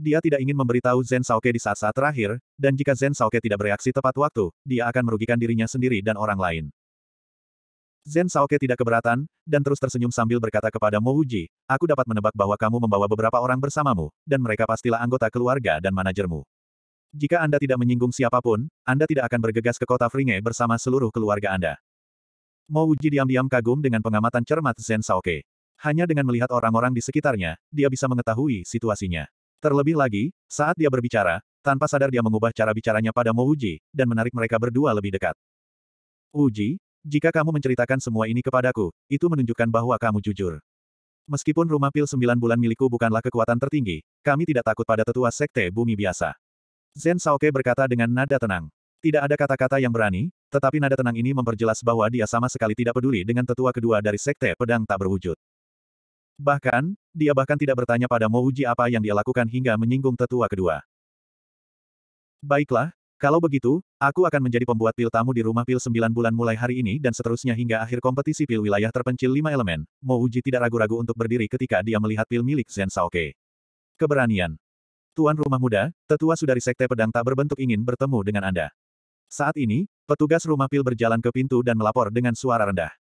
Dia tidak ingin memberitahu Zen Saoke di saat-saat terakhir, dan jika Zen Saoke tidak bereaksi tepat waktu, dia akan merugikan dirinya sendiri dan orang lain. Zen Saoke tidak keberatan, dan terus tersenyum sambil berkata kepada Mo Uji, aku dapat menebak bahwa kamu membawa beberapa orang bersamamu, dan mereka pastilah anggota keluarga dan manajermu. Jika Anda tidak menyinggung siapapun, Anda tidak akan bergegas ke kota Fringe bersama seluruh keluarga Anda. Mo Uji diam-diam kagum dengan pengamatan cermat Zen Saoke. Hanya dengan melihat orang-orang di sekitarnya, dia bisa mengetahui situasinya. Terlebih lagi, saat dia berbicara, tanpa sadar dia mengubah cara bicaranya pada Mo Uji, dan menarik mereka berdua lebih dekat. Uji, jika kamu menceritakan semua ini kepadaku, itu menunjukkan bahwa kamu jujur. Meskipun rumah pil sembilan bulan milikku bukanlah kekuatan tertinggi, kami tidak takut pada tetua sekte bumi biasa. Zen Saoke berkata dengan nada tenang. Tidak ada kata-kata yang berani, tetapi nada tenang ini memperjelas bahwa dia sama sekali tidak peduli dengan tetua kedua dari sekte pedang tak berwujud. Bahkan, dia bahkan tidak bertanya pada Mouji apa yang dia lakukan hingga menyinggung tetua kedua. Baiklah, kalau begitu, aku akan menjadi pembuat pil tamu di rumah pil sembilan bulan mulai hari ini dan seterusnya hingga akhir kompetisi pil wilayah terpencil lima elemen. Mo Uji tidak ragu-ragu untuk berdiri ketika dia melihat pil milik Zen Saoke. Keberanian. Tuan rumah muda, tetua sudah di sekte pedang tak berbentuk ingin bertemu dengan Anda. Saat ini, petugas rumah pil berjalan ke pintu dan melapor dengan suara rendah.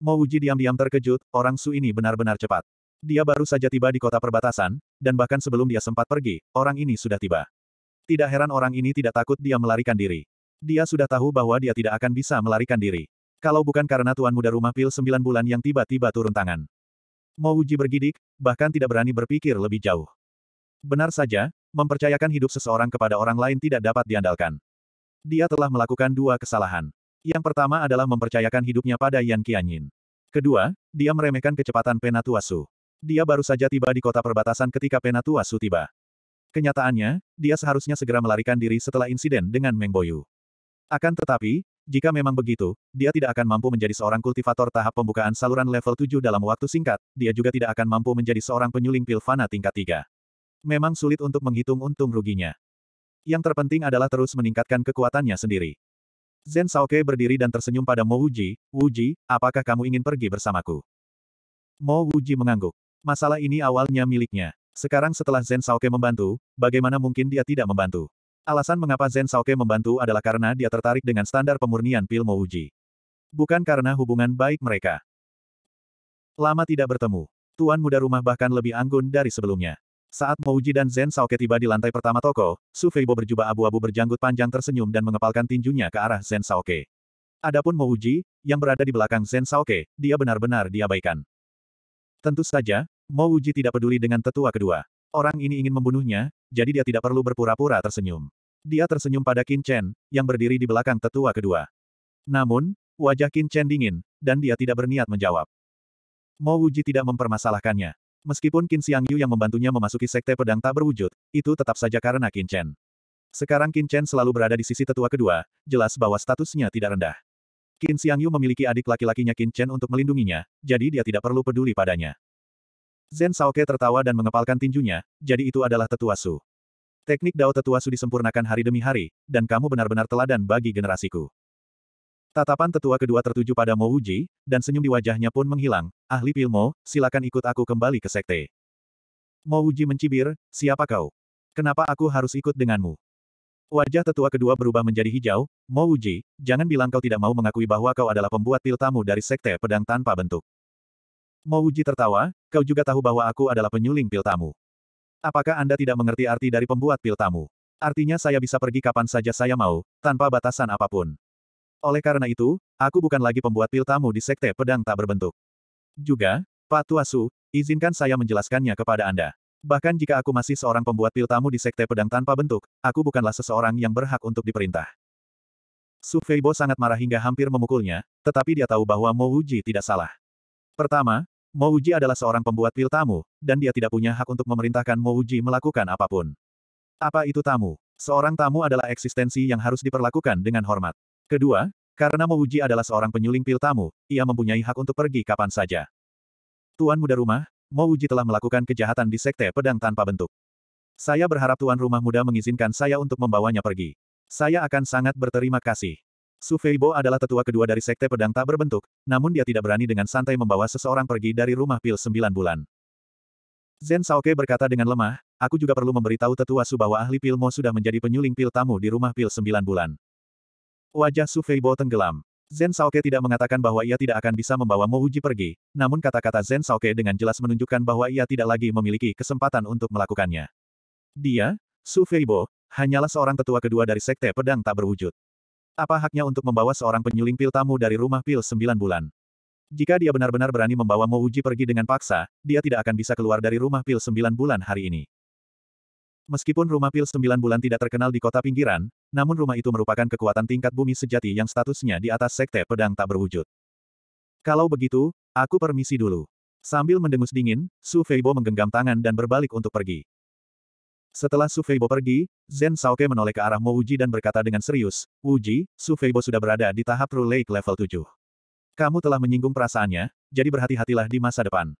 Mo Uji diam-diam terkejut, orang Su ini benar-benar cepat. Dia baru saja tiba di kota perbatasan, dan bahkan sebelum dia sempat pergi, orang ini sudah tiba. Tidak heran orang ini tidak takut dia melarikan diri. Dia sudah tahu bahwa dia tidak akan bisa melarikan diri. Kalau bukan karena tuan muda rumah pil sembilan bulan yang tiba-tiba turun tangan. uji bergidik, bahkan tidak berani berpikir lebih jauh. Benar saja, mempercayakan hidup seseorang kepada orang lain tidak dapat diandalkan. Dia telah melakukan dua kesalahan. Yang pertama adalah mempercayakan hidupnya pada Yan Qianyin. Kedua, dia meremehkan kecepatan Penatuasu. Dia baru saja tiba di kota perbatasan ketika Penatuasu tiba. Kenyataannya, dia seharusnya segera melarikan diri setelah insiden dengan Meng Boyu. Akan tetapi, jika memang begitu, dia tidak akan mampu menjadi seorang kultivator tahap pembukaan saluran level 7 dalam waktu singkat, dia juga tidak akan mampu menjadi seorang penyuling pil fana tingkat 3. Memang sulit untuk menghitung untung ruginya. Yang terpenting adalah terus meningkatkan kekuatannya sendiri. Zen Saoke berdiri dan tersenyum pada Mo Wuji, Wuji, apakah kamu ingin pergi bersamaku? Mo Wuji mengangguk. Masalah ini awalnya miliknya. Sekarang setelah Zen Saoke membantu, bagaimana mungkin dia tidak membantu? Alasan mengapa Zen Saoke membantu adalah karena dia tertarik dengan standar pemurnian pil Mouji. Bukan karena hubungan baik mereka. Lama tidak bertemu. Tuan muda rumah bahkan lebih anggun dari sebelumnya. Saat Mouji dan Zen Saoke tiba di lantai pertama toko, Su Feibo berjubah abu-abu berjanggut panjang tersenyum dan mengepalkan tinjunya ke arah Zen Saoke. Adapun Mouji, yang berada di belakang Zen Saoke, dia benar-benar diabaikan. Tentu saja, Mo Wuji tidak peduli dengan tetua kedua. Orang ini ingin membunuhnya, jadi dia tidak perlu berpura-pura tersenyum. Dia tersenyum pada Qin Chen, yang berdiri di belakang tetua kedua. Namun, wajah Qin Chen dingin, dan dia tidak berniat menjawab. Mo Wuji tidak mempermasalahkannya. Meskipun Qin Xiang Yu yang membantunya memasuki sekte pedang tak berwujud, itu tetap saja karena Qin Chen. Sekarang Qin Chen selalu berada di sisi tetua kedua, jelas bahwa statusnya tidak rendah. Qin Xiang Yu memiliki adik laki-lakinya Qin Chen untuk melindunginya, jadi dia tidak perlu peduli padanya. Zen Saoke tertawa dan mengepalkan tinjunya, jadi itu adalah tetua Su. Teknik Dao tetua Su disempurnakan hari demi hari, dan kamu benar-benar teladan bagi generasiku. Tatapan tetua kedua tertuju pada Mo Uji, dan senyum di wajahnya pun menghilang, ahli pilmo, silakan ikut aku kembali ke sekte. Mo Uji mencibir, siapa kau? Kenapa aku harus ikut denganmu? Wajah tetua kedua berubah menjadi hijau, Mo Uji, jangan bilang kau tidak mau mengakui bahwa kau adalah pembuat pil tamu dari Sekte Pedang Tanpa Bentuk. Mouji tertawa, kau juga tahu bahwa aku adalah penyuling pil tamu. Apakah Anda tidak mengerti arti dari pembuat pil tamu? Artinya saya bisa pergi kapan saja saya mau, tanpa batasan apapun. Oleh karena itu, aku bukan lagi pembuat pil tamu di Sekte Pedang Tak Berbentuk. Juga, Pak Tuasu, izinkan saya menjelaskannya kepada Anda. Bahkan jika aku masih seorang pembuat pil tamu di Sekte Pedang Tanpa Bentuk, aku bukanlah seseorang yang berhak untuk diperintah. Su Feibo sangat marah hingga hampir memukulnya, tetapi dia tahu bahwa Mo Wuji tidak salah. Pertama, Mouji adalah seorang pembuat pil tamu, dan dia tidak punya hak untuk memerintahkan Mouji melakukan apapun. Apa itu tamu? Seorang tamu adalah eksistensi yang harus diperlakukan dengan hormat. Kedua, karena Mouji adalah seorang penyuling pil tamu, ia mempunyai hak untuk pergi kapan saja. Tuan Muda Rumah, Mouji telah melakukan kejahatan di Sekte Pedang Tanpa Bentuk. Saya berharap Tuan Rumah Muda mengizinkan saya untuk membawanya pergi. Saya akan sangat berterima kasih. Su Feibo adalah tetua kedua dari sekte pedang tak berbentuk, namun dia tidak berani dengan santai membawa seseorang pergi dari rumah pil sembilan bulan. Zen Saoke berkata dengan lemah, aku juga perlu memberitahu tetua Su bahwa ahli pil Mo sudah menjadi penyuling pil tamu di rumah pil sembilan bulan. Wajah Su Feibo tenggelam. Zen Saoke tidak mengatakan bahwa ia tidak akan bisa membawa Mo Uji pergi, namun kata-kata Zen Saoke dengan jelas menunjukkan bahwa ia tidak lagi memiliki kesempatan untuk melakukannya. Dia, Su Feibo, hanyalah seorang tetua kedua dari sekte pedang tak berwujud. Apa haknya untuk membawa seorang penyuling pil tamu dari rumah pil sembilan bulan? Jika dia benar-benar berani membawa Mo Uji pergi dengan paksa, dia tidak akan bisa keluar dari rumah pil sembilan bulan hari ini. Meskipun rumah pil sembilan bulan tidak terkenal di kota pinggiran, namun rumah itu merupakan kekuatan tingkat bumi sejati yang statusnya di atas sekte pedang tak berwujud. Kalau begitu, aku permisi dulu. Sambil mendengus dingin, Su Feibo menggenggam tangan dan berbalik untuk pergi. Setelah Su Feibo pergi, Zen Saoke menoleh ke arah Mo Uji dan berkata dengan serius, Uji, Su Feibo sudah berada di tahap True Lake level 7. Kamu telah menyinggung perasaannya, jadi berhati-hatilah di masa depan.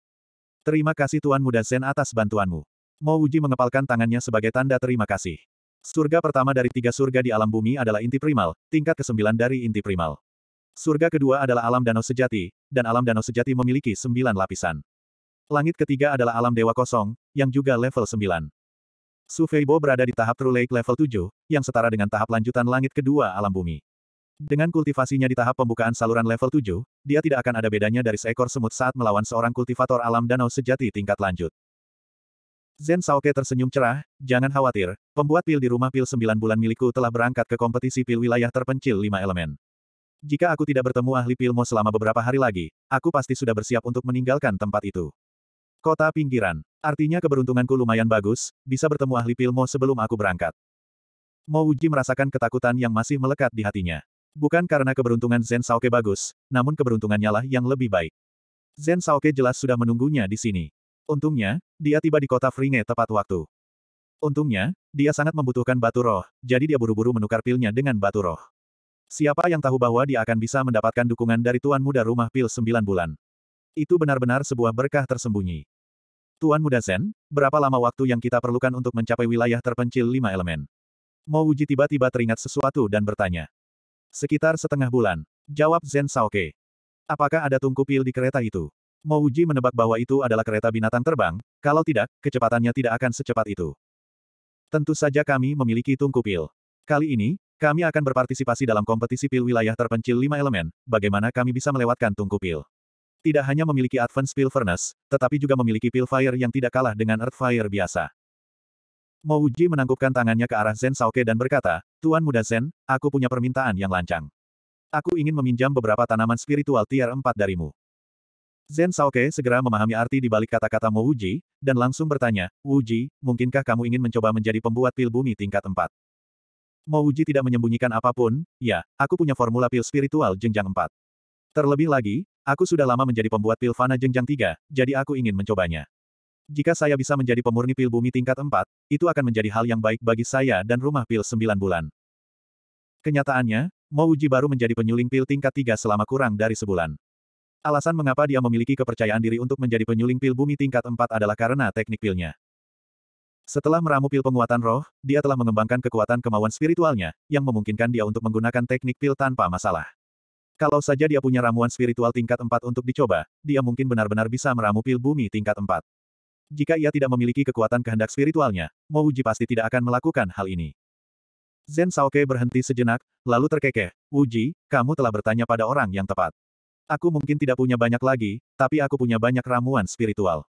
Terima kasih Tuan Muda Zen atas bantuanmu. Mo Uji mengepalkan tangannya sebagai tanda terima kasih. Surga pertama dari tiga surga di alam bumi adalah inti primal, tingkat kesembilan dari inti primal. Surga kedua adalah alam danau sejati, dan alam danau sejati memiliki sembilan lapisan. Langit ketiga adalah alam dewa kosong, yang juga level sembilan. Sufeibo berada di tahap True Lake level 7, yang setara dengan tahap lanjutan langit kedua alam bumi. Dengan kultivasinya di tahap pembukaan saluran level 7, dia tidak akan ada bedanya dari seekor semut saat melawan seorang kultivator alam danau sejati tingkat lanjut. Zen Saoke tersenyum cerah, jangan khawatir, pembuat pil di rumah pil 9 bulan milikku telah berangkat ke kompetisi pil wilayah terpencil 5 elemen. Jika aku tidak bertemu ahli pilmu selama beberapa hari lagi, aku pasti sudah bersiap untuk meninggalkan tempat itu. Kota pinggiran. Artinya keberuntunganku lumayan bagus, bisa bertemu ahli pilmo sebelum aku berangkat. Mo Uji merasakan ketakutan yang masih melekat di hatinya. Bukan karena keberuntungan Zen Saoke bagus, namun keberuntungannya lah yang lebih baik. Zen Saoke jelas sudah menunggunya di sini. Untungnya, dia tiba di kota Fringe tepat waktu. Untungnya, dia sangat membutuhkan batu roh, jadi dia buru-buru menukar pilnya dengan batu roh. Siapa yang tahu bahwa dia akan bisa mendapatkan dukungan dari tuan muda rumah pil sembilan bulan. Itu benar-benar sebuah berkah tersembunyi. Tuan Muda Zen, berapa lama waktu yang kita perlukan untuk mencapai wilayah terpencil lima elemen? Mo Wuji tiba-tiba teringat sesuatu dan bertanya. Sekitar setengah bulan. Jawab Zen Saoke. Apakah ada tungku pil di kereta itu? Mo Wuji menebak bahwa itu adalah kereta binatang terbang, kalau tidak, kecepatannya tidak akan secepat itu. Tentu saja kami memiliki tungku pil. Kali ini, kami akan berpartisipasi dalam kompetisi pil wilayah terpencil lima elemen, bagaimana kami bisa melewatkan tungku pil tidak hanya memiliki Advanced Pill Furnace, tetapi juga memiliki Fire yang tidak kalah dengan Earth Fire biasa. Mouji menangkupkan tangannya ke arah Zen Saoke dan berkata, Tuan Muda Zen, aku punya permintaan yang lancang. Aku ingin meminjam beberapa tanaman spiritual tier 4 darimu. Zen Saoke segera memahami arti di balik kata-kata Mouji, dan langsung bertanya, Wuji, mungkinkah kamu ingin mencoba menjadi pembuat pil bumi tingkat 4? Mouji tidak menyembunyikan apapun, ya, aku punya formula pil spiritual jenjang 4. Terlebih lagi, Aku sudah lama menjadi pembuat pil Fana Jenjang 3, jadi aku ingin mencobanya. Jika saya bisa menjadi pemurni pil bumi tingkat 4, itu akan menjadi hal yang baik bagi saya dan rumah pil 9 bulan. Kenyataannya, Uji baru menjadi penyuling pil tingkat 3 selama kurang dari sebulan. Alasan mengapa dia memiliki kepercayaan diri untuk menjadi penyuling pil bumi tingkat 4 adalah karena teknik pilnya. Setelah meramu pil penguatan roh, dia telah mengembangkan kekuatan kemauan spiritualnya, yang memungkinkan dia untuk menggunakan teknik pil tanpa masalah. Kalau saja dia punya ramuan spiritual tingkat 4 untuk dicoba, dia mungkin benar-benar bisa meramu pil bumi tingkat 4. Jika ia tidak memiliki kekuatan kehendak spiritualnya, Mouji pasti tidak akan melakukan hal ini. Zen Saoke berhenti sejenak, lalu terkekeh, Uji, kamu telah bertanya pada orang yang tepat. Aku mungkin tidak punya banyak lagi, tapi aku punya banyak ramuan spiritual.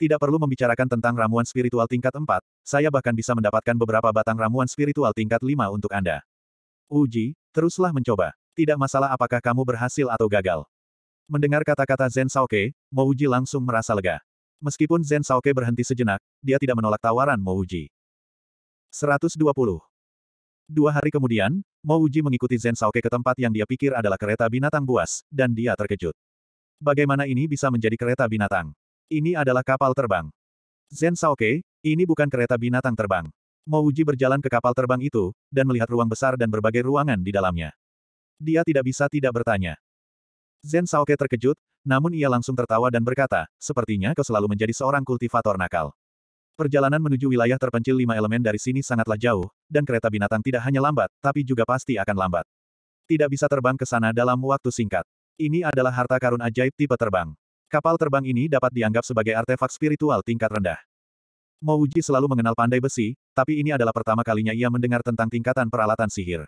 Tidak perlu membicarakan tentang ramuan spiritual tingkat 4, saya bahkan bisa mendapatkan beberapa batang ramuan spiritual tingkat 5 untuk Anda. Uji, teruslah mencoba. Tidak masalah apakah kamu berhasil atau gagal. Mendengar kata-kata Zen Saoke, Mouji langsung merasa lega. Meskipun Zen Saoke berhenti sejenak, dia tidak menolak tawaran Mouji. 120. Dua hari kemudian, Mouji mengikuti Zen Saoke ke tempat yang dia pikir adalah kereta binatang buas, dan dia terkejut. Bagaimana ini bisa menjadi kereta binatang? Ini adalah kapal terbang. Zen Saoke, ini bukan kereta binatang terbang. Mouji berjalan ke kapal terbang itu, dan melihat ruang besar dan berbagai ruangan di dalamnya. Dia tidak bisa tidak bertanya. Zen Saoke terkejut, namun ia langsung tertawa dan berkata, sepertinya kau selalu menjadi seorang kultivator nakal. Perjalanan menuju wilayah terpencil lima elemen dari sini sangatlah jauh, dan kereta binatang tidak hanya lambat, tapi juga pasti akan lambat. Tidak bisa terbang ke sana dalam waktu singkat. Ini adalah harta karun ajaib tipe terbang. Kapal terbang ini dapat dianggap sebagai artefak spiritual tingkat rendah. Mouji selalu mengenal pandai besi, tapi ini adalah pertama kalinya ia mendengar tentang tingkatan peralatan sihir.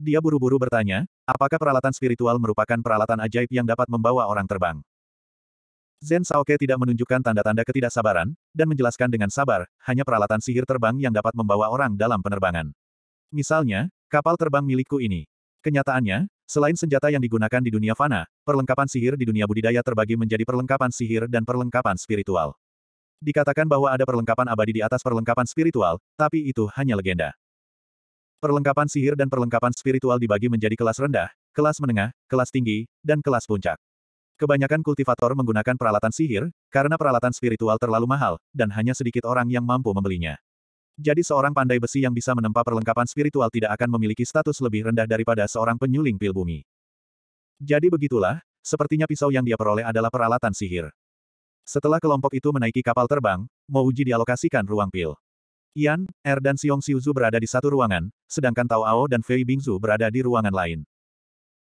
Dia buru-buru bertanya, apakah peralatan spiritual merupakan peralatan ajaib yang dapat membawa orang terbang? Zen Saoke tidak menunjukkan tanda-tanda ketidaksabaran, dan menjelaskan dengan sabar, hanya peralatan sihir terbang yang dapat membawa orang dalam penerbangan. Misalnya, kapal terbang milikku ini. Kenyataannya, selain senjata yang digunakan di dunia fana, perlengkapan sihir di dunia budidaya terbagi menjadi perlengkapan sihir dan perlengkapan spiritual. Dikatakan bahwa ada perlengkapan abadi di atas perlengkapan spiritual, tapi itu hanya legenda. Perlengkapan sihir dan perlengkapan spiritual dibagi menjadi kelas rendah, kelas menengah, kelas tinggi, dan kelas puncak. Kebanyakan kultivator menggunakan peralatan sihir, karena peralatan spiritual terlalu mahal, dan hanya sedikit orang yang mampu membelinya. Jadi seorang pandai besi yang bisa menempa perlengkapan spiritual tidak akan memiliki status lebih rendah daripada seorang penyuling pil bumi. Jadi begitulah, sepertinya pisau yang dia peroleh adalah peralatan sihir. Setelah kelompok itu menaiki kapal terbang, Mouji dialokasikan ruang pil. Yan, Er dan Xiong Xiuzu berada di satu ruangan, sedangkan Tao Ao dan Fei Bingzu berada di ruangan lain.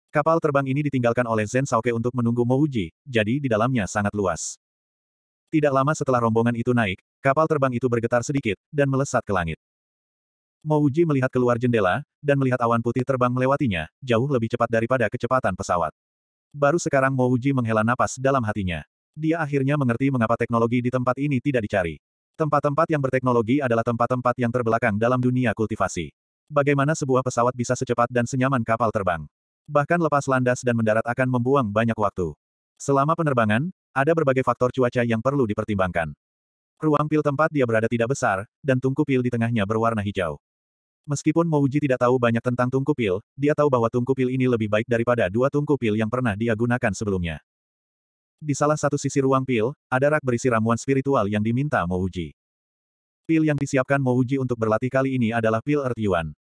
Kapal terbang ini ditinggalkan oleh Zen Saoke untuk menunggu Mo Uji, jadi di dalamnya sangat luas. Tidak lama setelah rombongan itu naik, kapal terbang itu bergetar sedikit, dan melesat ke langit. Mo Uji melihat keluar jendela, dan melihat awan putih terbang melewatinya, jauh lebih cepat daripada kecepatan pesawat. Baru sekarang Mo Uji menghela napas dalam hatinya. Dia akhirnya mengerti mengapa teknologi di tempat ini tidak dicari. Tempat-tempat yang berteknologi adalah tempat-tempat yang terbelakang dalam dunia kultivasi. Bagaimana sebuah pesawat bisa secepat dan senyaman kapal terbang? Bahkan lepas landas dan mendarat akan membuang banyak waktu. Selama penerbangan, ada berbagai faktor cuaca yang perlu dipertimbangkan. Ruang pil tempat dia berada tidak besar, dan tungku pil di tengahnya berwarna hijau. Meskipun Mouji tidak tahu banyak tentang tungku pil, dia tahu bahwa tungku pil ini lebih baik daripada dua tungku pil yang pernah dia gunakan sebelumnya. Di salah satu sisi ruang pil, ada rak berisi ramuan spiritual yang diminta Mouji. Pil yang disiapkan Mouji untuk berlatih kali ini adalah pil Earth Yuan.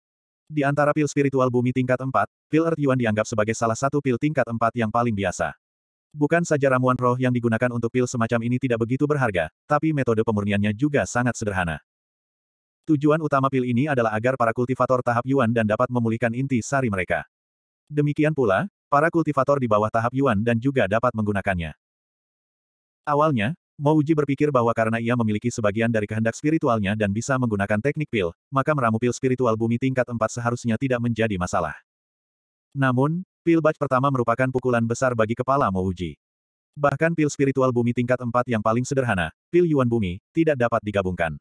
Di antara pil spiritual bumi tingkat 4, pil Earth Yuan dianggap sebagai salah satu pil tingkat 4 yang paling biasa. Bukan saja ramuan roh yang digunakan untuk pil semacam ini tidak begitu berharga, tapi metode pemurniannya juga sangat sederhana. Tujuan utama pil ini adalah agar para kultivator tahap Yuan dan dapat memulihkan inti sari mereka. Demikian pula, para kultivator di bawah tahap Yuan dan juga dapat menggunakannya. Awalnya, Mouji berpikir bahwa karena ia memiliki sebagian dari kehendak spiritualnya dan bisa menggunakan teknik pil, maka meramu pil spiritual bumi tingkat 4 seharusnya tidak menjadi masalah. Namun, pil batch pertama merupakan pukulan besar bagi kepala Mouji. Bahkan pil spiritual bumi tingkat 4 yang paling sederhana, pil Yuan bumi, tidak dapat digabungkan.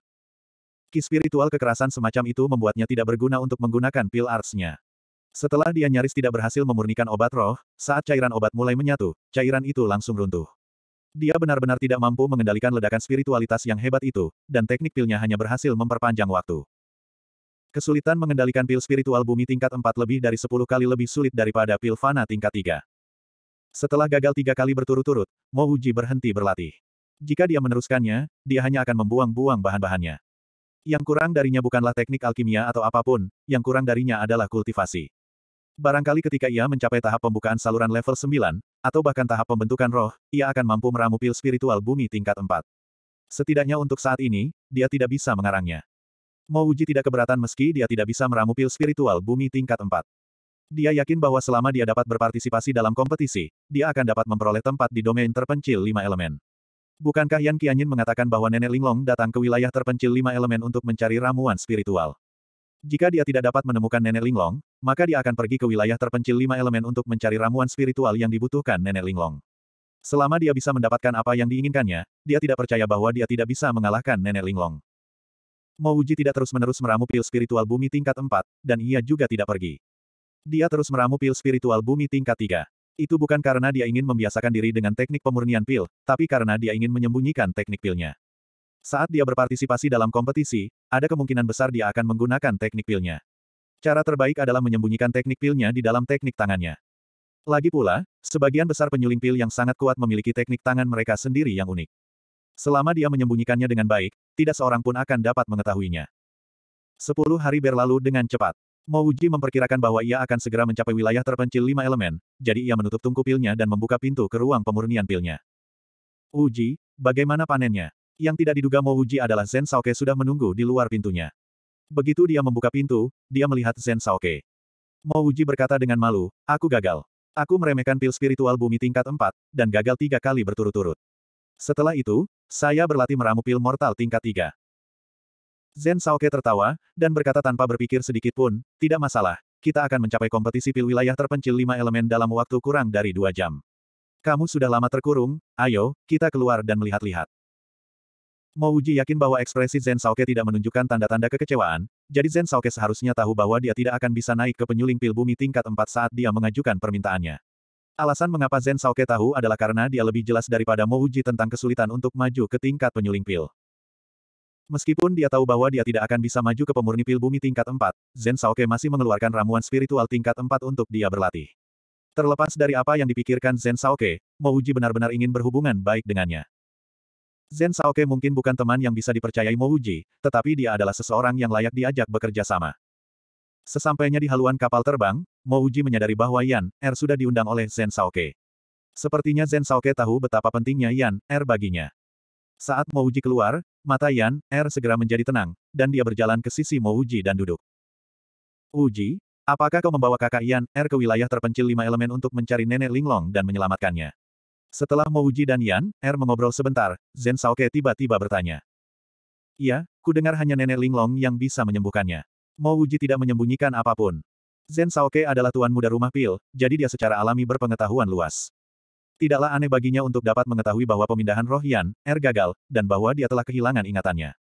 Ki spiritual kekerasan semacam itu membuatnya tidak berguna untuk menggunakan pil artsnya. Setelah dia nyaris tidak berhasil memurnikan obat roh, saat cairan obat mulai menyatu, cairan itu langsung runtuh. Dia benar-benar tidak mampu mengendalikan ledakan spiritualitas yang hebat itu, dan teknik pilnya hanya berhasil memperpanjang waktu. Kesulitan mengendalikan pil spiritual bumi tingkat 4 lebih dari 10 kali lebih sulit daripada pil fana tingkat 3. Setelah gagal tiga kali berturut-turut, Mo Uji berhenti berlatih. Jika dia meneruskannya, dia hanya akan membuang-buang bahan-bahannya. Yang kurang darinya bukanlah teknik alkimia atau apapun, yang kurang darinya adalah kultivasi. Barangkali ketika ia mencapai tahap pembukaan saluran level 9, atau bahkan tahap pembentukan roh, ia akan mampu meramu pil spiritual bumi tingkat 4. Setidaknya untuk saat ini, dia tidak bisa mengarangnya. Mouji tidak keberatan meski dia tidak bisa meramu pil spiritual bumi tingkat 4. Dia yakin bahwa selama dia dapat berpartisipasi dalam kompetisi, dia akan dapat memperoleh tempat di domain terpencil lima elemen. Bukankah Yan Qianyin mengatakan bahwa Nenek Linglong datang ke wilayah terpencil lima elemen untuk mencari ramuan spiritual? Jika dia tidak dapat menemukan Nenek Linglong, maka dia akan pergi ke wilayah terpencil lima elemen untuk mencari ramuan spiritual yang dibutuhkan Nenek Linglong. Selama dia bisa mendapatkan apa yang diinginkannya, dia tidak percaya bahwa dia tidak bisa mengalahkan Nenek Linglong. Wuji tidak terus-menerus meramu pil spiritual bumi tingkat 4, dan ia juga tidak pergi. Dia terus meramu pil spiritual bumi tingkat 3. Itu bukan karena dia ingin membiasakan diri dengan teknik pemurnian pil, tapi karena dia ingin menyembunyikan teknik pilnya. Saat dia berpartisipasi dalam kompetisi, ada kemungkinan besar dia akan menggunakan teknik pilnya. Cara terbaik adalah menyembunyikan teknik pilnya di dalam teknik tangannya. Lagi pula, sebagian besar penyuling pil yang sangat kuat memiliki teknik tangan mereka sendiri yang unik. Selama dia menyembunyikannya dengan baik, tidak seorang pun akan dapat mengetahuinya. Sepuluh hari berlalu dengan cepat. Mouji memperkirakan bahwa ia akan segera mencapai wilayah terpencil lima elemen, jadi ia menutup tungku pilnya dan membuka pintu ke ruang pemurnian pilnya. Uji, bagaimana panennya? Yang tidak diduga Mouji adalah Zen Saoke sudah menunggu di luar pintunya. Begitu dia membuka pintu, dia melihat Zen Saoke. Mo Uji berkata dengan malu, aku gagal. Aku meremehkan pil spiritual bumi tingkat 4, dan gagal tiga kali berturut-turut. Setelah itu, saya berlatih meramu pil mortal tingkat 3. Zen Saoke tertawa, dan berkata tanpa berpikir sedikit pun, tidak masalah, kita akan mencapai kompetisi pil wilayah terpencil lima elemen dalam waktu kurang dari dua jam. Kamu sudah lama terkurung, ayo, kita keluar dan melihat-lihat. Mo Uji yakin bahwa ekspresi Zen Saoke tidak menunjukkan tanda-tanda kekecewaan, jadi Zen Saoke seharusnya tahu bahwa dia tidak akan bisa naik ke penyuling pil bumi tingkat 4 saat dia mengajukan permintaannya. Alasan mengapa Zen Saoke tahu adalah karena dia lebih jelas daripada Mo Uji tentang kesulitan untuk maju ke tingkat penyuling pil. Meskipun dia tahu bahwa dia tidak akan bisa maju ke pemurni pil bumi tingkat 4, Zen Saoke masih mengeluarkan ramuan spiritual tingkat 4 untuk dia berlatih. Terlepas dari apa yang dipikirkan Zen Saoke, Mo Uji benar-benar ingin berhubungan baik dengannya. Zen Saoke mungkin bukan teman yang bisa dipercayai Mo Uji, tetapi dia adalah seseorang yang layak diajak bekerja sama. Sesampainya di haluan kapal terbang, Mo Uji menyadari bahwa Yan Er sudah diundang oleh Zen Saoke. Sepertinya Zen Saoke tahu betapa pentingnya Yan Er baginya. Saat Mo Uji keluar, mata Yan Er segera menjadi tenang, dan dia berjalan ke sisi Mo Uji dan duduk. Uji, apakah kau membawa kakak Yan Er ke wilayah terpencil lima elemen untuk mencari nenek Linglong dan menyelamatkannya? Setelah Mouji dan Yan, Er mengobrol sebentar, Zen Saoke tiba-tiba bertanya. Iya, ku dengar hanya nenek Linglong yang bisa menyembuhkannya. Mouji tidak menyembunyikan apapun. Zen Saoke adalah tuan muda rumah pil, jadi dia secara alami berpengetahuan luas. Tidaklah aneh baginya untuk dapat mengetahui bahwa pemindahan roh Yan, Er gagal, dan bahwa dia telah kehilangan ingatannya.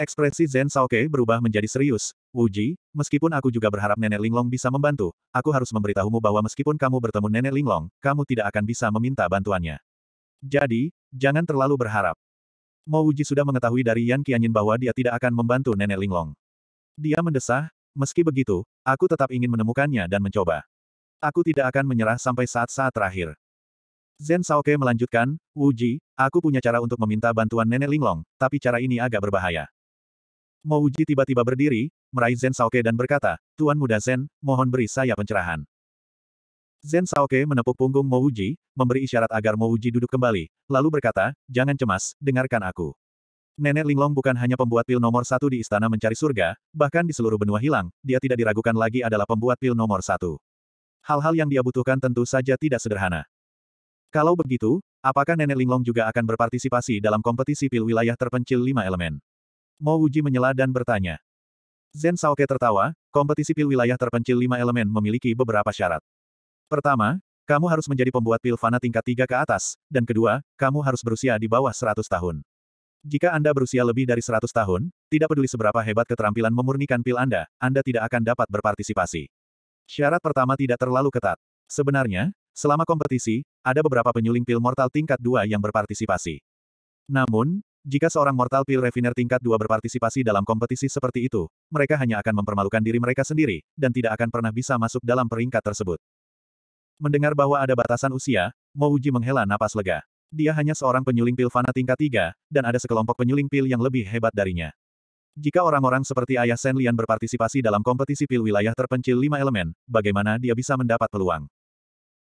Ekspresi Zen Saoke berubah menjadi serius, Wuji, meskipun aku juga berharap Nenek Linglong bisa membantu, aku harus memberitahumu bahwa meskipun kamu bertemu Nenek Linglong, kamu tidak akan bisa meminta bantuannya. Jadi, jangan terlalu berharap. Mo Wuji sudah mengetahui dari Yan Qianyin bahwa dia tidak akan membantu Nenek Linglong. Dia mendesah, meski begitu, aku tetap ingin menemukannya dan mencoba. Aku tidak akan menyerah sampai saat-saat terakhir. Zen Saoke melanjutkan, Wuji, aku punya cara untuk meminta bantuan Nenek Linglong, tapi cara ini agak berbahaya. Mo tiba-tiba berdiri, meraih Zen Saoke dan berkata, Tuan Muda Zen, mohon beri saya pencerahan. Zen Saoke menepuk punggung Mo memberi isyarat agar Mo duduk kembali, lalu berkata, jangan cemas, dengarkan aku. Nenek Linglong bukan hanya pembuat pil nomor satu di istana mencari surga, bahkan di seluruh benua hilang, dia tidak diragukan lagi adalah pembuat pil nomor satu. Hal-hal yang dia butuhkan tentu saja tidak sederhana. Kalau begitu, apakah Nenek Linglong juga akan berpartisipasi dalam kompetisi pil wilayah terpencil lima elemen? Mo Wuji menyela dan bertanya. Zen Saoke tertawa, kompetisi pil wilayah terpencil lima elemen memiliki beberapa syarat. Pertama, kamu harus menjadi pembuat pil fana tingkat tiga ke atas, dan kedua, kamu harus berusia di bawah seratus tahun. Jika Anda berusia lebih dari seratus tahun, tidak peduli seberapa hebat keterampilan memurnikan pil Anda, Anda tidak akan dapat berpartisipasi. Syarat pertama tidak terlalu ketat. Sebenarnya, selama kompetisi, ada beberapa penyuling pil mortal tingkat dua yang berpartisipasi. Namun, jika seorang Mortal Pil Refiner tingkat 2 berpartisipasi dalam kompetisi seperti itu, mereka hanya akan mempermalukan diri mereka sendiri, dan tidak akan pernah bisa masuk dalam peringkat tersebut. Mendengar bahwa ada batasan usia, Mouji menghela napas lega. Dia hanya seorang penyuling pil fana tingkat 3, dan ada sekelompok penyuling pil yang lebih hebat darinya. Jika orang-orang seperti Ayah Sen Lian berpartisipasi dalam kompetisi pil wilayah terpencil 5 elemen, bagaimana dia bisa mendapat peluang?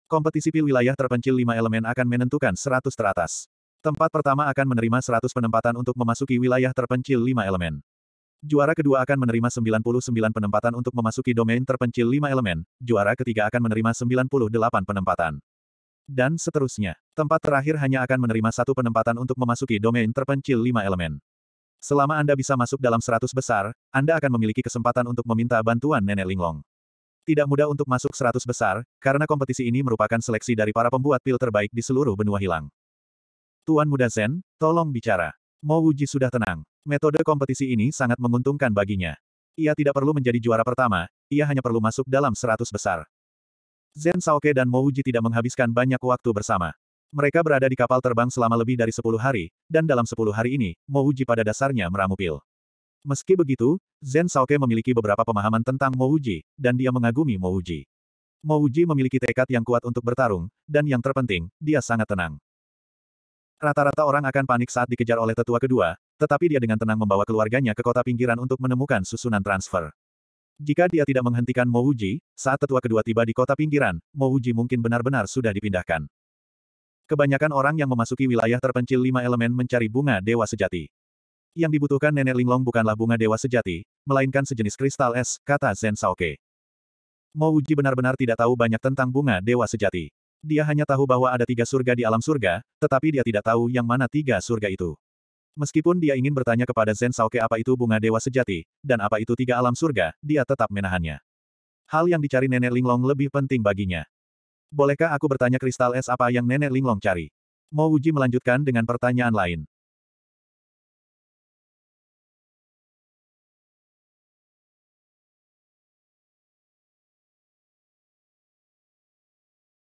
Kompetisi pil wilayah terpencil 5 elemen akan menentukan 100 teratas. Tempat pertama akan menerima 100 penempatan untuk memasuki wilayah terpencil 5 elemen. Juara kedua akan menerima 99 penempatan untuk memasuki domain terpencil 5 elemen, juara ketiga akan menerima 98 penempatan. Dan seterusnya. Tempat terakhir hanya akan menerima satu penempatan untuk memasuki domain terpencil 5 elemen. Selama Anda bisa masuk dalam 100 besar, Anda akan memiliki kesempatan untuk meminta bantuan Nenek Linglong. Tidak mudah untuk masuk 100 besar, karena kompetisi ini merupakan seleksi dari para pembuat pil terbaik di seluruh benua hilang. Tuan Muda Zen, tolong bicara. Mo Wuji sudah tenang. Metode kompetisi ini sangat menguntungkan baginya. Ia tidak perlu menjadi juara pertama, ia hanya perlu masuk dalam seratus besar. Zen Saoke dan Mo Wuji tidak menghabiskan banyak waktu bersama. Mereka berada di kapal terbang selama lebih dari sepuluh hari, dan dalam sepuluh hari ini, Mo Wuji pada dasarnya meramu pil. Meski begitu, Zen Saoke memiliki beberapa pemahaman tentang Mo Wuji, dan dia mengagumi Mo Wuji. Mo Wuji memiliki tekad yang kuat untuk bertarung, dan yang terpenting, dia sangat tenang. Rata-rata orang akan panik saat dikejar oleh tetua kedua, tetapi dia dengan tenang membawa keluarganya ke kota pinggiran untuk menemukan susunan transfer. Jika dia tidak menghentikan Mouji, saat tetua kedua tiba di kota pinggiran, Mouji mungkin benar-benar sudah dipindahkan. Kebanyakan orang yang memasuki wilayah terpencil lima elemen mencari bunga dewa sejati. Yang dibutuhkan nenek Linglong bukanlah bunga dewa sejati, melainkan sejenis kristal es, kata Zen Saoke. Mouji benar-benar tidak tahu banyak tentang bunga dewa sejati. Dia hanya tahu bahwa ada tiga surga di alam surga, tetapi dia tidak tahu yang mana tiga surga itu. Meskipun dia ingin bertanya kepada Zen Saoke apa itu bunga dewa sejati, dan apa itu tiga alam surga, dia tetap menahannya. Hal yang dicari nenek Linglong lebih penting baginya. Bolehkah aku bertanya kristal es apa yang nenek Linglong cari? Mo Uji melanjutkan dengan pertanyaan lain.